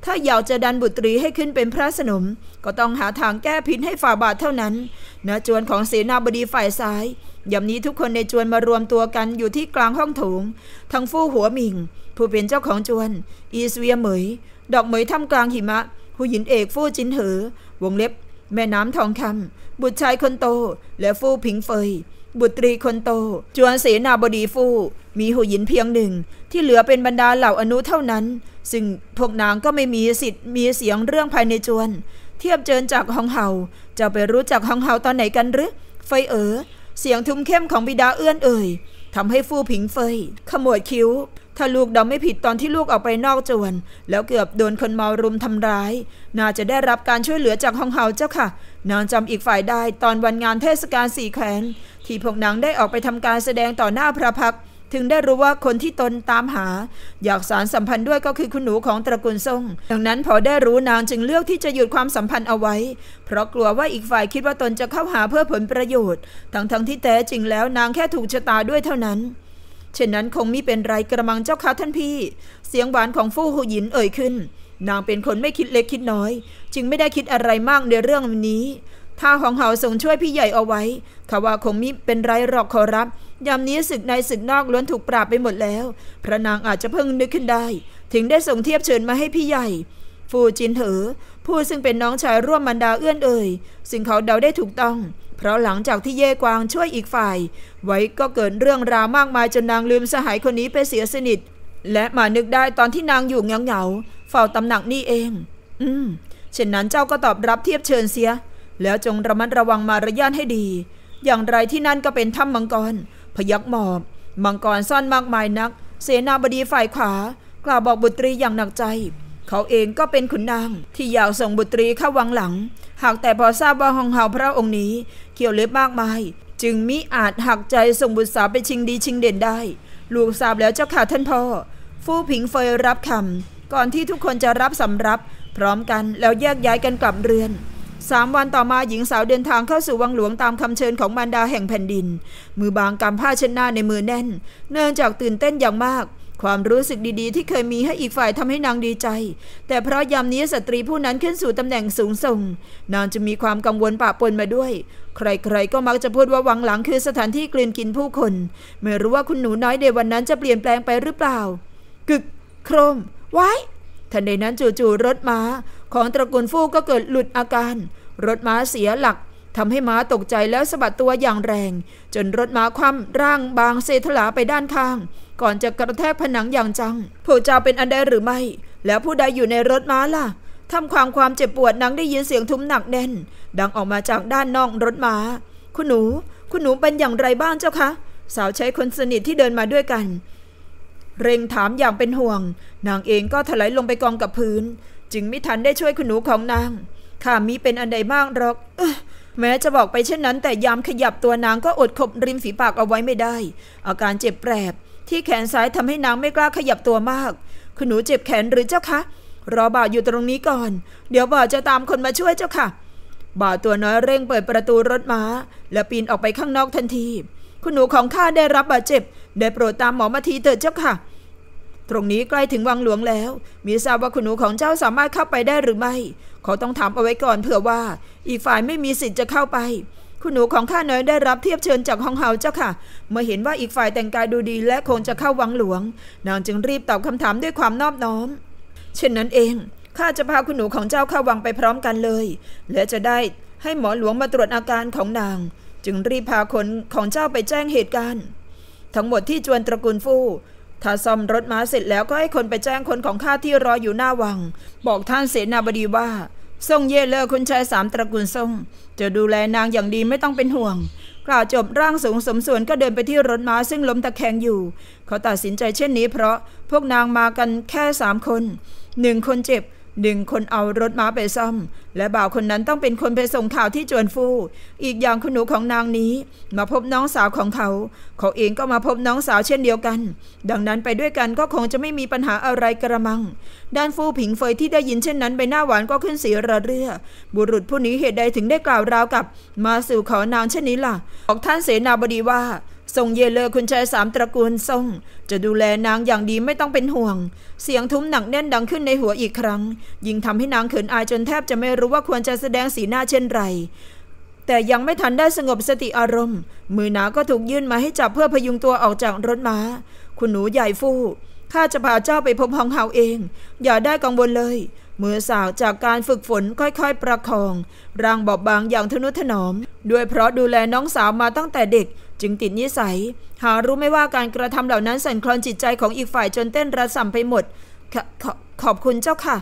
ถ้าอยากจะดันบุตรีให้ขึ้นเป็นพระสนม ก็ต้องหาทางแก้พินให้ฝ่าบาทเท่านั้นนะจวนของเสนาบดีฝ่ายซ้ายยามนี้ทุกคนในจวนมารวมตัวกันอยู่ที่กลางห้องโถงทั้งฟู่หัวหมิงผู้เป็นเจ้าของจวน อีสเวียเหมย ดอกเหมยทำกลางหิมะหูหินเอกฟู่จินเหอ วงเล็บ แม่น้ำทองคำ บุตรชายคนโต และฟู่ผิงเฟยบุตรีคนโตจวนเสนาบดีฟู่มีหุหยินเพียงหนึ่ง ที่เหลือเป็นบรรดาเหล่าอนุเท่านั้น ซึ่งพวกนางก็ไม่มีสิทธิ์มีเสียงเรื่องภายในจวน เทียบเจินจากฮองเฮาจะไปรู้จักฮองเฮาตอนไหนกันหรือ ไฟเอ๋อเสียงทุ้มเข้มของบิดาเอื้อนเอ่ยทำให้ฟู่ผิงเฟยขมวดคิ้ว ถ้าลูกเดาไม่ผิดตอนที่ลูกออกไปนอกจวน แล้วเกือบโดนคนเมารุมทำร้าย น่าจะได้รับการช่วยเหลือจากฮองเฮาเจ้าค่ะนางจำอีกฝ่ายได้ตอนวันงานเทศกาลสี่แขนที่พวกนางได้ออกไปทำการแสดงต่อหน้าพระพักถึงได้รู้ว่าคนที่ตนตามหาอยากสารสัมพันธ์ด้วยก็คือคุณหนูของตระกูลซ่ง ดังนั้นพอได้รู้นางจึงเลือกที่จะหยุดความสัมพันธ์เอาไว้ เพราะกลัวว่าอีกฝ่ายคิดว่าตนจะเข้าหาเพื่อผลประโยชน์ ทั้งทั้งที่แท้จริงแล้วนางแค่ถูกชะตาด้วยเท่านั้นเช่นนั้นคงมิเป็นไรกระมังเจ้าค้าท่านพี่ เสียงหวานของฟู่หูหยินเอ่ยขึ้นนางเป็นคนไม่คิดเล็กคิดน้อย จึงไม่ได้คิดอะไรมากในเรื่องนี้ ถ้าของเหาส่งช่วยพี่ใหญ่เอาไว้ทว่าคงมิเป็นไรหรอกขอรับยามนี้ศึกในศึกนอกล้วนถูกปราบไปหมดแล้ว พระนางอาจจะเพิ่งนึกขึ้นได้ ถึงได้ส่งเทียบเชิญมาให้พี่ใหญ่ ฟูจินเถอผู้ซึ่งเป็นน้องชายร่วมมันดาเอื้อนเอ่ยซึ่งเขาเดาได้ถูกต้อง เพราะหลังจากที่เย่กวางช่วยอีกฝ่าย ไว้ก็เกิดเรื่องราวมากมายจนนางลืมสหายคนนี้ไปเสียสนิท และมานึกได้ตอนที่นางอยู่เงาาเฝ้าตำหนักนี่เอง อืม เช่นนั้นเจ้าก็ตอบรับเทียบเชิญเสีย แล้วจงระมัดระวังมารยาทให้ดี อย่างไรที่นั่นก็เป็นถ้ำมังกร พยักหมอบ มังกรซ่อนมากมายนัก เสนาบดีฝ่ายขวากล่าวบอกบุตรีอย่างหนักใจ เขาเองก็เป็นขุนนาง ที่อยากส่งบุตรีเข้าวังหลัง หากแต่พอทราบว่าฮองเฮาพระองค์นี้เขี่ยวเล็บมากมาย จึงมิอาจหักใจส่งบุตรสาวไปชิงดีชิงเด่นได้ ลูกทราบแล้วเจ้าข่าท่านพ่อ ฟู่ผิงเฟยรับคำก่อนที่ทุกคนจะรับสำรับ พร้อมกันแล้วแยกย้ายกันกลับเรือน สามวันต่อมาหญิงสาวเดินทางเข้าสู่วังหลวง ตามคำเชิญของมารดาแห่งแผ่นดิน มือบางกำผ้าเช็ดหน้าในมือแน่น เนื่องจากตื่นเต้นอย่างมาก ความรู้สึกดีๆ ที่เคยมีให้อีกฝ่ายทำให้นางดีใจ แต่เพราะยามนี้สตรีผู้นั้นขึ้นสู่ตำแหน่งสูงส่งนางจะมีความกังวลปะปนมาด้วย ใครๆก็มักจะพูดว่าวังหลังคือสถานที่กลืนกินผู้คน ไม่รู้ว่าคุณหนูน้อยเดวันนั้นจะเปลี่ยนแปลงไปหรือเปล่า กึกโครมไว้ทันใดนั้นจู่ๆรถม้าของตระกูลฟู่ก็เกิดหลุดอาการ รถม้าเสียหลักทำให้ม้าตกใจแล้วสะบัดตัวอย่างแรง จนรถม้าคว่ำร่างบางเซทลาไปด้านข้าง ก่อนจะกระแทกผนังอย่างจังผู้เจ้าเป็นอันใดหรือไม่ แล้วผู้ใดอยู่ในรถม้าล่ะทำความความเจ็บปวดนังได้ยินเสียงทุ้มหนักแน่น ดังออกมาจากด้านนอกรถม้า คุณหนู คุณหนูเป็นอย่างไรบ้างเจ้าคะสาวใช้คนสนิทที่เดินมาด้วยกันเร่งถามอย่างเป็นห่วง นางเองก็ถลายลงไปกองกับพื้น จึงไม่ทันได้ช่วยคุณหนูของนาง ข้ามีเป็นอันใดมากหรอกอแม้จะบอกไปเช่นนั้น แต่ยามขยับตัวนางก็อดขบริมฝีปากเอาไว้ไม่ได้ อาการเจ็บแปรบที่แขนซ้ายทำให้นางไม่กล้าขยับตัวมาก คุณหนูเจ็บแขนหรือเจ้าคะ รอบ่าวอยู่ตรงนี้ก่อน เดี๋ยวบ่าวจะตามคนมาช่วยเจ้าค่ะบ่าวตัวน้อยเร่งเปิดประตูรถม้า และปีนออกไปข้างนอกทันทีคุณหนูของข้าได้รับบาดเจ็บได้โปรดตามหมอมาทีเถิดเจ้าค่ะตรงนี้ใกล้ถึงวังหลวงแล้ว มีทราบว่าคุณหนูของเจ้าสามารถเข้าไปได้หรือไม่ เขาต้องถามเอาไว้ก่อนเผื่อว่า อีกฝ่ายไม่มีสิทธิ์จะเข้าไป คุณหนูของข้าน้อยได้รับเทียบเชิญจากฮองเฮาเจ้าค่ะ เมื่อเห็นว่าอีกฝ่ายแต่งกายดูดีและคงจะเข้าวังหลวง นางจึงรีบตอบคำถามด้วยความนอบน้อม เช่นนั้นเองข้าจะพาคุณหนูของเจ้าเข้าวังไปพร้อมกันเลย และจะได้ให้หมอหลวงมาตรวจอาการของนาง จึงรีบพาคนของเจ้าไปแจ้งเหตุการณ์ ทั้งหมดที่จวนตระกูลฟู่ถ้าซ่อมรถม้าเสร็จแล้วก็ให้คนไปแจ้งคนของข้าที่รออยู่หน้าวัง บอกท่านเสนาบดีว่า ส่งเย่เลอคุณชายสามตระกูลส่ง จะดูแลนางอย่างดีไม่ต้องเป็นห่วงกล่าวจบร่างสูงสมส่วนก็เดินไปที่รถม้าซึ่งล้มตะแคงอยู่ เขาตัดสินใจเช่นนี้เพราะพวกนางมากันแค่สามคน หนึ่งคนเจ็บหนึ่งคนเอารถม้าไปซ่อม และบ่าวคนนั้นต้องเป็นคนไปส่งข่าวที่จวนฟู อีกอย่างคุณหนูของนางนี้ มาพบน้องสาวของเขา เขาเองก็มาพบน้องสาวเช่นเดียวกัน ดังนั้นไปด้วยกันก็คงจะไม่มีปัญหาอะไรกระมังด้านฟูผิงเฟยที่ได้ยินเช่นนั้นใบหน้าหวานก็ขึ้นสีระเรื่อ บุรุษผู้นี้เหตุใดถึงได้กล่าวราวกับ มาสู่ขอนางเช่นนี้ล่ะ บอกท่านเสนาบดีว่าทรงเยเลอคุณชายสามตระกูลทรงจะดูแลนางอย่างดีไม่ต้องเป็นห่วง เสียงทุ้มหนักแน่นดังขึ้นในหัวอีกครั้ง ยิ่งทำให้นางเขินอายจนแทบจะไม่รู้ว่าควรจะแสดงสีหน้าเช่นไร แต่ยังไม่ทันได้สงบสติอารมณ์ มือหนาก็ถูกยื่นมาให้จับเพื่อพยุงตัวออกจากรถมา้า คุณหนูใหญ่ฟู่ข้าจะพาเจ้าไปพบฮองเฮาเอง อย่าได้กังวลเลย มือสาวจากการฝึกฝนค่อยๆประคองร่างบอบบางอย่างทนุถนอมด้วยเพราะดูแลน้องสาวมาตั้งแต่เด็กจึงติดนิสัย หารู้ไม่ว่าการกระทำเหล่านั้น สั่นคลอนจิตใจของอีกฝ่ายจนเต้นระส่ำไปหมดขขขอบคุณเจ้าค่ะ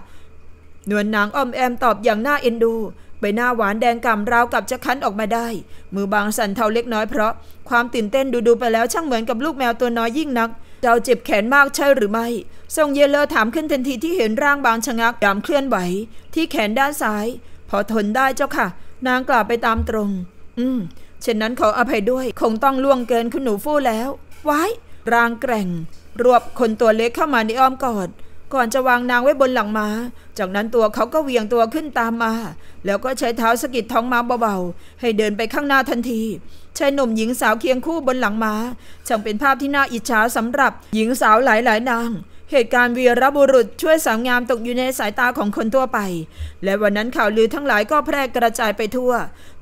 นวลนางอ้อมแอมตอบอย่างน่าเอ็นดูใบหน้าหวานแดงกำราวกับจะคั้นออกมาได้ มือบางสั่นเทาเล็กน้อยเพราะความตื่นเต้นดูดูไปแล้วช่างเหมือนกับลูกแมวตัวน้อยยิ่งนัก เจ้าเจ็บแขนมากใช่หรือไม่ ทรงเยเลอถามขึ้นทันทีที่เห็นร่างบางชะงักยามเคลื่อนไหวที่แขนด้านซ้าย พอทนได้เจ้าค่ะ นางกล่าวไปตามตรง อืมเช่นนั้นขออภัยด้วยคงต้องล่วงเกินคุณหนูฟู่แล้ว ไว้ รางแกร่ง รวบคนตัวเล็กเข้ามาในอ้อมกอดก่อนจะวางนางไว้บนหลังมา้าจากนั้นตัวเขาก็เวียงตัวขึ้นตามมา แล้วก็ใช้เท้าสกิดท้องม้าเบาๆให้เดินไปข้างหน้าทันทีชายหนุ่มหญิงสาวเคียงคู่บนหลังมา้าช่างเป็นภาพที่น่าอิจฉาสำหรับ หญิงสาวหลายๆนางเหตุการณ์วีรบุรุษช่วยสาวงามตกอยู่ในสายตาของคนทั่วไป และวันนั้นข่าวลือทั้งหลายก็แพร่กระจายไปทั่ว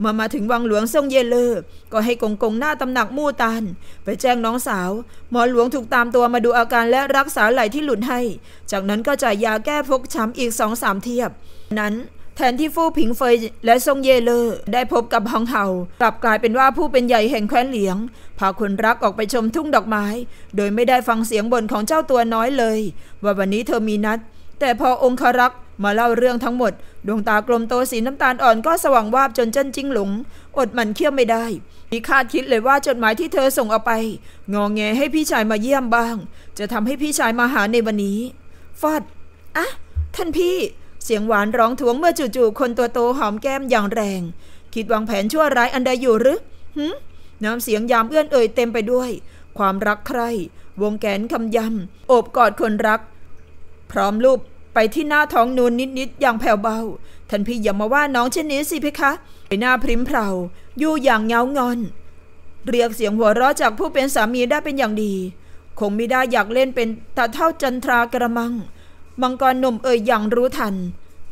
เมื่อมาถึงวังหลวงทรงเยเลอก็ให้กงกงหน้าตำหนักมู่ตัน ไปแจ้งน้องสาวหมอหลวงถูกตามตัวมาดูอาการและรักษาไหล่ที่หลุดให้ จากนั้นก็จ่ายยาแก้ฟกช้ำอีกสองสามเทียบ นั้นแทนที่ฟู่ผิงเฟยและซงเย่เลอได้พบกับฮองเฮากลับกลายเป็นว่าผู้เป็นใหญ่แห่งแคว้นเหลียง พาคนรักออกไปชมทุ่งดอกไม้ โดยไม่ได้ฟังเสียงบ่นของเจ้าตัวน้อยเลย ว่าวันนี้เธอมีนัด แต่พอองค์ครัก์มาเล่าเรื่องทั้งหมด ดวงตากลมโตสีน้ำตาลอ่อนก็สว่างวาบ จนเจ้นจิ้งหลง อดมันเคี้ยวไม่ได้มีคาดคิดเลยว่าจดหมายที่เธอส่งเอาไปงองแงให้พี่ชายมาเยี่ยมบ้าง จะทำให้พี่ชายมาหาในวันนี้ฟอดอะท่านพี่เสียงหวานร้องถวงเมื่อจู่ๆคนตัวโตหอมแก้มอย่างแรงคิดวางแผนชั่วร้ายอันใดอยู่หรือหืน้ำเสียงยามเอื้อนเอ่ยเต็มไปด้วย ความรักใคร่วงแขนคำยำโอบกอดคนรัก พร้อมรูปไปที่หน้าท้องนูนนิดๆอย่างแผ่วเบาท่านพี่อย่ามาว่าน้องเช่นนี้ สิเพคะใบหน้าพริมเผาอยู่อย่างเงางอน เรียกเสียงหัวเราะจากผู้เป็นสามีได้เป็นอย่างดี คงไม่ได้อยากเล่นเป็นตาเท่าจันทรากระมังมังกรหนุ่มเอ่ยอย่างรู้ทัน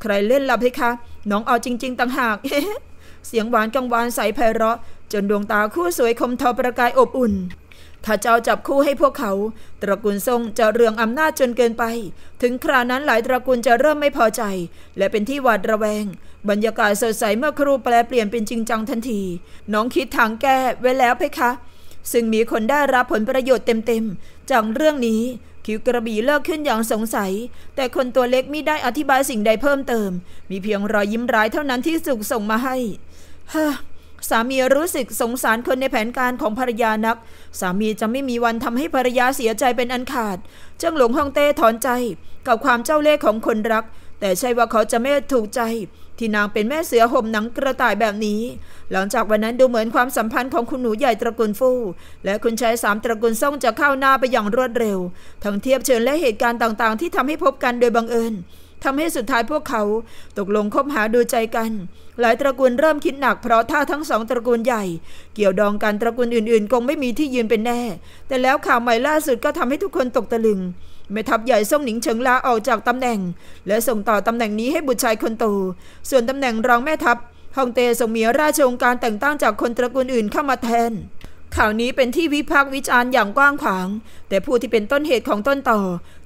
ใครเล่นลบใเ้คะ น้องเอาจริง ๆต่างหาก เสียงหวานกังวานใสไพเราะจนดวงตาคู่สวยคมทอประกายอบอุ่น ถ้าเจ้าจับคู่ให้พวกเขา ตระกูลทรงจะเรืองอำนาจจนเกินไป ถึงคราวนั้นหลายตระกูลจะเริ่มไม่พอใจ และเป็นที่หวาดระแวง บรรยากาศสดใสเมื่อครูแปลเปลี่ยนเป็นจริงจังทันที น้องคิดทางแก้ไว้แล้วเพคะ ซึ่งมีคนได้รับผลประโยชน์เต็มๆจากเรื่องนี้คิ้วกระบี่เลิกขึ้นอย่างสงสัย แต่คนตัวเล็กไม่ได้อธิบายสิ่งใดเพิ่มเติม มีเพียงรอยยิ้มร้ายเท่านั้นที่สุกส่งมาให้ฮสามีรู้สึกสงสารคนในแผนการของภรรยานัก สามีจะไม่มีวันทำให้ภรรยาเสียใจเป็นอันขาดเจ้าหลวงฮ่องเต้ถอนใจ กับความเจ้าเล่ห์ของคนรักแต่ใช่ว่าเขาจะไม่ถูกใจ ที่นางเป็นแม่เสือห่มหนังกระต่ายแบบนี้ หลังจากวันนั้นดูเหมือนความสัมพันธ์ของคุณหนูใหญ่ตระกูลฟู่และคุณชายสามตระกูลซ่งจะเข้าหน้าไปอย่างรวดเร็วทั้งเทียบเชิญและเหตุการณ์ต่างๆที่ทำให้พบกันโดยบังเอิญทำให้สุดท้ายพวกเขาตกลงคบหาดูใจกัน หลายตระกูลเริ่มคิดหนักเพราะถ้าทั้งสองตระกูลใหญ่ เกี่ยวดองกันตระกูลอื่นๆคงไม่มีที่ยืนเป็นแน่ แต่แล้วข่าวใหม่ล่าสุดก็ทำให้ทุกคนตกตะลึงแม่ทัพใหญ่ซ่งหนิงเฉิงลาออกจากตำแหน่ง และส่งต่อตำแหน่งนี้ให้บุตรชายคนโตส่วนตำแหน่งรองแม่ทัพฮ่องเต้ส่งเมียราชองการแต่งตั้งจากคนตระกูลอื่นเข้ามาแทน ข่าวนี้เป็นที่วิพากษ์วิจารณ์อย่างกว้างขวางแต่ผู้ที่เป็นต้นเหตุของต้นต่อ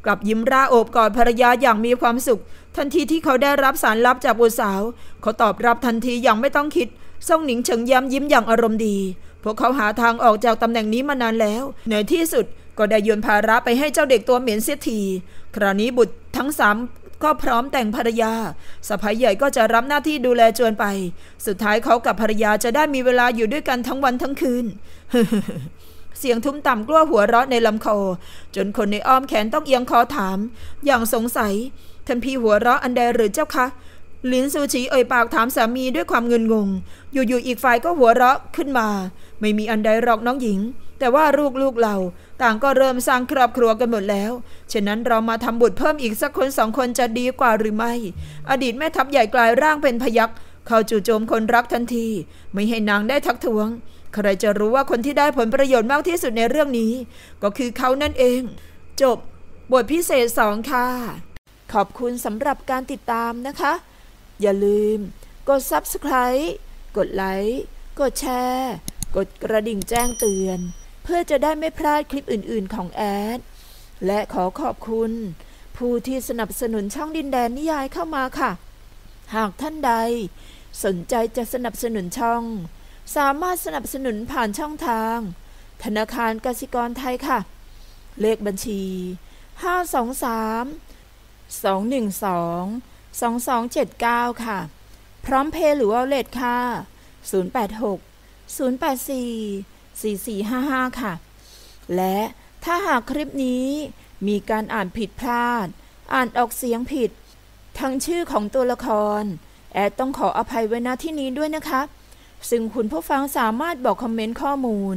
กลับยิ้มร่าโอบกอดภรรยาอย่างมีความสุข ทันทีที่เขาได้รับสารลับจากบุตรสาว เขาตอบรับทันทีอย่างไม่ต้องคิดซ่งหนิงเฉิงย้ำยิ้มอย่างอารมณ์ดีพวกเขาหาทางออกจากตำแหน่งนี้มานานแล้วในที่สุดก็ได้โยนภาระไปให้เจ้าเด็กตัวเหม็นเสียทีคราวนี้บุตรทั้งสามก็พร้อมแต่งภรรยา สภัายใหญ่ก็จะรับหน้าที่ดูแลจวนไป สุดท้ายเขากับภรรยาจะได้มีเวลาอยู่ด้วยกันทั้งวันทั้งคืนเสียงทุ้มต่ำกลัวหัวเราะในลำคอ จนคนในอ้อมแขนต้องเอียงคอถาม อย่างสงสัย ท่านพี่หัวเราะอันใดหรือเจ้าคะลินซูชีเอ่ยปากถามสามีด้วยความเงินงง อยู่ๆอีกฝ่ายก็หัวเราะขึ้นมา ไม่มีอันใดหรอกน้องหญิง แต่ว่าลูกๆเราต่างก็เริ่มสร้างครอบครัวกันหมดแล้ว ฉะนั้นเรามาทำบุตรเพิ่มอีกสักคนสองคนจะดีกว่าหรือไม่ อดีตแม่ทัพใหญ่กลายร่างเป็นพยักเข้าจู่โจมคนรักทันที ไม่ให้นางได้ทักทวง ใครจะรู้ว่าคนที่ได้ผลประโยชน์มากที่สุดในเรื่องนี้ ก็คือเขานั่นเอง จบ บทพิเศษสองค่ะ ขอบคุณสำหรับการติดตามนะคะ อย่าลืมกด subscribe กดไลค์กดแชร์กดกระดิ่งแจ้งเตือนพื่อจะได้ไม่พลาดคลิปอื่นๆของแอด และขอขอบคุณ ผู้ที่สนับสนุนช่องดินแดนนิยายเข้ามาค่ะ หากท่านใด สนใจจะสนับสนุนช่อง สามารถสนับสนุนผ่านช่องทาง ธนาคารกสิกรไทยค่ะ เลขบัญชี 523 212 2279 ค่ะ พร้อมเพย์หรือวอลเล็ตค่ะ 086 084 4455 ค่ะ และถ้าหากคลิปนี้ มีการอ่านผิดพลาด อ่านออกเสียงผิด ทั้งชื่อของตัวละคร แอดต้องขออภัยไว้ณที่นี้ด้วยนะคะ ซึ่งคุณผู้ฟังสามารถบอกคอมเมนต์ข้อมูล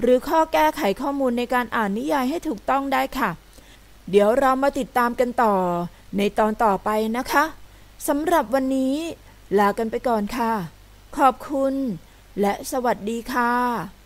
หรือข้อแก้ไขข้อมูลในการอ่านนิยายให้ถูกต้องได้ค่ะ เดี๋ยวเรามาติดตามกันต่อในตอนต่อไปนะคะ สำหรับวันนี้ ลากันไปก่อนค่ะ ขอบคุณ และสวัสดีค่ะ